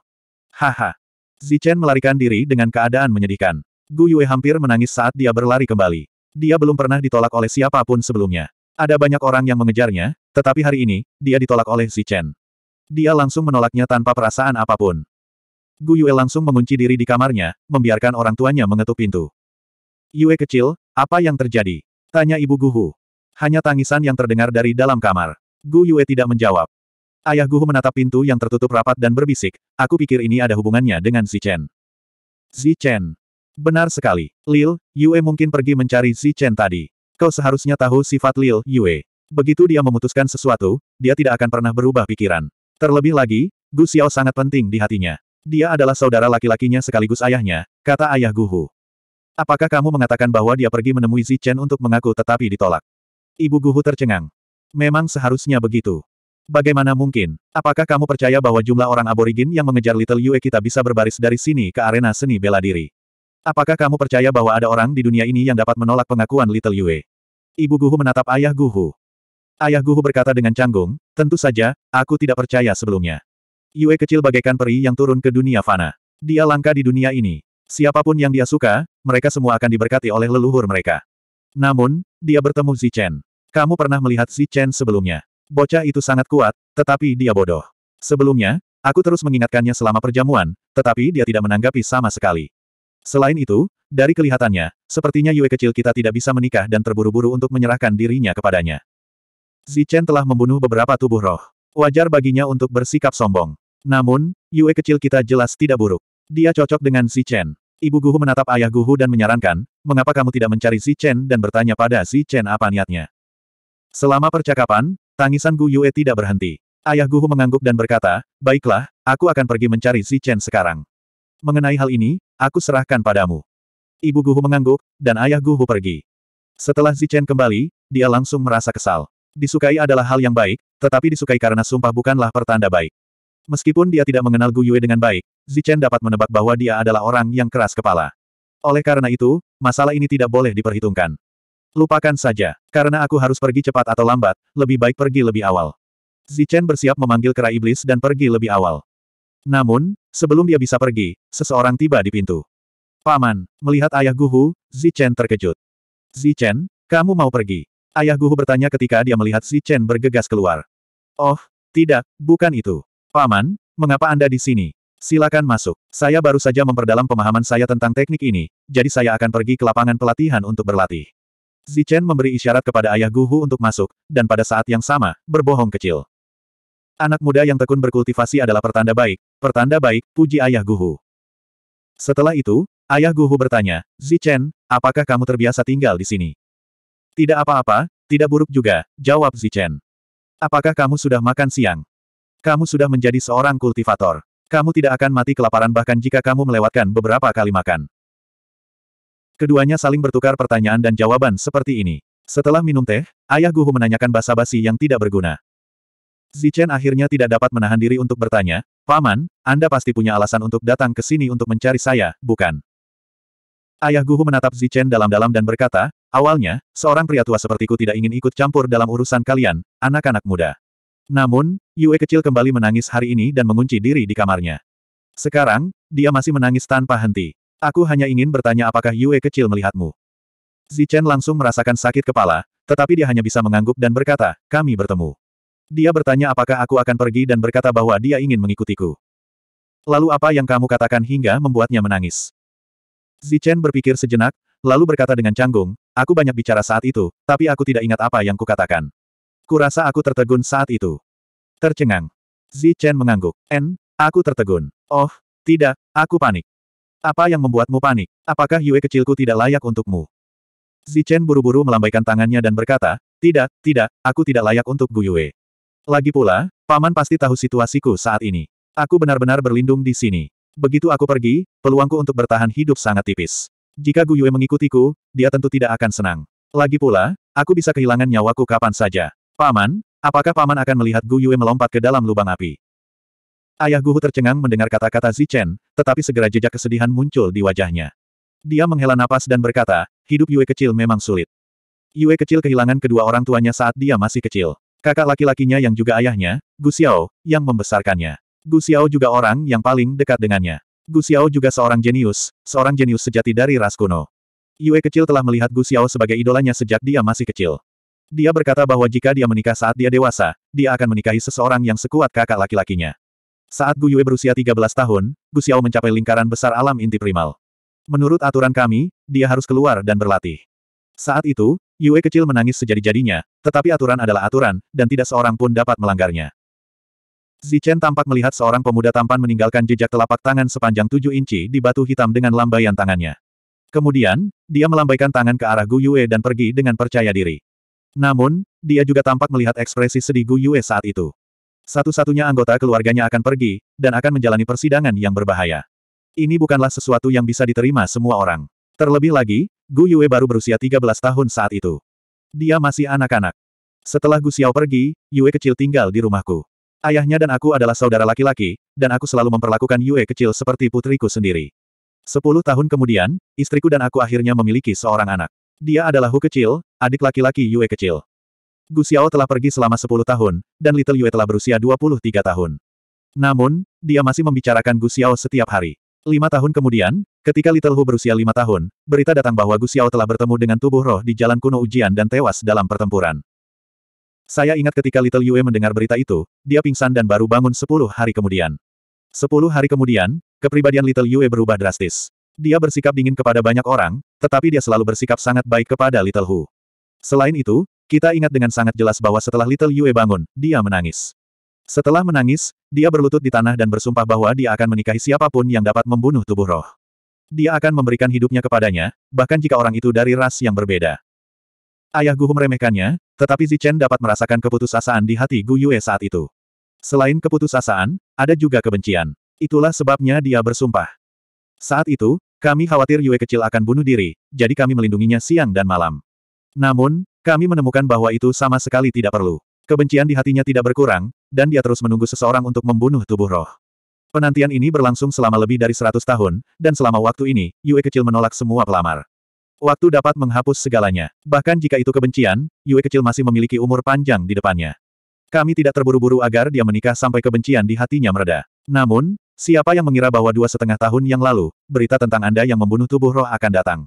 Haha. Zichen melarikan diri dengan keadaan menyedihkan. Gu Yue hampir menangis saat dia berlari kembali. Dia belum pernah ditolak oleh siapapun sebelumnya. Ada banyak orang yang mengejarnya, tetapi hari ini, dia ditolak oleh Zichen. Dia langsung menolaknya tanpa perasaan apapun. Gu Yue langsung mengunci diri di kamarnya, membiarkan orang tuanya mengetuk pintu. Yue kecil, apa yang terjadi? Tanya ibu Guhu. Hanya tangisan yang terdengar dari dalam kamar. Gu Yue tidak menjawab. Ayah Guhu menatap pintu yang tertutup rapat dan berbisik, aku pikir ini ada hubungannya dengan Xi Chen. Xi Chen. Benar sekali. Lil, Yue mungkin pergi mencari Xi Chen tadi. Kau seharusnya tahu sifat Lil, Yue. Begitu dia memutuskan sesuatu, dia tidak akan pernah berubah pikiran. Terlebih lagi, Gu Xiao sangat penting di hatinya. Dia adalah saudara laki-lakinya sekaligus ayahnya, kata ayah Guhu. Apakah kamu mengatakan bahwa dia pergi menemui Zichen untuk mengaku tetapi ditolak? Ibu Guhu tercengang. Memang seharusnya begitu. Bagaimana mungkin? Apakah kamu percaya bahwa jumlah orang aborigin yang mengejar Little Yue kita bisa berbaris dari sini ke arena seni bela diri? Apakah kamu percaya bahwa ada orang di dunia ini yang dapat menolak pengakuan Little Yue? Ibu Guhu menatap ayah Guhu. Ayah Guhu berkata dengan canggung, tentu saja, aku tidak percaya sebelumnya. Yue kecil bagaikan peri yang turun ke dunia fana. Dia langka di dunia ini. Siapapun yang dia suka, mereka semua akan diberkati oleh leluhur mereka. Namun, dia bertemu Chen. Kamu pernah melihat Chen sebelumnya. Bocah itu sangat kuat, tetapi dia bodoh. Sebelumnya, aku terus mengingatkannya selama perjamuan, tetapi dia tidak menanggapi sama sekali. Selain itu, dari kelihatannya, sepertinya Yue kecil kita tidak bisa menikah dan terburu-buru untuk menyerahkan dirinya kepadanya. Chen telah membunuh beberapa tubuh roh. Wajar baginya untuk bersikap sombong. Namun, Yue kecil kita jelas tidak buruk. Dia cocok dengan Chen. Ibu Guhu menatap ayah Guhu dan menyarankan, mengapa kamu tidak mencari Si Chen dan bertanya pada Si Chen apa niatnya. Selama percakapan, tangisan Gu Yue tidak berhenti. Ayah Guhu mengangguk dan berkata, baiklah, aku akan pergi mencari Si Chen sekarang. Mengenai hal ini, aku serahkan padamu. Ibu Guhu mengangguk, dan ayah Guhu pergi. Setelah Si Chen kembali, dia langsung merasa kesal. Disukai adalah hal yang baik, tetapi disukai karena sumpah bukanlah pertanda baik. Meskipun dia tidak mengenal Gu Yue dengan baik, Zichen dapat menebak bahwa dia adalah orang yang keras kepala. Oleh karena itu, masalah ini tidak boleh diperhitungkan. Lupakan saja, karena aku harus pergi cepat atau lambat, lebih baik pergi lebih awal. Zichen bersiap memanggil kera iblis dan pergi lebih awal. Namun, sebelum dia bisa pergi, seseorang tiba di pintu. Paman, melihat ayah Guhu, Zichen terkejut. Zichen, kamu mau pergi? Ayah Guhu bertanya ketika dia melihat Zichen bergegas keluar. Oh, tidak, bukan itu. Paman, mengapa Anda di sini? Silakan masuk. Saya baru saja memperdalam pemahaman saya tentang teknik ini, jadi saya akan pergi ke lapangan pelatihan untuk berlatih. Zichen memberi isyarat kepada ayah Guhu untuk masuk, dan pada saat yang sama, berbohong kecil. Anak muda yang tekun berkultivasi adalah pertanda baik, pertanda baik, puji ayah Guhu. Setelah itu, ayah Guhu bertanya, Zichen, apakah kamu terbiasa tinggal di sini? Tidak apa-apa, tidak buruk juga, jawab Zichen. Apakah kamu sudah makan siang? Kamu sudah menjadi seorang kultivator. Kamu tidak akan mati kelaparan bahkan jika kamu melewatkan beberapa kali makan. Keduanya saling bertukar pertanyaan dan jawaban seperti ini. Setelah minum teh, ayah Guhu menanyakan basa-basi yang tidak berguna. Zichen akhirnya tidak dapat menahan diri untuk bertanya, Paman, Anda pasti punya alasan untuk datang ke sini untuk mencari saya, bukan? Ayah Guhu menatap Zichen dalam-dalam dan berkata, Awalnya, seorang pria tua sepertiku tidak ingin ikut campur dalam urusan kalian, anak-anak muda. Namun, Yue kecil kembali menangis hari ini dan mengunci diri di kamarnya. Sekarang, dia masih menangis tanpa henti. Aku hanya ingin bertanya apakah Yue kecil melihatmu. Zichen langsung merasakan sakit kepala, tetapi dia hanya bisa mengangguk dan berkata, kami bertemu. Dia bertanya apakah aku akan pergi dan berkata bahwa dia ingin mengikutiku. Lalu apa yang kamu katakan hingga membuatnya menangis? Zichen berpikir sejenak, lalu berkata dengan canggung, aku banyak bicara saat itu, tapi aku tidak ingat apa yang kukatakan. Kurasa aku tertegun saat itu. Tercengang. Zi Chen mengangguk. En, aku tertegun. Oh, tidak, aku panik. Apa yang membuatmu panik? Apakah Yue kecilku tidak layak untukmu? Zi Chen buru-buru melambaikan tangannya dan berkata, tidak, tidak, aku tidak layak untuk Gu Yue. Lagi pula, paman pasti tahu situasiku saat ini. Aku benar-benar berlindung di sini. Begitu aku pergi, peluangku untuk bertahan hidup sangat tipis. Jika Gu Yue mengikutiku, dia tentu tidak akan senang. Lagi pula, aku bisa kehilangan nyawaku kapan saja. Paman, Apakah paman akan melihat Gu Yue melompat ke dalam lubang api? Ayah Guhu tercengang mendengar kata-kata Zichen, tetapi segera jejak kesedihan muncul di wajahnya. Dia menghela napas dan berkata, hidup Yue kecil memang sulit. Yue kecil kehilangan kedua orang tuanya saat dia masih kecil. Kakak laki-lakinya yang juga ayahnya, Gu Xiao, yang membesarkannya. Gu Xiao juga orang yang paling dekat dengannya. Gu Xiao juga seorang jenius, seorang jenius sejati dari ras kuno. Yue kecil telah melihat Gu Xiao sebagai idolanya sejak dia masih kecil. Dia berkata bahwa jika dia menikah saat dia dewasa, dia akan menikahi seseorang yang sekuat kakak laki-lakinya. Saat Gu Yue berusia 13 tahun, Gu Xiao mencapai lingkaran besar alam inti primal. Menurut aturan kami, dia harus keluar dan berlatih. Saat itu, Yue kecil menangis sejadi-jadinya, tetapi aturan adalah aturan, dan tidak seorang pun dapat melanggarnya. Zichen tampak melihat seorang pemuda tampan meninggalkan jejak telapak tangan sepanjang tujuh inci di batu hitam dengan lambaian tangannya. Kemudian, dia melambaikan tangan ke arah Gu Yue dan pergi dengan percaya diri. Namun, dia juga tampak melihat ekspresi sedih Gu Yue saat itu. Satu-satunya anggota keluarganya akan pergi, dan akan menjalani persidangan yang berbahaya. Ini bukanlah sesuatu yang bisa diterima semua orang. Terlebih lagi, Gu Yue baru berusia 13 tahun saat itu. Dia masih anak-anak. Setelah Gu Xiao pergi, Yue kecil tinggal di rumahku. Ayahnya dan aku adalah saudara laki-laki, dan aku selalu memperlakukan Yue kecil seperti putriku sendiri. Sepuluh tahun kemudian, istriku dan aku akhirnya memiliki seorang anak. Dia adalah Hu kecil, adik laki-laki Yue kecil. Gu Xiao telah pergi selama 10 tahun, dan Little Yue telah berusia 23 tahun. Namun, dia masih membicarakan Gu Xiao setiap hari. Lima tahun kemudian, ketika Little Hu berusia lima tahun, berita datang bahwa Gu Xiao telah bertemu dengan tubuh roh di jalan kuno ujian dan tewas dalam pertempuran. Saya ingat ketika Little Yue mendengar berita itu, dia pingsan dan baru bangun sepuluh hari kemudian. Sepuluh hari kemudian, kepribadian Little Yue berubah drastis. Dia bersikap dingin kepada banyak orang, tetapi dia selalu bersikap sangat baik kepada Little Hu. Selain itu, kita ingat dengan sangat jelas bahwa setelah Little Yue bangun, dia menangis. Setelah menangis, dia berlutut di tanah dan bersumpah bahwa dia akan menikahi siapapun yang dapat membunuh tubuh roh. Dia akan memberikan hidupnya kepadanya, bahkan jika orang itu dari ras yang berbeda. Ayah Gu meremehkannya, tetapi Zichen dapat merasakan keputusasaan di hati Gu Yue saat itu. Selain keputusasaan, ada juga kebencian. Itulah sebabnya dia bersumpah. Saat itu, kami khawatir Yue kecil akan bunuh diri, jadi kami melindunginya siang dan malam. Namun, kami menemukan bahwa itu sama sekali tidak perlu. Kebencian di hatinya tidak berkurang, dan dia terus menunggu seseorang untuk membunuh tubuh roh. Penantian ini berlangsung selama lebih dari 100 tahun, dan selama waktu ini, Yue kecil menolak semua pelamar. Waktu dapat menghapus segalanya. Bahkan jika itu kebencian, Yue kecil masih memiliki umur panjang di depannya. Kami tidak terburu-buru agar dia menikah sampai kebencian di hatinya mereda. Namun, Siapa yang mengira bahwa dua setengah tahun yang lalu, berita tentang Anda yang membunuh tubuh roh akan datang.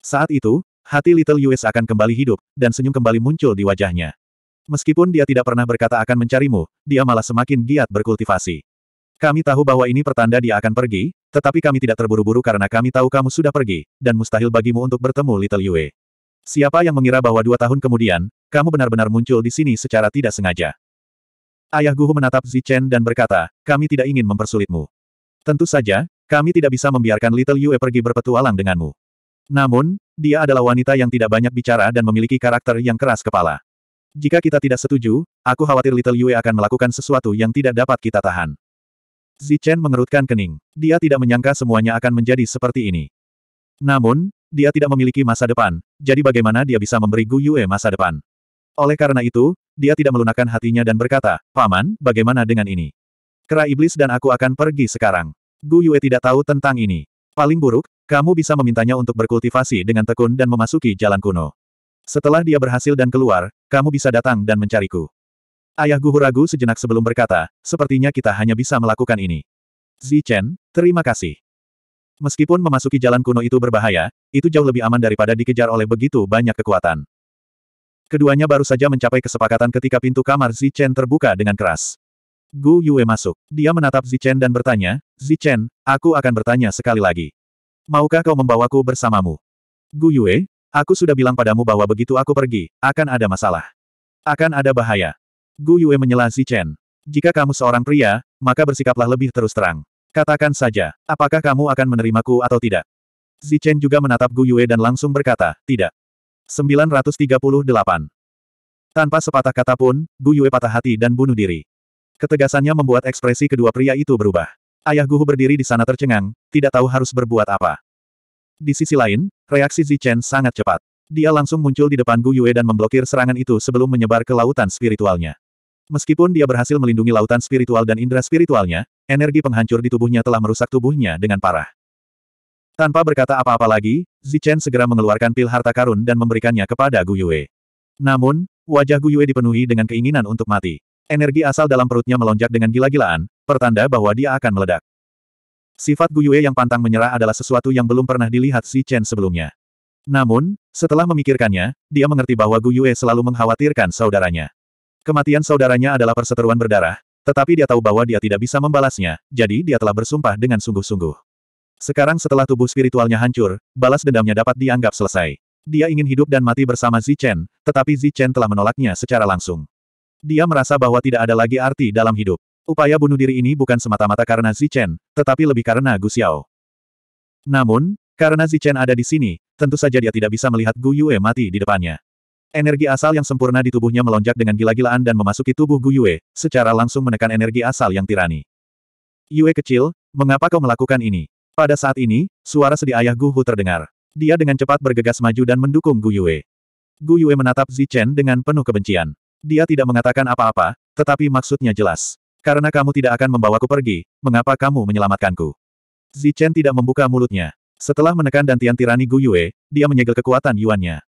Saat itu, hati Little Yues akan kembali hidup, dan senyum kembali muncul di wajahnya. Meskipun dia tidak pernah berkata akan mencarimu, dia malah semakin giat berkultivasi. Kami tahu bahwa ini pertanda dia akan pergi, tetapi kami tidak terburu-buru karena kami tahu kamu sudah pergi, dan mustahil bagimu untuk bertemu Little Yue. Siapa yang mengira bahwa dua tahun kemudian, kamu benar-benar muncul di sini secara tidak sengaja. Ayah Guhu menatap Zichen dan berkata, kami tidak ingin mempersulitmu. Tentu saja, kami tidak bisa membiarkan Little Yue pergi berpetualang denganmu. Namun, dia adalah wanita yang tidak banyak bicara dan memiliki karakter yang keras kepala. Jika kita tidak setuju, aku khawatir Little Yue akan melakukan sesuatu yang tidak dapat kita tahan. Zichen mengerutkan kening. Dia tidak menyangka semuanya akan menjadi seperti ini. Namun, dia tidak memiliki masa depan, jadi bagaimana dia bisa memberi Gu Yue masa depan? Oleh karena itu, dia tidak melunakkan hatinya dan berkata, Paman, bagaimana dengan ini? Kera iblis dan aku akan pergi sekarang. Gu Yue tidak tahu tentang ini. Paling buruk, kamu bisa memintanya untuk berkultivasi dengan tekun dan memasuki jalan kuno. Setelah dia berhasil dan keluar, kamu bisa datang dan mencariku. Ayah Gu ragu sejenak sebelum berkata, sepertinya kita hanya bisa melakukan ini. Zi Chen, terima kasih. Meskipun memasuki jalan kuno itu berbahaya, itu jauh lebih aman daripada dikejar oleh begitu banyak kekuatan. Keduanya baru saja mencapai kesepakatan ketika pintu kamar Zichen terbuka dengan keras. Gu Yue masuk. Dia menatap Zichen dan bertanya, Zichen, aku akan bertanya sekali lagi. Maukah kau membawaku bersamamu? Gu Yue, aku sudah bilang padamu bahwa begitu aku pergi, akan ada masalah. Akan ada bahaya. Gu Yue menyela Zichen. Jika kamu seorang pria, maka bersikaplah lebih terus terang. Katakan saja, apakah kamu akan menerimaku atau tidak? Zichen juga menatap Gu Yue dan langsung berkata, tidak. 938. Tanpa sepatah kata pun, Gu Yue patah hati dan bunuh diri. Ketegasannya membuat ekspresi kedua pria itu berubah. Ayah Guhu berdiri di sana tercengang, tidak tahu harus berbuat apa. Di sisi lain, reaksi Zichen sangat cepat. Dia langsung muncul di depan Gu Yue dan memblokir serangan itu sebelum menyebar ke lautan spiritualnya. Meskipun dia berhasil melindungi lautan spiritual dan indera spiritualnya, energi penghancur di tubuhnya telah merusak tubuhnya dengan parah. Tanpa berkata apa-apa lagi, Zichen segera mengeluarkan pil harta karun dan memberikannya kepada Gu Yue. Namun, wajah Gu Yue dipenuhi dengan keinginan untuk mati. Energi asal dalam perutnya melonjak dengan gila-gilaan, pertanda bahwa dia akan meledak. Sifat Gu Yue yang pantang menyerah adalah sesuatu yang belum pernah dilihat Zichen sebelumnya. Namun, setelah memikirkannya, dia mengerti bahwa Gu Yue selalu mengkhawatirkan saudaranya. Kematian saudaranya adalah perseteruan berdarah, tetapi dia tahu bahwa dia tidak bisa membalasnya, jadi dia telah bersumpah dengan sungguh-sungguh. Sekarang setelah tubuh spiritualnya hancur, balas dendamnya dapat dianggap selesai. Dia ingin hidup dan mati bersama Zichen, tetapi Zichen telah menolaknya secara langsung. Dia merasa bahwa tidak ada lagi arti dalam hidup. Upaya bunuh diri ini bukan semata-mata karena Zichen, tetapi lebih karena Gu Xiao. Namun, karena Zichen ada di sini, tentu saja dia tidak bisa melihat Gu Yue mati di depannya. Energi asal yang sempurna di tubuhnya melonjak dengan gila-gilaan dan memasuki tubuh Gu Yue, secara langsung menekan energi asal yang tirani. Yue kecil, mengapa kau melakukan ini? Pada saat ini, suara sedih ayah Gu Hu terdengar. Dia dengan cepat bergegas maju dan mendukung Gu Yue. Gu Yue menatap Zichen dengan penuh kebencian. Dia tidak mengatakan apa-apa, tetapi maksudnya jelas. Karena kamu tidak akan membawaku pergi, mengapa kamu menyelamatkanku? Zichen tidak membuka mulutnya. Setelah menekan dan dantian tirani Gu Yue, dia menyegel kekuatan Yuannya.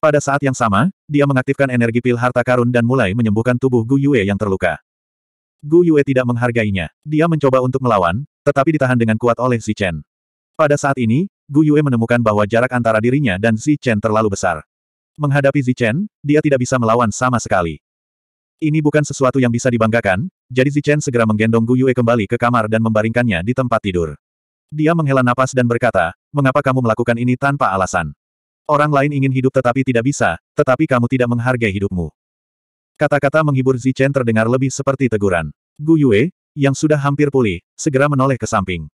Pada saat yang sama, dia mengaktifkan energi pil harta karun dan mulai menyembuhkan tubuh Gu Yue yang terluka. Gu Yue tidak menghargainya. Dia mencoba untuk melawan, tetapi ditahan dengan kuat oleh Xi Chen. Pada saat ini, Gu Yue menemukan bahwa jarak antara dirinya dan Xi Chen terlalu besar. Menghadapi Xi Chen, dia tidak bisa melawan sama sekali. Ini bukan sesuatu yang bisa dibanggakan, jadi Xi Chen segera menggendong Gu Yue kembali ke kamar dan membaringkannya di tempat tidur. Dia menghela napas dan berkata, mengapa kamu melakukan ini tanpa alasan? Orang lain ingin hidup tetapi tidak bisa, tetapi kamu tidak menghargai hidupmu. Kata-kata menghibur Zichen terdengar lebih seperti teguran. Gu Yue, yang sudah hampir pulih, segera menoleh ke samping.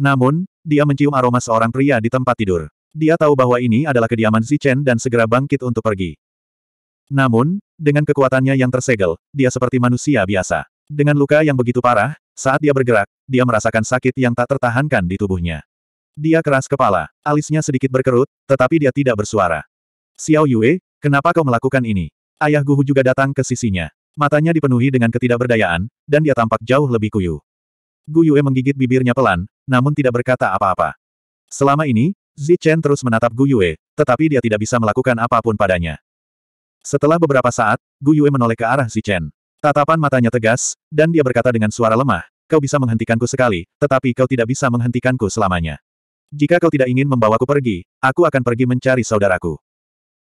Namun, dia mencium aroma seorang pria di tempat tidur. Dia tahu bahwa ini adalah kediaman Zichen dan segera bangkit untuk pergi. Namun, dengan kekuatannya yang tersegel, dia seperti manusia biasa. Dengan luka yang begitu parah, saat dia bergerak, dia merasakan sakit yang tak tertahankan di tubuhnya. Dia keras kepala, alisnya sedikit berkerut, tetapi dia tidak bersuara. Xiao Yue, kenapa kau melakukan ini? Ayah Guhu juga datang ke sisinya. Matanya dipenuhi dengan ketidakberdayaan, dan dia tampak jauh lebih kuyu. Gu Yue menggigit bibirnya pelan, namun tidak berkata apa-apa. Selama ini, Zi Chen terus menatap Gu Yue, tetapi dia tidak bisa melakukan apapun padanya. Setelah beberapa saat, Gu Yue menoleh ke arah Zi Chen. Tatapan matanya tegas, dan dia berkata dengan suara lemah, kau bisa menghentikanku sekali, tetapi kau tidak bisa menghentikanku selamanya. Jika kau tidak ingin membawaku pergi, aku akan pergi mencari saudaraku.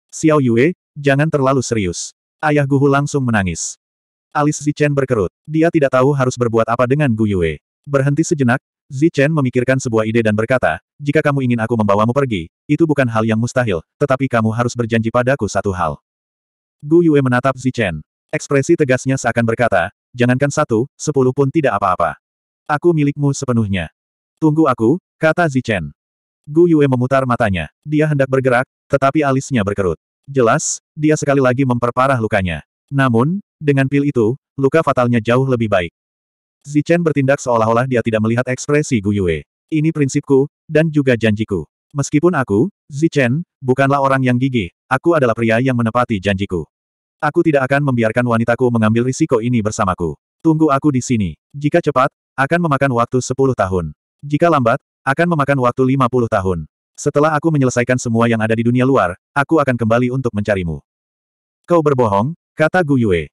Xiao Yue, jangan terlalu serius. Ayah Guhu langsung menangis. Alis Zichen berkerut. Dia tidak tahu harus berbuat apa dengan Gu Yue. Berhenti sejenak, Zichen memikirkan sebuah ide dan berkata, jika kamu ingin aku membawamu pergi, itu bukan hal yang mustahil, tetapi kamu harus berjanji padaku satu hal. Gu Yue menatap Zichen. Ekspresi tegasnya seakan berkata, jangankan satu, sepuluh pun tidak apa-apa. Aku milikmu sepenuhnya. Tunggu aku, kata Zichen. Gu Yue memutar matanya. Dia hendak bergerak, tetapi alisnya berkerut. Jelas, dia sekali lagi memperparah lukanya. Namun, dengan pil itu, luka fatalnya jauh lebih baik. Zichen bertindak seolah-olah dia tidak melihat ekspresi Gu Yue. Ini prinsipku, dan juga janjiku. Meskipun aku, Zichen, bukanlah orang yang gigih, aku adalah pria yang menepati janjiku. Aku tidak akan membiarkan wanitaku mengambil risiko ini bersamaku. Tunggu aku di sini. Jika cepat, akan memakan waktu 10 tahun. Jika lambat, akan memakan waktu 50 tahun. Setelah aku menyelesaikan semua yang ada di dunia luar, aku akan kembali untuk mencarimu. Kau berbohong, kata Gu Yue.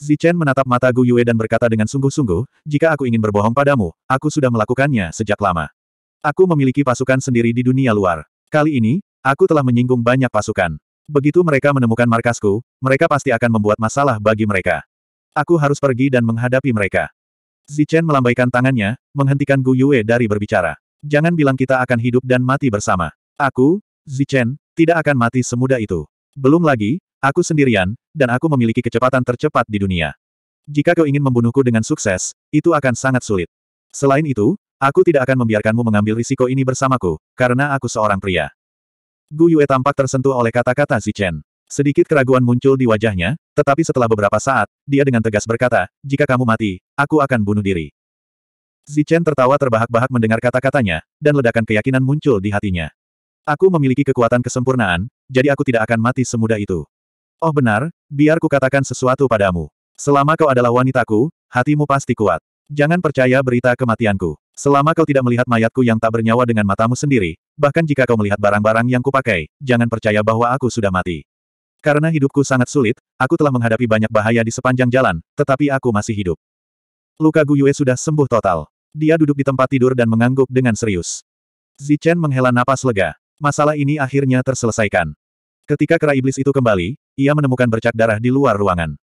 Zichen menatap mata Gu Yue dan berkata dengan sungguh-sungguh, jika aku ingin berbohong padamu, aku sudah melakukannya sejak lama. Aku memiliki pasukan sendiri di dunia luar. Kali ini, aku telah menyinggung banyak pasukan. Begitu mereka menemukan markasku, mereka pasti akan membuat masalah bagi mereka. Aku harus pergi dan menghadapi mereka. Zichen melambaikan tangannya, menghentikan Gu Yue dari berbicara. Jangan bilang kita akan hidup dan mati bersama. Aku, Zichen, tidak akan mati semudah itu. Belum lagi, aku sendirian, dan aku memiliki kecepatan tercepat di dunia. Jika kau ingin membunuhku dengan sukses, itu akan sangat sulit. Selain itu, aku tidak akan membiarkanmu mengambil risiko ini bersamaku, karena aku seorang pria. Gu Yue tampak tersentuh oleh kata-kata Zichen. Sedikit keraguan muncul di wajahnya, tetapi setelah beberapa saat, dia dengan tegas berkata, jika kamu mati, aku akan bunuh diri. Zichen tertawa terbahak-bahak mendengar kata-katanya, dan ledakan keyakinan muncul di hatinya. Aku memiliki kekuatan kesempurnaan, jadi aku tidak akan mati semudah itu. Oh benar, biar ku katakan sesuatu padamu. Selama kau adalah wanitaku, hatimu pasti kuat. Jangan percaya berita kematianku. Selama kau tidak melihat mayatku yang tak bernyawa dengan matamu sendiri, bahkan jika kau melihat barang-barang yang kupakai, jangan percaya bahwa aku sudah mati. Karena hidupku sangat sulit, aku telah menghadapi banyak bahaya di sepanjang jalan, tetapi aku masih hidup. Luka Guyue sudah sembuh total. Dia duduk di tempat tidur dan mengangguk dengan serius. Zichen menghela napas lega. Masalah ini akhirnya terselesaikan. Ketika kera iblis itu kembali, ia menemukan bercak darah di luar ruangan.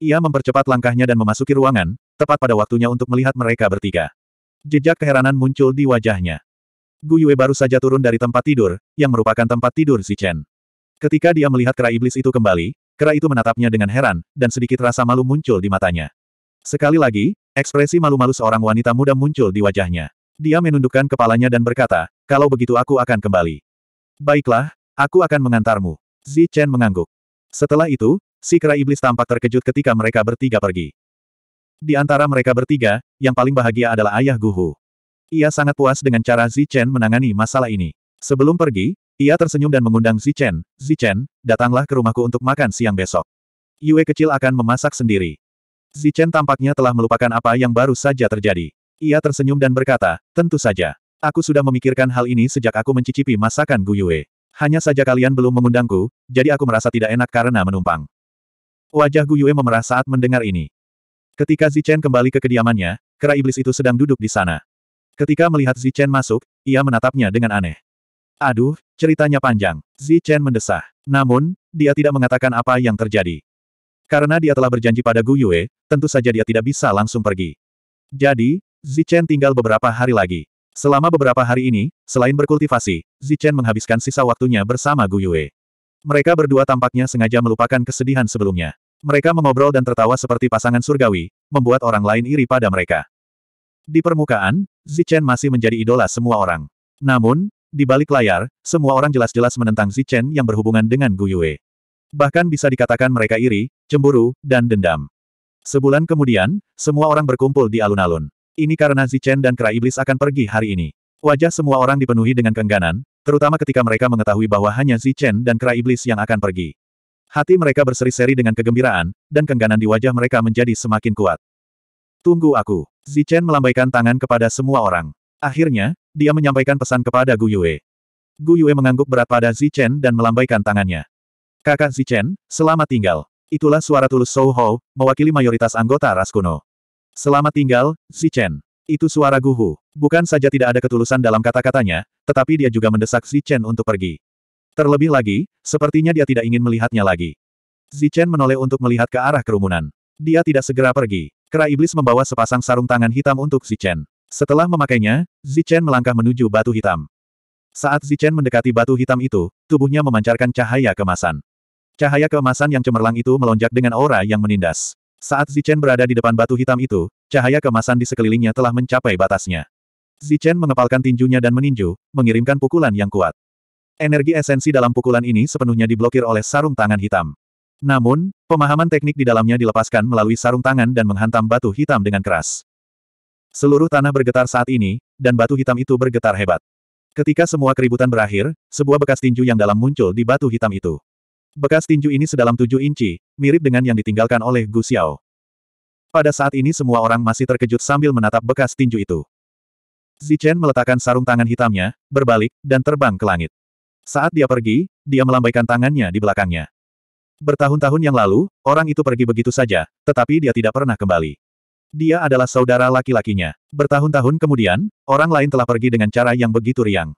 Ia mempercepat langkahnya dan memasuki ruangan, tepat pada waktunya untuk melihat mereka bertiga. Jejak keheranan muncul di wajahnya. Guyue baru saja turun dari tempat tidur, yang merupakan tempat tidur Zichen. Ketika dia melihat kera iblis itu kembali, kera itu menatapnya dengan heran, dan sedikit rasa malu muncul di matanya. Sekali lagi, ekspresi malu-malu seorang wanita muda muncul di wajahnya. Dia menundukkan kepalanya dan berkata, kalau begitu aku akan kembali. Baiklah, aku akan mengantarmu. Zi Chen mengangguk. Setelah itu, si kera iblis tampak terkejut ketika mereka bertiga pergi. Di antara mereka bertiga, yang paling bahagia adalah ayah Guhu. Ia sangat puas dengan cara Zi Chen menangani masalah ini. Sebelum pergi, ia tersenyum dan mengundang Zi Chen, Zi Chen, datanglah ke rumahku untuk makan siang besok. Yue kecil akan memasak sendiri. Zichen tampaknya telah melupakan apa yang baru saja terjadi. Ia tersenyum dan berkata, tentu saja. Aku sudah memikirkan hal ini sejak aku mencicipi masakan Guyue. Hanya saja kalian belum mengundangku, jadi aku merasa tidak enak karena menumpang. Wajah Guyue memerah saat mendengar ini. Ketika Zichen kembali ke kediamannya, kera iblis itu sedang duduk di sana. Ketika melihat Zichen masuk, ia menatapnya dengan aneh. Aduh, ceritanya panjang. Zichen mendesah. Namun, dia tidak mengatakan apa yang terjadi. Karena dia telah berjanji pada Gu Yue, tentu saja dia tidak bisa langsung pergi. Jadi, Zichen tinggal beberapa hari lagi. Selama beberapa hari ini, selain berkultivasi, Zichen menghabiskan sisa waktunya bersama Gu Yue. Mereka berdua tampaknya sengaja melupakan kesedihan sebelumnya. Mereka mengobrol dan tertawa seperti pasangan surgawi, membuat orang lain iri pada mereka. Di permukaan, Zichen masih menjadi idola semua orang. Namun, di balik layar, semua orang jelas-jelas menentang Zichen yang berhubungan dengan Gu Yue. Bahkan bisa dikatakan mereka iri, cemburu, dan dendam. Sebulan kemudian, semua orang berkumpul di alun-alun. Ini karena Zichen dan Kera Iblis akan pergi hari ini. Wajah semua orang dipenuhi dengan kengganan, terutama ketika mereka mengetahui bahwa hanya Zichen dan Kera Iblis yang akan pergi. Hati mereka berseri-seri dengan kegembiraan, dan kengganan di wajah mereka menjadi semakin kuat. Tunggu aku. Zichen melambaikan tangan kepada semua orang. Akhirnya, dia menyampaikan pesan kepada Gu Yue. Gu Yue mengangguk berat pada Zichen dan melambaikan tangannya. Kakak Zichen, selamat tinggal. Itulah suara tulus Sou Hou, mewakili mayoritas anggota ras kuno. Selamat tinggal, Zichen. Itu suara Guhu. Bukan saja tidak ada ketulusan dalam kata-katanya, tetapi dia juga mendesak Zichen untuk pergi. Terlebih lagi, sepertinya dia tidak ingin melihatnya lagi. Zichen menoleh untuk melihat ke arah kerumunan. Dia tidak segera pergi. Kera iblis membawa sepasang sarung tangan hitam untuk Zichen. Setelah memakainya, Zichen melangkah menuju batu hitam. Saat Zichen mendekati batu hitam itu, tubuhnya memancarkan cahaya kemasan. Cahaya keemasan yang cemerlang itu melonjak dengan aura yang menindas. Saat Zichen berada di depan batu hitam itu, cahaya keemasan di sekelilingnya telah mencapai batasnya. Zichen mengepalkan tinjunya dan meninju, mengirimkan pukulan yang kuat. Energi esensi dalam pukulan ini sepenuhnya diblokir oleh sarung tangan hitam. Namun, pemahaman teknik di dalamnya dilepaskan melalui sarung tangan dan menghantam batu hitam dengan keras. Seluruh tanah bergetar saat ini, dan batu hitam itu bergetar hebat. Ketika semua keributan berakhir, sebuah bekas tinju yang dalam muncul di batu hitam itu. Bekas tinju ini sedalam tujuh inci, mirip dengan yang ditinggalkan oleh Gu Xiao. Pada saat ini semua orang masih terkejut sambil menatap bekas tinju itu. Zichen meletakkan sarung tangan hitamnya, berbalik, dan terbang ke langit. Saat dia pergi, dia melambaikan tangannya di belakangnya. Bertahun-tahun yang lalu, orang itu pergi begitu saja, tetapi dia tidak pernah kembali. Dia adalah saudara laki-lakinya. Bertahun-tahun kemudian, orang lain telah pergi dengan cara yang begitu riang.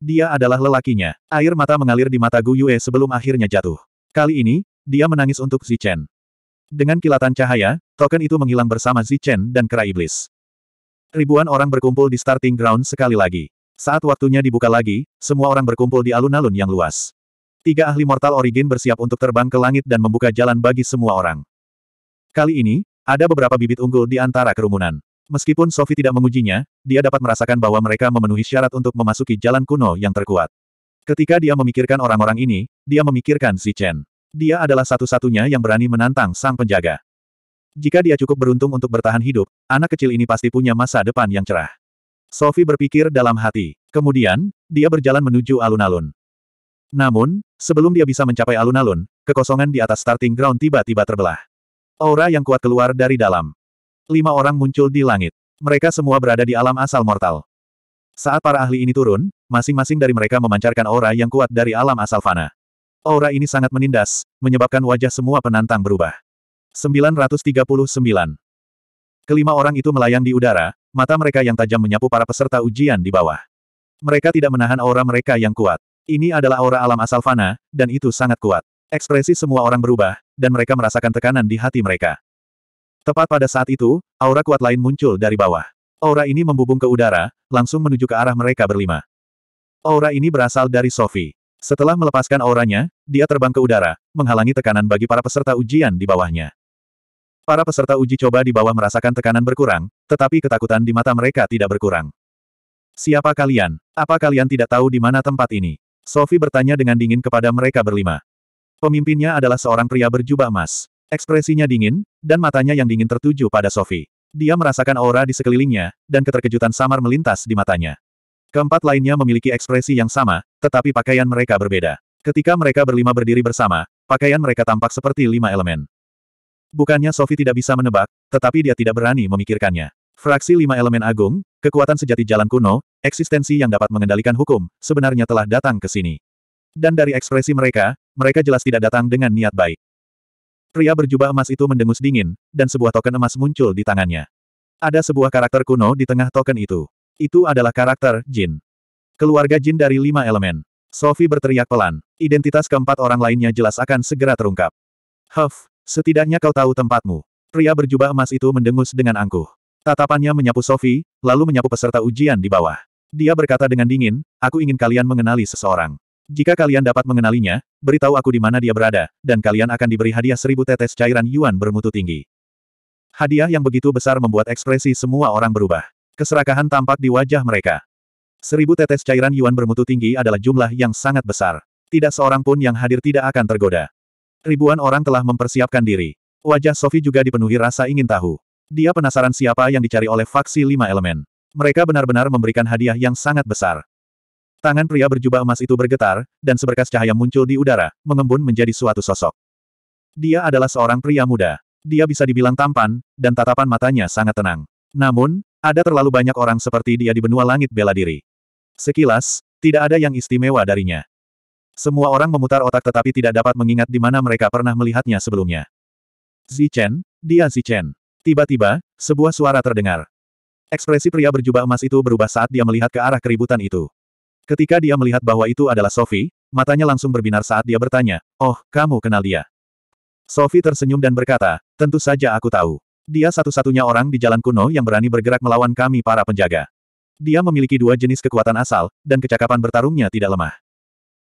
Dia adalah lelakinya. Air mata mengalir di mata Gu Yue sebelum akhirnya jatuh. Kali ini, dia menangis untuk Zichen. Dengan kilatan cahaya, token itu menghilang bersama Zichen dan kera iblis. Ribuan orang berkumpul di starting ground sekali lagi. Saat waktunya dibuka lagi, semua orang berkumpul di alun-alun yang luas. Tiga ahli mortal origin bersiap untuk terbang ke langit dan membuka jalan bagi semua orang. Kali ini, ada beberapa bibit unggul di antara kerumunan. Meskipun Sophie tidak mengujinya, dia dapat merasakan bahwa mereka memenuhi syarat untuk memasuki jalan kuno yang terkuat. Ketika dia memikirkan orang-orang ini, dia memikirkan si Chen. Dia adalah satu-satunya yang berani menantang sang penjaga. Jika dia cukup beruntung untuk bertahan hidup, anak kecil ini pasti punya masa depan yang cerah. Sophie berpikir dalam hati. Kemudian, dia berjalan menuju alun-alun. Namun, sebelum dia bisa mencapai alun-alun, kekosongan di atas starting ground tiba-tiba terbelah. Aura yang kuat keluar dari dalam lima orang muncul di langit. Mereka semua berada di alam asal mortal. Saat para ahli ini turun, masing-masing dari mereka memancarkan aura yang kuat dari alam asal fana. Aura ini sangat menindas, menyebabkan wajah semua penantang berubah. 939. Kelima orang itu melayang di udara, mata mereka yang tajam menyapu para peserta ujian di bawah. Mereka tidak menahan aura mereka yang kuat. Ini adalah aura alam asal fana, dan itu sangat kuat. Ekspresi semua orang berubah, dan mereka merasakan tekanan di hati mereka. Tepat pada saat itu, aura kuat lain muncul dari bawah. Aura ini membubung ke udara, langsung menuju ke arah mereka berlima. Aura ini berasal dari Sophie. Setelah melepaskan auranya, dia terbang ke udara, menghalangi tekanan bagi para peserta ujian di bawahnya. Para peserta uji coba di bawah merasakan tekanan berkurang, tetapi ketakutan di mata mereka tidak berkurang. Siapa kalian? Apa kalian tidak tahu di mana tempat ini? Sophie bertanya dengan dingin kepada mereka berlima. Pemimpinnya adalah seorang pria berjubah emas. Ekspresinya dingin, dan matanya yang dingin tertuju pada Sophie. Dia merasakan aura di sekelilingnya, dan keterkejutan samar melintas di matanya. Keempat lainnya memiliki ekspresi yang sama, tetapi pakaian mereka berbeda. Ketika mereka berlima berdiri bersama, pakaian mereka tampak seperti lima elemen. Bukannya Sophie tidak bisa menebak, tetapi dia tidak berani memikirkannya. Fraksi lima elemen agung, kekuatan sejati jalan kuno, eksistensi yang dapat mengendalikan hukum, sebenarnya telah datang ke sini. Dan dari ekspresi mereka, mereka jelas tidak datang dengan niat baik. Pria berjubah emas itu mendengus dingin, dan sebuah token emas muncul di tangannya. Ada sebuah karakter kuno di tengah token itu. Itu adalah karakter Jin. Keluarga Jin dari lima elemen. Sophie berteriak pelan. Identitas keempat orang lainnya jelas akan segera terungkap. Huff, setidaknya kau tahu tempatmu. Pria berjubah emas itu mendengus dengan angkuh. Tatapannya menyapu Sophie, lalu menyapu peserta ujian di bawah. Dia berkata dengan dingin, aku ingin kalian mengenali seseorang. Jika kalian dapat mengenalinya, beritahu aku di mana dia berada, dan kalian akan diberi hadiah seribu tetes cairan yuan bermutu tinggi. Hadiah yang begitu besar membuat ekspresi semua orang berubah. Keserakahan tampak di wajah mereka. Seribu tetes cairan yuan bermutu tinggi adalah jumlah yang sangat besar. Tidak seorang pun yang hadir tidak akan tergoda. Ribuan orang telah mempersiapkan diri. Wajah Sophie juga dipenuhi rasa ingin tahu. Dia penasaran siapa yang dicari oleh faksi lima elemen. Mereka benar-benar memberikan hadiah yang sangat besar. Tangan pria berjubah emas itu bergetar, dan seberkas cahaya muncul di udara, mengembun menjadi suatu sosok. Dia adalah seorang pria muda. Dia bisa dibilang tampan, dan tatapan matanya sangat tenang. Namun, ada terlalu banyak orang seperti dia di benua langit bela diri. Sekilas, tidak ada yang istimewa darinya. Semua orang memutar otak tetapi tidak dapat mengingat di mana mereka pernah melihatnya sebelumnya. Zichen, dia Zichen. Tiba-tiba, sebuah suara terdengar. Ekspresi pria berjubah emas itu berubah saat dia melihat ke arah keributan itu. Ketika dia melihat bahwa itu adalah Sophie, matanya langsung berbinar saat dia bertanya, Oh, kamu kenal dia. Sophie tersenyum dan berkata, tentu saja aku tahu. Dia satu-satunya orang di jalan kuno yang berani bergerak melawan kami para penjaga. Dia memiliki dua jenis kekuatan asal, dan kecakapan bertarungnya tidak lemah.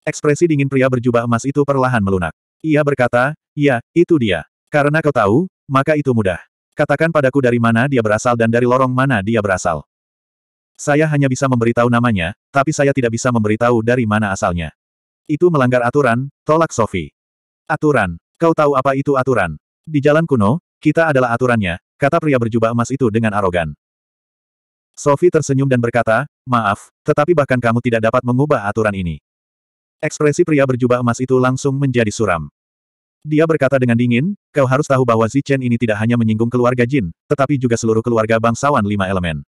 Ekspresi dingin pria berjubah emas itu perlahan melunak. Ia berkata, ya, itu dia. Karena kau tahu, maka itu mudah. Katakan padaku dari mana dia berasal dan dari lorong mana dia berasal. Saya hanya bisa memberitahu namanya, tapi saya tidak bisa memberitahu dari mana asalnya. Itu melanggar aturan, tolak Sofi. Aturan. Kau tahu apa itu aturan? Di jalan kuno, kita adalah aturannya, kata pria berjubah emas itu dengan arogan. Sofi tersenyum dan berkata, maaf, tetapi bahkan kamu tidak dapat mengubah aturan ini. Ekspresi pria berjubah emas itu langsung menjadi suram. Dia berkata dengan dingin, kau harus tahu bahwa Zichen ini tidak hanya menyinggung keluarga Jin, tetapi juga seluruh keluarga bangsawan lima elemen.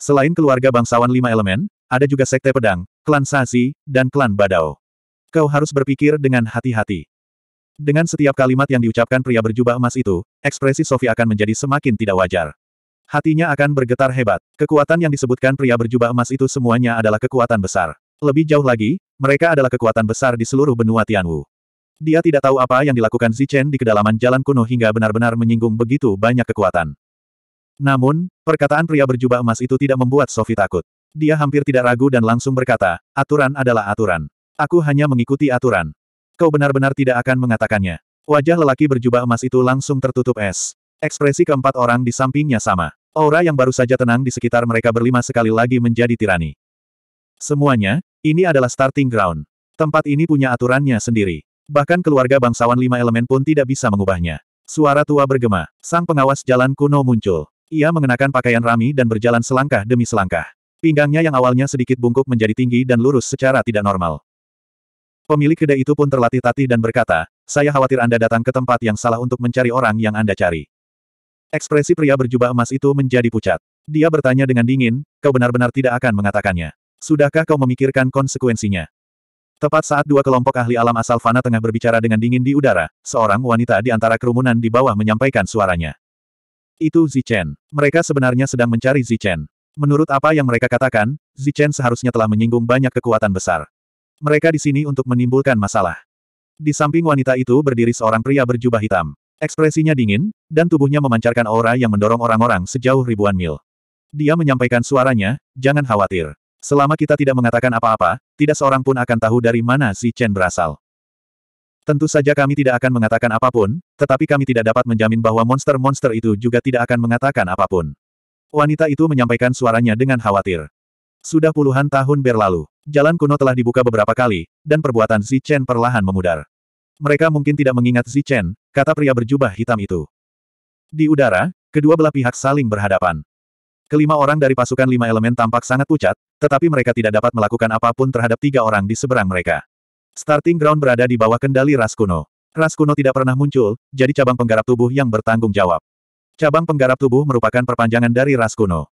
Selain keluarga bangsawan lima elemen, ada juga sekte pedang, klan Sasi, dan klan Badao. Kau harus berpikir dengan hati-hati. Dengan setiap kalimat yang diucapkan pria berjubah emas itu, ekspresi Sofi akan menjadi semakin tidak wajar. Hatinya akan bergetar hebat. Kekuatan yang disebutkan pria berjubah emas itu semuanya adalah kekuatan besar. Lebih jauh lagi, mereka adalah kekuatan besar di seluruh benua Tianwu. Dia tidak tahu apa yang dilakukan Zichen di kedalaman jalan kuno hingga benar-benar menyinggung begitu banyak kekuatan. Namun, perkataan pria berjubah emas itu tidak membuat Sophie takut. Dia hampir tidak ragu dan langsung berkata, aturan adalah aturan. Aku hanya mengikuti aturan. Kau benar-benar tidak akan mengatakannya. Wajah lelaki berjubah emas itu langsung tertutup es. Ekspresi keempat orang di sampingnya sama. Aura yang baru saja tenang di sekitar mereka berlima sekali lagi menjadi tirani. Semuanya, ini adalah starting ground. Tempat ini punya aturannya sendiri. Bahkan keluarga bangsawan lima elemen pun tidak bisa mengubahnya. Suara tua bergema, sang pengawas jalan kuno muncul. Ia mengenakan pakaian rami dan berjalan selangkah demi selangkah. Pinggangnya yang awalnya sedikit bungkuk menjadi tinggi dan lurus secara tidak normal. Pemilik kedai itu pun terlatih-tatih dan berkata, saya khawatir Anda datang ke tempat yang salah untuk mencari orang yang Anda cari. Ekspresi pria berjubah emas itu menjadi pucat. Dia bertanya dengan dingin, kau benar-benar tidak akan mengatakannya. Sudahkah kau memikirkan konsekuensinya? Tepat saat dua kelompok ahli alam asal Fana tengah berbicara dengan dingin di udara, seorang wanita di antara kerumunan di bawah menyampaikan suaranya. Itu Zichen. Mereka sebenarnya sedang mencari Zichen. Menurut apa yang mereka katakan, Zichen seharusnya telah menyinggung banyak kekuatan besar. Mereka di sini untuk menimbulkan masalah. Di samping wanita itu berdiri seorang pria berjubah hitam. Ekspresinya dingin, dan tubuhnya memancarkan aura yang mendorong orang-orang sejauh ribuan mil. Dia menyampaikan suaranya, jangan khawatir. Selama kita tidak mengatakan apa-apa, tidak seorang pun akan tahu dari mana Zichen berasal. Tentu saja kami tidak akan mengatakan apapun, tetapi kami tidak dapat menjamin bahwa monster-monster itu juga tidak akan mengatakan apapun. Wanita itu menyampaikan suaranya dengan khawatir. Sudah puluhan tahun berlalu, jalan kuno telah dibuka beberapa kali, dan perbuatan Zichen perlahan memudar. Mereka mungkin tidak mengingat Zichen, kata pria berjubah hitam itu. Di udara, kedua belah pihak saling berhadapan. Kelima orang dari pasukan lima elemen tampak sangat pucat, tetapi mereka tidak dapat melakukan apapun terhadap tiga orang di seberang mereka. Starting ground berada di bawah kendali Ras Kuno. Ras Kuno tidak pernah muncul, jadi cabang penggarap tubuh yang bertanggung jawab. Cabang penggarap tubuh merupakan perpanjangan dari Ras Kuno.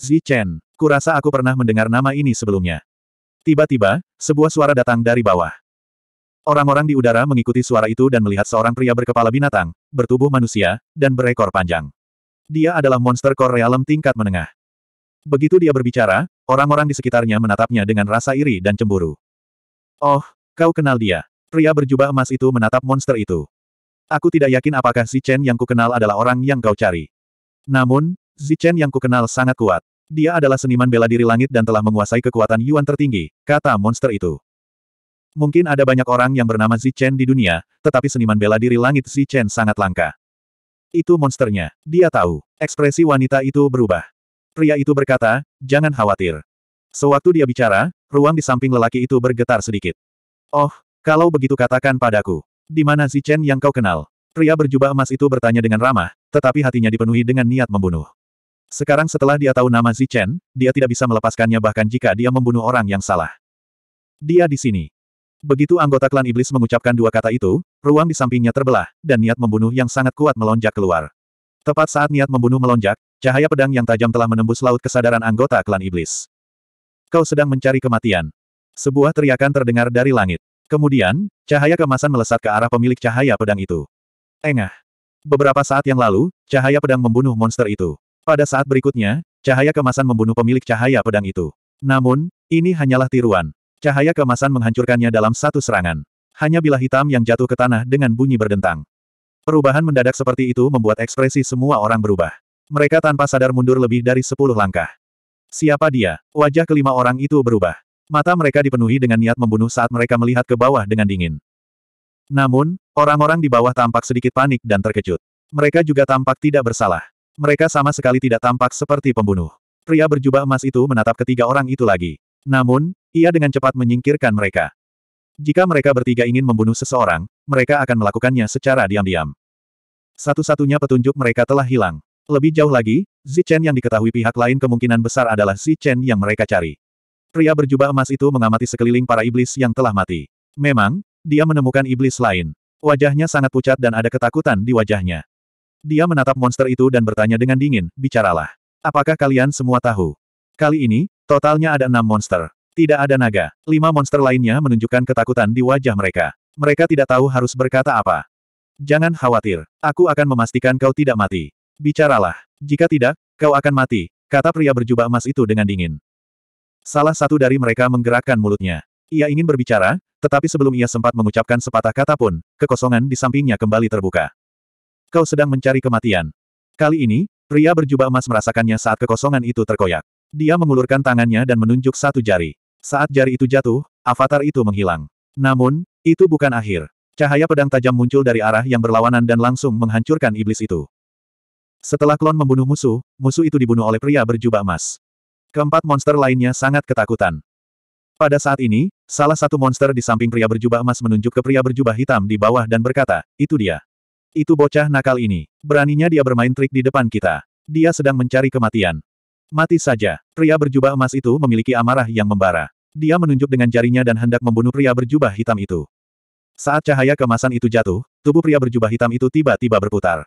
Zi Chen, kurasa aku pernah mendengar nama ini sebelumnya. Tiba-tiba, sebuah suara datang dari bawah. Orang-orang di udara mengikuti suara itu dan melihat seorang pria berkepala binatang, bertubuh manusia, dan berekor panjang. Dia adalah monster core realm tingkat menengah. Begitu dia berbicara, orang-orang di sekitarnya menatapnya dengan rasa iri dan cemburu. Oh, Kau kenal dia. Pria berjubah emas itu menatap monster itu. Aku tidak yakin apakah Zichen yang kukenal adalah orang yang kau cari. Namun, Zichen yang kukenal sangat kuat. Dia adalah seniman bela diri langit dan telah menguasai kekuatan Yuan tertinggi, kata monster itu. Mungkin ada banyak orang yang bernama Zichen di dunia, tetapi seniman bela diri langit Zichen sangat langka. Itu monsternya. Dia tahu. Ekspresi wanita itu berubah. Pria itu berkata, jangan khawatir. Sewaktu dia bicara, ruang di samping lelaki itu bergetar sedikit. Oh, kalau begitu katakan padaku. Di mana Zichen yang kau kenal? Pria berjubah emas itu bertanya dengan ramah, tetapi hatinya dipenuhi dengan niat membunuh. Sekarang setelah dia tahu nama Zichen, dia tidak bisa melepaskannya bahkan jika dia membunuh orang yang salah. Dia di sini. Begitu anggota klan iblis mengucapkan dua kata itu, ruang di sampingnya terbelah, dan niat membunuh yang sangat kuat melonjak keluar. Tepat saat niat membunuh melonjak, cahaya pedang yang tajam telah menembus laut kesadaran anggota klan iblis. Kau sedang mencari kematian. Sebuah teriakan terdengar dari langit. Kemudian, cahaya kemasan melesat ke arah pemilik cahaya pedang itu. Engah. Beberapa saat yang lalu, cahaya pedang membunuh monster itu. Pada saat berikutnya, cahaya kemasan membunuh pemilik cahaya pedang itu. Namun, ini hanyalah tiruan. Cahaya kemasan menghancurkannya dalam satu serangan. Hanya bila hitam yang jatuh ke tanah dengan bunyi berdentang. Perubahan mendadak seperti itu membuat ekspresi semua orang berubah. Mereka tanpa sadar mundur lebih dari sepuluh langkah. Siapa dia? Wajah kelima orang itu berubah. Mata mereka dipenuhi dengan niat membunuh saat mereka melihat ke bawah dengan dingin. Namun, orang-orang di bawah tampak sedikit panik dan terkejut. Mereka juga tampak tidak bersalah. Mereka sama sekali tidak tampak seperti pembunuh. Pria berjubah emas itu menatap ketiga orang itu lagi. Namun, ia dengan cepat menyingkirkan mereka. Jika mereka bertiga ingin membunuh seseorang, mereka akan melakukannya secara diam-diam. Satu-satunya petunjuk mereka telah hilang. Lebih jauh lagi, Zichen yang diketahui pihak lain kemungkinan besar adalah Zichen yang mereka cari. Pria berjubah emas itu mengamati sekeliling para iblis yang telah mati. Memang, dia menemukan iblis lain. Wajahnya sangat pucat dan ada ketakutan di wajahnya. Dia menatap monster itu dan bertanya dengan dingin, bicaralah. Apakah kalian semua tahu? Kali ini, totalnya ada enam monster. Tidak ada naga. Lima monster lainnya menunjukkan ketakutan di wajah mereka. Mereka tidak tahu harus berkata apa. Jangan khawatir, aku akan memastikan kau tidak mati. Bicaralah. Jika tidak, kau akan mati, kata pria berjubah emas itu dengan dingin. Salah satu dari mereka menggerakkan mulutnya. Ia ingin berbicara, tetapi sebelum ia sempat mengucapkan sepatah kata pun, kekosongan di sampingnya kembali terbuka. Kau sedang mencari kematian. Kali ini, pria berjubah emas merasakannya saat kekosongan itu terkoyak. Dia mengulurkan tangannya dan menunjuk satu jari. Saat jari itu jatuh, avatar itu menghilang. Namun, itu bukan akhir. Cahaya pedang tajam muncul dari arah yang berlawanan dan langsung menghancurkan iblis itu. Setelah klon membunuh musuh, musuh itu dibunuh oleh pria berjubah emas. Keempat monster lainnya sangat ketakutan. Pada saat ini, salah satu monster di samping pria berjubah emas menunjuk ke pria berjubah hitam di bawah dan berkata, itu dia. Itu bocah nakal ini. Beraninya dia bermain trik di depan kita. Dia sedang mencari kematian. Mati saja. Pria berjubah emas itu memiliki amarah yang membara. Dia menunjuk dengan jarinya dan hendak membunuh pria berjubah hitam itu. Saat cahaya kemasan itu jatuh, tubuh pria berjubah hitam itu tiba-tiba berputar.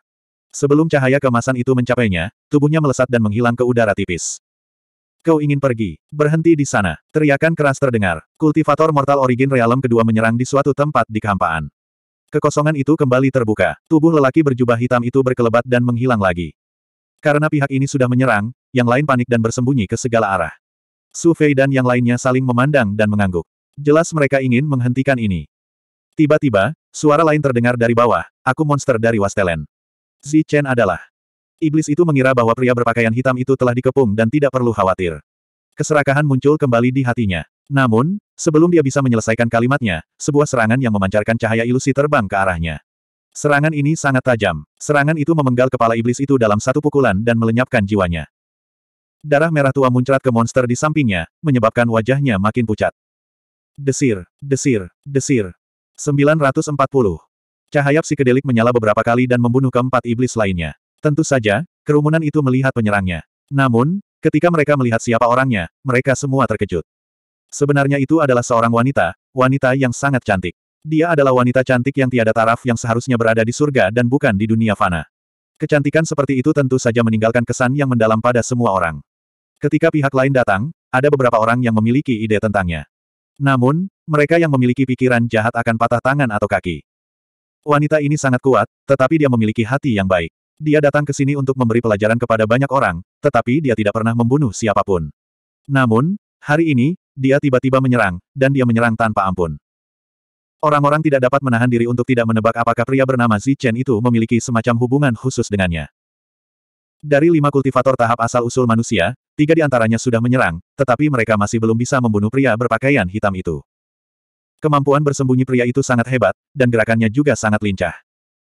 Sebelum cahaya kemasan itu mencapainya, tubuhnya melesat dan menghilang ke udara tipis. Kau ingin pergi. Berhenti di sana. Teriakan keras terdengar. Kultivator Mortal Origin Realem kedua menyerang di suatu tempat di kehampaan. Kekosongan itu kembali terbuka. Tubuh lelaki berjubah hitam itu berkelebat dan menghilang lagi. Karena pihak ini sudah menyerang, yang lain panik dan bersembunyi ke segala arah. Su Fei dan yang lainnya saling memandang dan mengangguk. Jelas mereka ingin menghentikan ini. Tiba-tiba, suara lain terdengar dari bawah, aku monster dari Wastelen. Zi Chen adalah Iblis itu mengira bahwa pria berpakaian hitam itu telah dikepung dan tidak perlu khawatir. Keserakahan muncul kembali di hatinya. Namun, sebelum dia bisa menyelesaikan kalimatnya, sebuah serangan yang memancarkan cahaya ilusi terbang ke arahnya. Serangan ini sangat tajam. Serangan itu memenggal kepala iblis itu dalam satu pukulan dan melenyapkan jiwanya. Darah merah tua muncrat ke monster di sampingnya, menyebabkan wajahnya makin pucat. Desir, desir, desir. 940. Cahaya psikedelik menyala beberapa kali dan membunuh keempat iblis lainnya. Tentu saja, kerumunan itu melihat penyerangnya. Namun, ketika mereka melihat siapa orangnya, mereka semua terkejut. Sebenarnya itu adalah seorang wanita, wanita yang sangat cantik. Dia adalah wanita cantik yang tiada taraf yang seharusnya berada di surga dan bukan di dunia fana. Kecantikan seperti itu tentu saja meninggalkan kesan yang mendalam pada semua orang. Ketika pihak lain datang, ada beberapa orang yang memiliki ide tentangnya. Namun, mereka yang memiliki pikiran jahat akan patah tangan atau kaki. Wanita ini sangat kuat, tetapi dia memiliki hati yang baik. Dia datang ke sini untuk memberi pelajaran kepada banyak orang, tetapi dia tidak pernah membunuh siapapun. Namun, hari ini, dia tiba-tiba menyerang, dan dia menyerang tanpa ampun. Orang-orang tidak dapat menahan diri untuk tidak menebak apakah pria bernama Zi Chen itu memiliki semacam hubungan khusus dengannya. Dari lima kultivator tahap asal-usul manusia, tiga di antaranya sudah menyerang, tetapi mereka masih belum bisa membunuh pria berpakaian hitam itu. Kemampuan bersembunyi pria itu sangat hebat, dan gerakannya juga sangat lincah.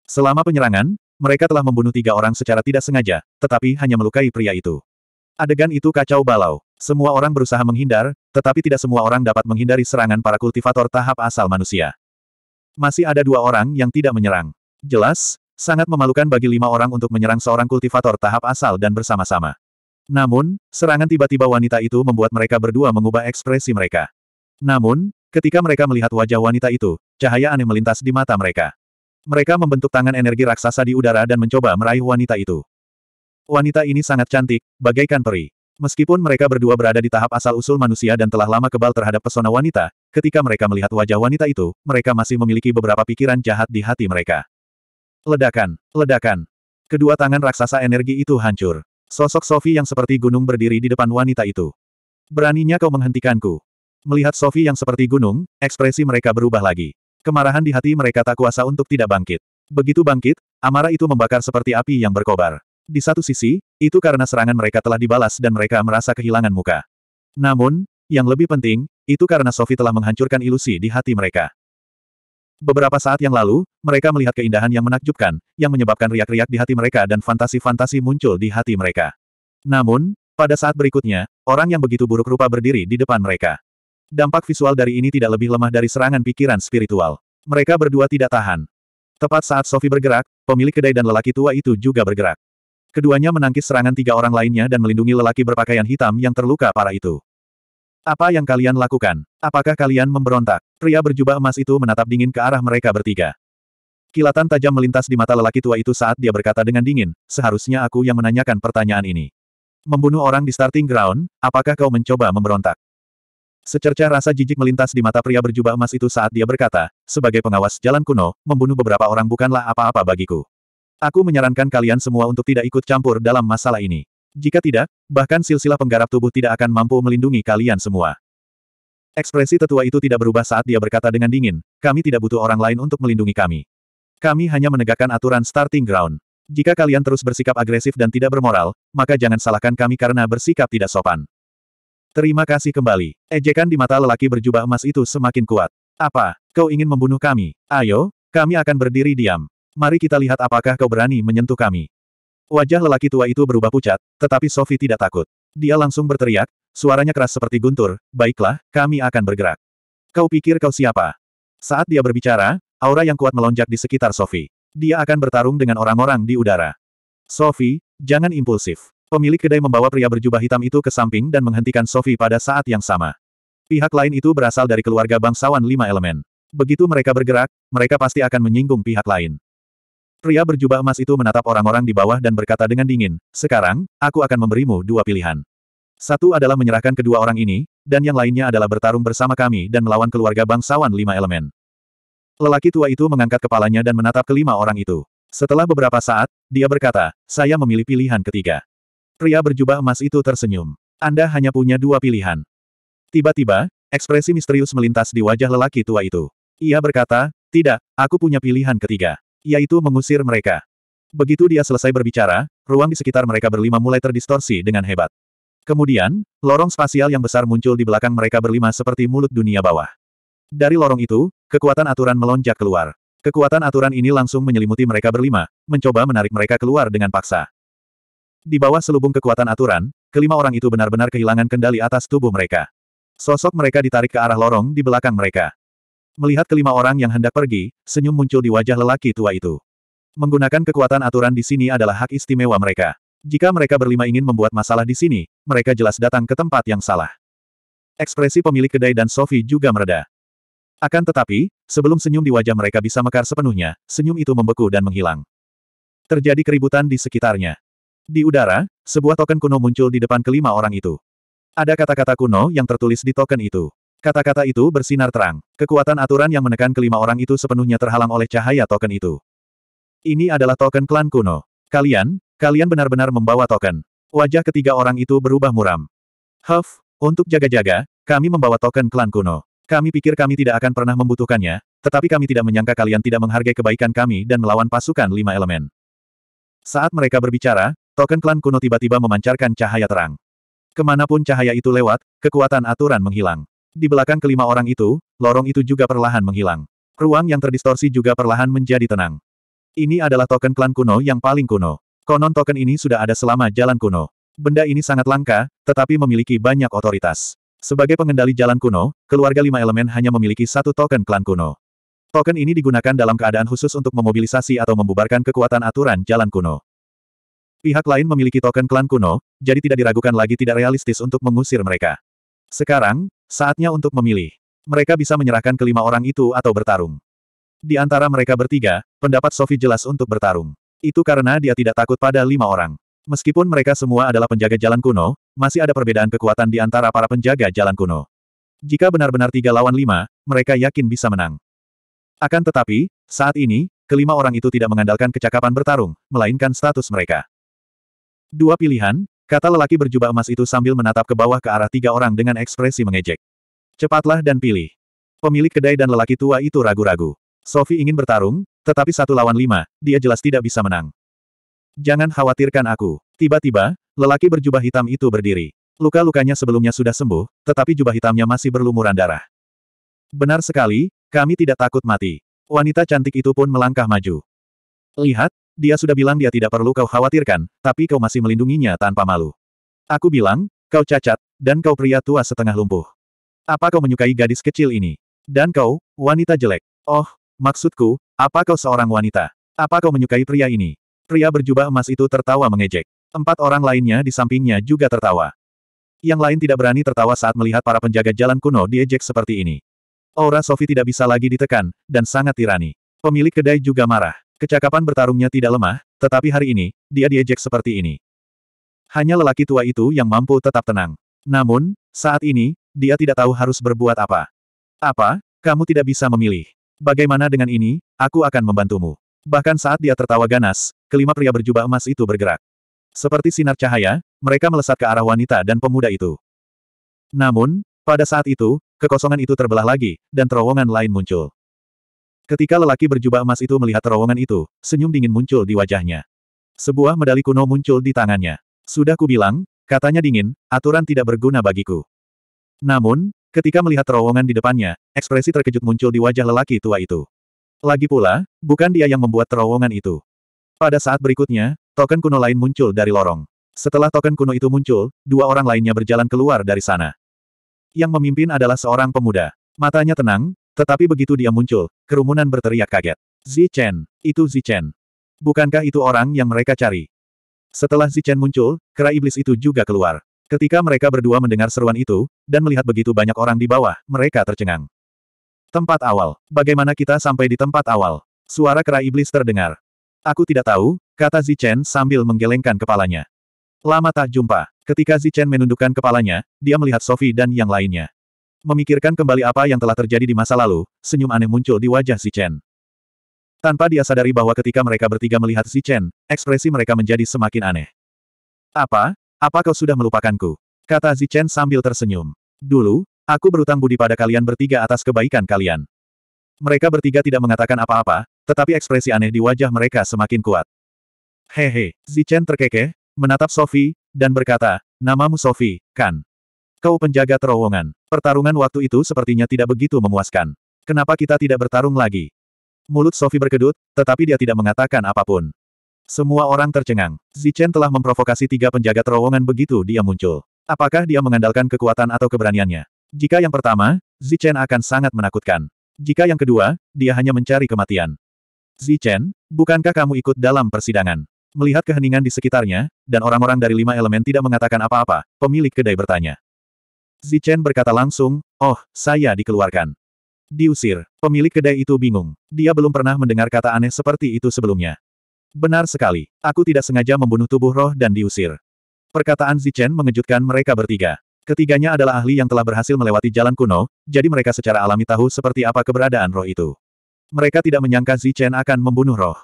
Selama penyerangan, mereka telah membunuh tiga orang secara tidak sengaja, tetapi hanya melukai pria itu. Adegan itu kacau balau. Semua orang berusaha menghindar, tetapi tidak semua orang dapat menghindari serangan para kultivator tahap asal manusia. Masih ada dua orang yang tidak menyerang. Jelas, sangat memalukan bagi lima orang untuk menyerang seorang kultivator tahap asal dan bersama-sama. Namun, serangan tiba-tiba wanita itu membuat mereka berdua mengubah ekspresi mereka. Namun, ketika mereka melihat wajah wanita itu, cahaya aneh melintas di mata mereka. Mereka membentuk tangan energi raksasa di udara dan mencoba meraih wanita itu. Wanita ini sangat cantik, bagaikan peri. Meskipun mereka berdua berada di tahap asal-usul manusia dan telah lama kebal terhadap pesona wanita, ketika mereka melihat wajah wanita itu, mereka masih memiliki beberapa pikiran jahat di hati mereka. Ledakan, ledakan. Kedua tangan raksasa energi itu hancur. Sosok Sofi yang seperti gunung berdiri di depan wanita itu. Beraninya kau menghentikanku. Melihat Sofi yang seperti gunung, ekspresi mereka berubah lagi. Kemarahan di hati mereka tak kuasa untuk tidak bangkit. Begitu bangkit, amarah itu membakar seperti api yang berkobar. Di satu sisi, itu karena serangan mereka telah dibalas dan mereka merasa kehilangan muka. Namun, yang lebih penting, itu karena Sofi telah menghancurkan ilusi di hati mereka. Beberapa saat yang lalu, mereka melihat keindahan yang menakjubkan, yang menyebabkan riak-riak di hati mereka dan fantasi-fantasi muncul di hati mereka. Namun, pada saat berikutnya, orang yang begitu buruk rupa berdiri di depan mereka. Dampak visual dari ini tidak lebih lemah dari serangan pikiran spiritual. Mereka berdua tidak tahan. Tepat saat Sophie bergerak, pemilik kedai dan lelaki tua itu juga bergerak. Keduanya menangkis serangan tiga orang lainnya dan melindungi lelaki berpakaian hitam yang terluka parah itu. Apa yang kalian lakukan? Apakah kalian memberontak? Pria berjubah emas itu menatap dingin ke arah mereka bertiga. Kilatan tajam melintas di mata lelaki tua itu saat dia berkata dengan dingin, seharusnya aku yang menanyakan pertanyaan ini. Membunuh orang di starting ground, apakah kau mencoba memberontak? Secerca rasa jijik melintas di mata pria berjubah emas itu saat dia berkata, sebagai pengawas jalan kuno, membunuh beberapa orang bukanlah apa-apa bagiku. Aku menyarankan kalian semua untuk tidak ikut campur dalam masalah ini. Jika tidak, bahkan silsilah penggarap tubuh tidak akan mampu melindungi kalian semua. Ekspresi tetua itu tidak berubah saat dia berkata dengan dingin, kami tidak butuh orang lain untuk melindungi kami. Kami hanya menegakkan aturan starting ground. Jika kalian terus bersikap agresif dan tidak bermoral, maka jangan salahkan kami karena bersikap tidak sopan. Terima kasih kembali. Ejekan di mata lelaki berjubah emas itu semakin kuat. Apa? Kau ingin membunuh kami? Ayo, kami akan berdiri diam. Mari kita lihat apakah kau berani menyentuh kami. Wajah lelaki tua itu berubah pucat, tetapi Sofi tidak takut. Dia langsung berteriak, suaranya keras seperti guntur, baiklah, kami akan bergerak. Kau pikir kau siapa? Saat dia berbicara, aura yang kuat melonjak di sekitar Sofi. Dia akan bertarung dengan orang-orang di udara. Sofi, jangan impulsif. Pemilik kedai membawa pria berjubah hitam itu ke samping dan menghentikan Sophie pada saat yang sama. Pihak lain itu berasal dari keluarga bangsawan lima elemen. Begitu mereka bergerak, mereka pasti akan menyinggung pihak lain. Pria berjubah emas itu menatap orang-orang di bawah dan berkata dengan dingin, sekarang, aku akan memberimu dua pilihan. Satu adalah menyerahkan kedua orang ini, dan yang lainnya adalah bertarung bersama kami dan melawan keluarga bangsawan lima elemen. Lelaki tua itu mengangkat kepalanya dan menatap kelima orang itu. Setelah beberapa saat, dia berkata, saya memilih pilihan ketiga. Pria berjubah emas itu tersenyum. Anda hanya punya dua pilihan. Tiba-tiba, ekspresi misterius melintas di wajah lelaki tua itu. Ia berkata, tidak, aku punya pilihan ketiga. Yaitu mengusir mereka. Begitu dia selesai berbicara, ruang di sekitar mereka berlima mulai terdistorsi dengan hebat. Kemudian, lorong spasial yang besar muncul di belakang mereka berlima seperti mulut dunia bawah. Dari lorong itu, kekuatan aturan melonjak keluar. Kekuatan aturan ini langsung menyelimuti mereka berlima, mencoba menarik mereka keluar dengan paksa. Di bawah selubung kekuatan aturan, kelima orang itu benar-benar kehilangan kendali atas tubuh mereka. Sosok mereka ditarik ke arah lorong di belakang mereka. Melihat kelima orang yang hendak pergi, senyum muncul di wajah lelaki tua itu. Menggunakan kekuatan aturan di sini adalah hak istimewa mereka. Jika mereka berlima ingin membuat masalah di sini, mereka jelas datang ke tempat yang salah. Ekspresi pemilik kedai dan Sophie juga mereda. Akan tetapi, sebelum senyum di wajah mereka bisa mekar sepenuhnya, senyum itu membeku dan menghilang. Terjadi keributan di sekitarnya. Di udara, sebuah token kuno muncul di depan kelima orang itu. Ada kata-kata kuno yang tertulis di token itu. Kata-kata itu bersinar terang. Kekuatan aturan yang menekan kelima orang itu sepenuhnya terhalang oleh cahaya token itu. Ini adalah token klan kuno. Kalian, kalian benar-benar membawa token. Wajah ketiga orang itu berubah muram. Huff, untuk jaga-jaga, kami membawa token klan kuno. Kami pikir kami tidak akan pernah membutuhkannya, tetapi kami tidak menyangka kalian tidak menghargai kebaikan kami dan melawan pasukan lima elemen. Saat mereka berbicara, Token klan kuno tiba-tiba memancarkan cahaya terang. Kemanapun cahaya itu lewat, kekuatan aturan menghilang. Di belakang kelima orang itu, lorong itu juga perlahan menghilang. Ruang yang terdistorsi juga perlahan menjadi tenang. Ini adalah token klan kuno yang paling kuno. Konon token ini sudah ada selama jalan kuno. Benda ini sangat langka, tetapi memiliki banyak otoritas. Sebagai pengendali jalan kuno, keluarga lima elemen hanya memiliki satu token klan kuno. Token ini digunakan dalam keadaan khusus untuk memobilisasi atau membubarkan kekuatan aturan jalan kuno. Pihak lain memiliki token klan kuno, jadi tidak diragukan lagi tidak realistis untuk mengusir mereka. Sekarang, saatnya untuk memilih. Mereka bisa menyerahkan kelima orang itu atau bertarung. Di antara mereka bertiga, pendapat Sophie jelas untuk bertarung. Itu karena dia tidak takut pada lima orang. Meskipun mereka semua adalah penjaga jalan kuno, masih ada perbedaan kekuatan di antara para penjaga jalan kuno. Jika benar-benar tiga lawan lima, mereka yakin bisa menang. Akan tetapi, saat ini, kelima orang itu tidak mengandalkan kecakapan bertarung, melainkan status mereka. Dua pilihan, kata lelaki berjubah emas itu sambil menatap ke bawah ke arah tiga orang dengan ekspresi mengejek. Cepatlah dan pilih. Pemilik kedai dan lelaki tua itu ragu-ragu. Sophie ingin bertarung, tetapi satu lawan lima, dia jelas tidak bisa menang. Jangan khawatirkan aku. Tiba-tiba, lelaki berjubah hitam itu berdiri. Luka-lukanya sebelumnya sudah sembuh, tetapi jubah hitamnya masih berlumuran darah. Benar sekali, kami tidak takut mati. Wanita cantik itu pun melangkah maju. Lihat, dia sudah bilang dia tidak perlu kau khawatirkan, tapi kau masih melindunginya tanpa malu. Aku bilang, kau cacat, dan kau pria tua setengah lumpuh. Apa kau menyukai gadis kecil ini? Dan kau, wanita jelek. Oh, maksudku, apa kau seorang wanita? Apa kau menyukai pria ini? Pria berjubah emas itu tertawa mengejek. Empat orang lainnya di sampingnya juga tertawa. Yang lain tidak berani tertawa saat melihat para penjaga jalan kuno diejek seperti ini. Aura Sofi tidak bisa lagi ditekan, dan sangat tirani. Pemilik kedai juga marah. Kecakapan bertarungnya tidak lemah, tetapi hari ini, dia diejek seperti ini. Hanya lelaki tua itu yang mampu tetap tenang. Namun, saat ini, dia tidak tahu harus berbuat apa. Apa? Kamu tidak bisa memilih. Bagaimana dengan ini, aku akan membantumu. Bahkan saat dia tertawa ganas, kelima pria berjubah emas itu bergerak. Seperti sinar cahaya, mereka melesat ke arah wanita dan pemuda itu. Namun, pada saat itu, kekosongan itu terbelah lagi, dan terowongan lain muncul. Ketika lelaki berjubah emas itu melihat terowongan itu, senyum dingin muncul di wajahnya. Sebuah medali kuno muncul di tangannya. Sudah kubilang, katanya dingin, aturan tidak berguna bagiku. Namun, ketika melihat terowongan di depannya, ekspresi terkejut muncul di wajah lelaki tua itu. Lagi pula, bukan dia yang membuat terowongan itu. Pada saat berikutnya, token kuno lain muncul dari lorong. Setelah token kuno itu muncul, dua orang lainnya berjalan keluar dari sana. Yang memimpin adalah seorang pemuda. Matanya tenang, tetapi begitu dia muncul, kerumunan berteriak kaget. Zichen, itu Zichen. Bukankah itu orang yang mereka cari? Setelah Zichen muncul, kera iblis itu juga keluar. Ketika mereka berdua mendengar seruan itu, dan melihat begitu banyak orang di bawah, mereka tercengang. Tempat awal. Bagaimana kita sampai di tempat awal? Suara kera iblis terdengar. Aku tidak tahu, kata Zichen sambil menggelengkan kepalanya. Lama tak jumpa. Ketika Zichen menundukkan kepalanya, dia melihat Sophie dan yang lainnya. Memikirkan kembali apa yang telah terjadi di masa lalu, senyum aneh muncul di wajah Si Chen. Tanpa dia sadari bahwa ketika mereka bertiga melihat Si Chen, ekspresi mereka menjadi semakin aneh. Apa? Apa kau sudah melupakanku? Kata Si Chen sambil tersenyum. Dulu, aku berutang budi pada kalian bertiga atas kebaikan kalian. Mereka bertiga tidak mengatakan apa-apa, tetapi ekspresi aneh di wajah mereka semakin kuat. Hehe, Zichen terkekeh, menatap Sophie, dan berkata, namamu Sophie, kan? Kau penjaga terowongan. Pertarungan waktu itu sepertinya tidak begitu memuaskan. Kenapa kita tidak bertarung lagi? Mulut Sophie berkedut, tetapi dia tidak mengatakan apapun. Semua orang tercengang. Zichen telah memprovokasi tiga penjaga terowongan begitu dia muncul. Apakah dia mengandalkan kekuatan atau keberaniannya? Jika yang pertama, Zichen akan sangat menakutkan. Jika yang kedua, dia hanya mencari kematian. Zichen, bukankah kamu ikut dalam persidangan? Melihat keheningan di sekitarnya, dan orang-orang dari lima elemen tidak mengatakan apa-apa, pemilik kedai bertanya. Zichen berkata langsung, oh, saya dikeluarkan. Diusir. Pemilik kedai itu bingung. Dia belum pernah mendengar kata aneh seperti itu sebelumnya. Benar sekali. Aku tidak sengaja membunuh tubuh roh dan diusir. Perkataan Zichen mengejutkan mereka bertiga. Ketiganya adalah ahli yang telah berhasil melewati jalan kuno, jadi mereka secara alami tahu seperti apa keberadaan roh itu. Mereka tidak menyangka Zichen akan membunuh roh.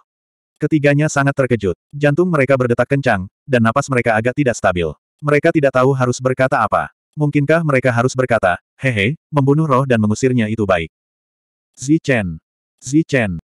Ketiganya sangat terkejut. Jantung mereka berdetak kencang, dan napas mereka agak tidak stabil. Mereka tidak tahu harus berkata apa. Mungkinkah mereka harus berkata, hehe, membunuh roh dan mengusirnya itu baik. Zi Chen. Zi Chen.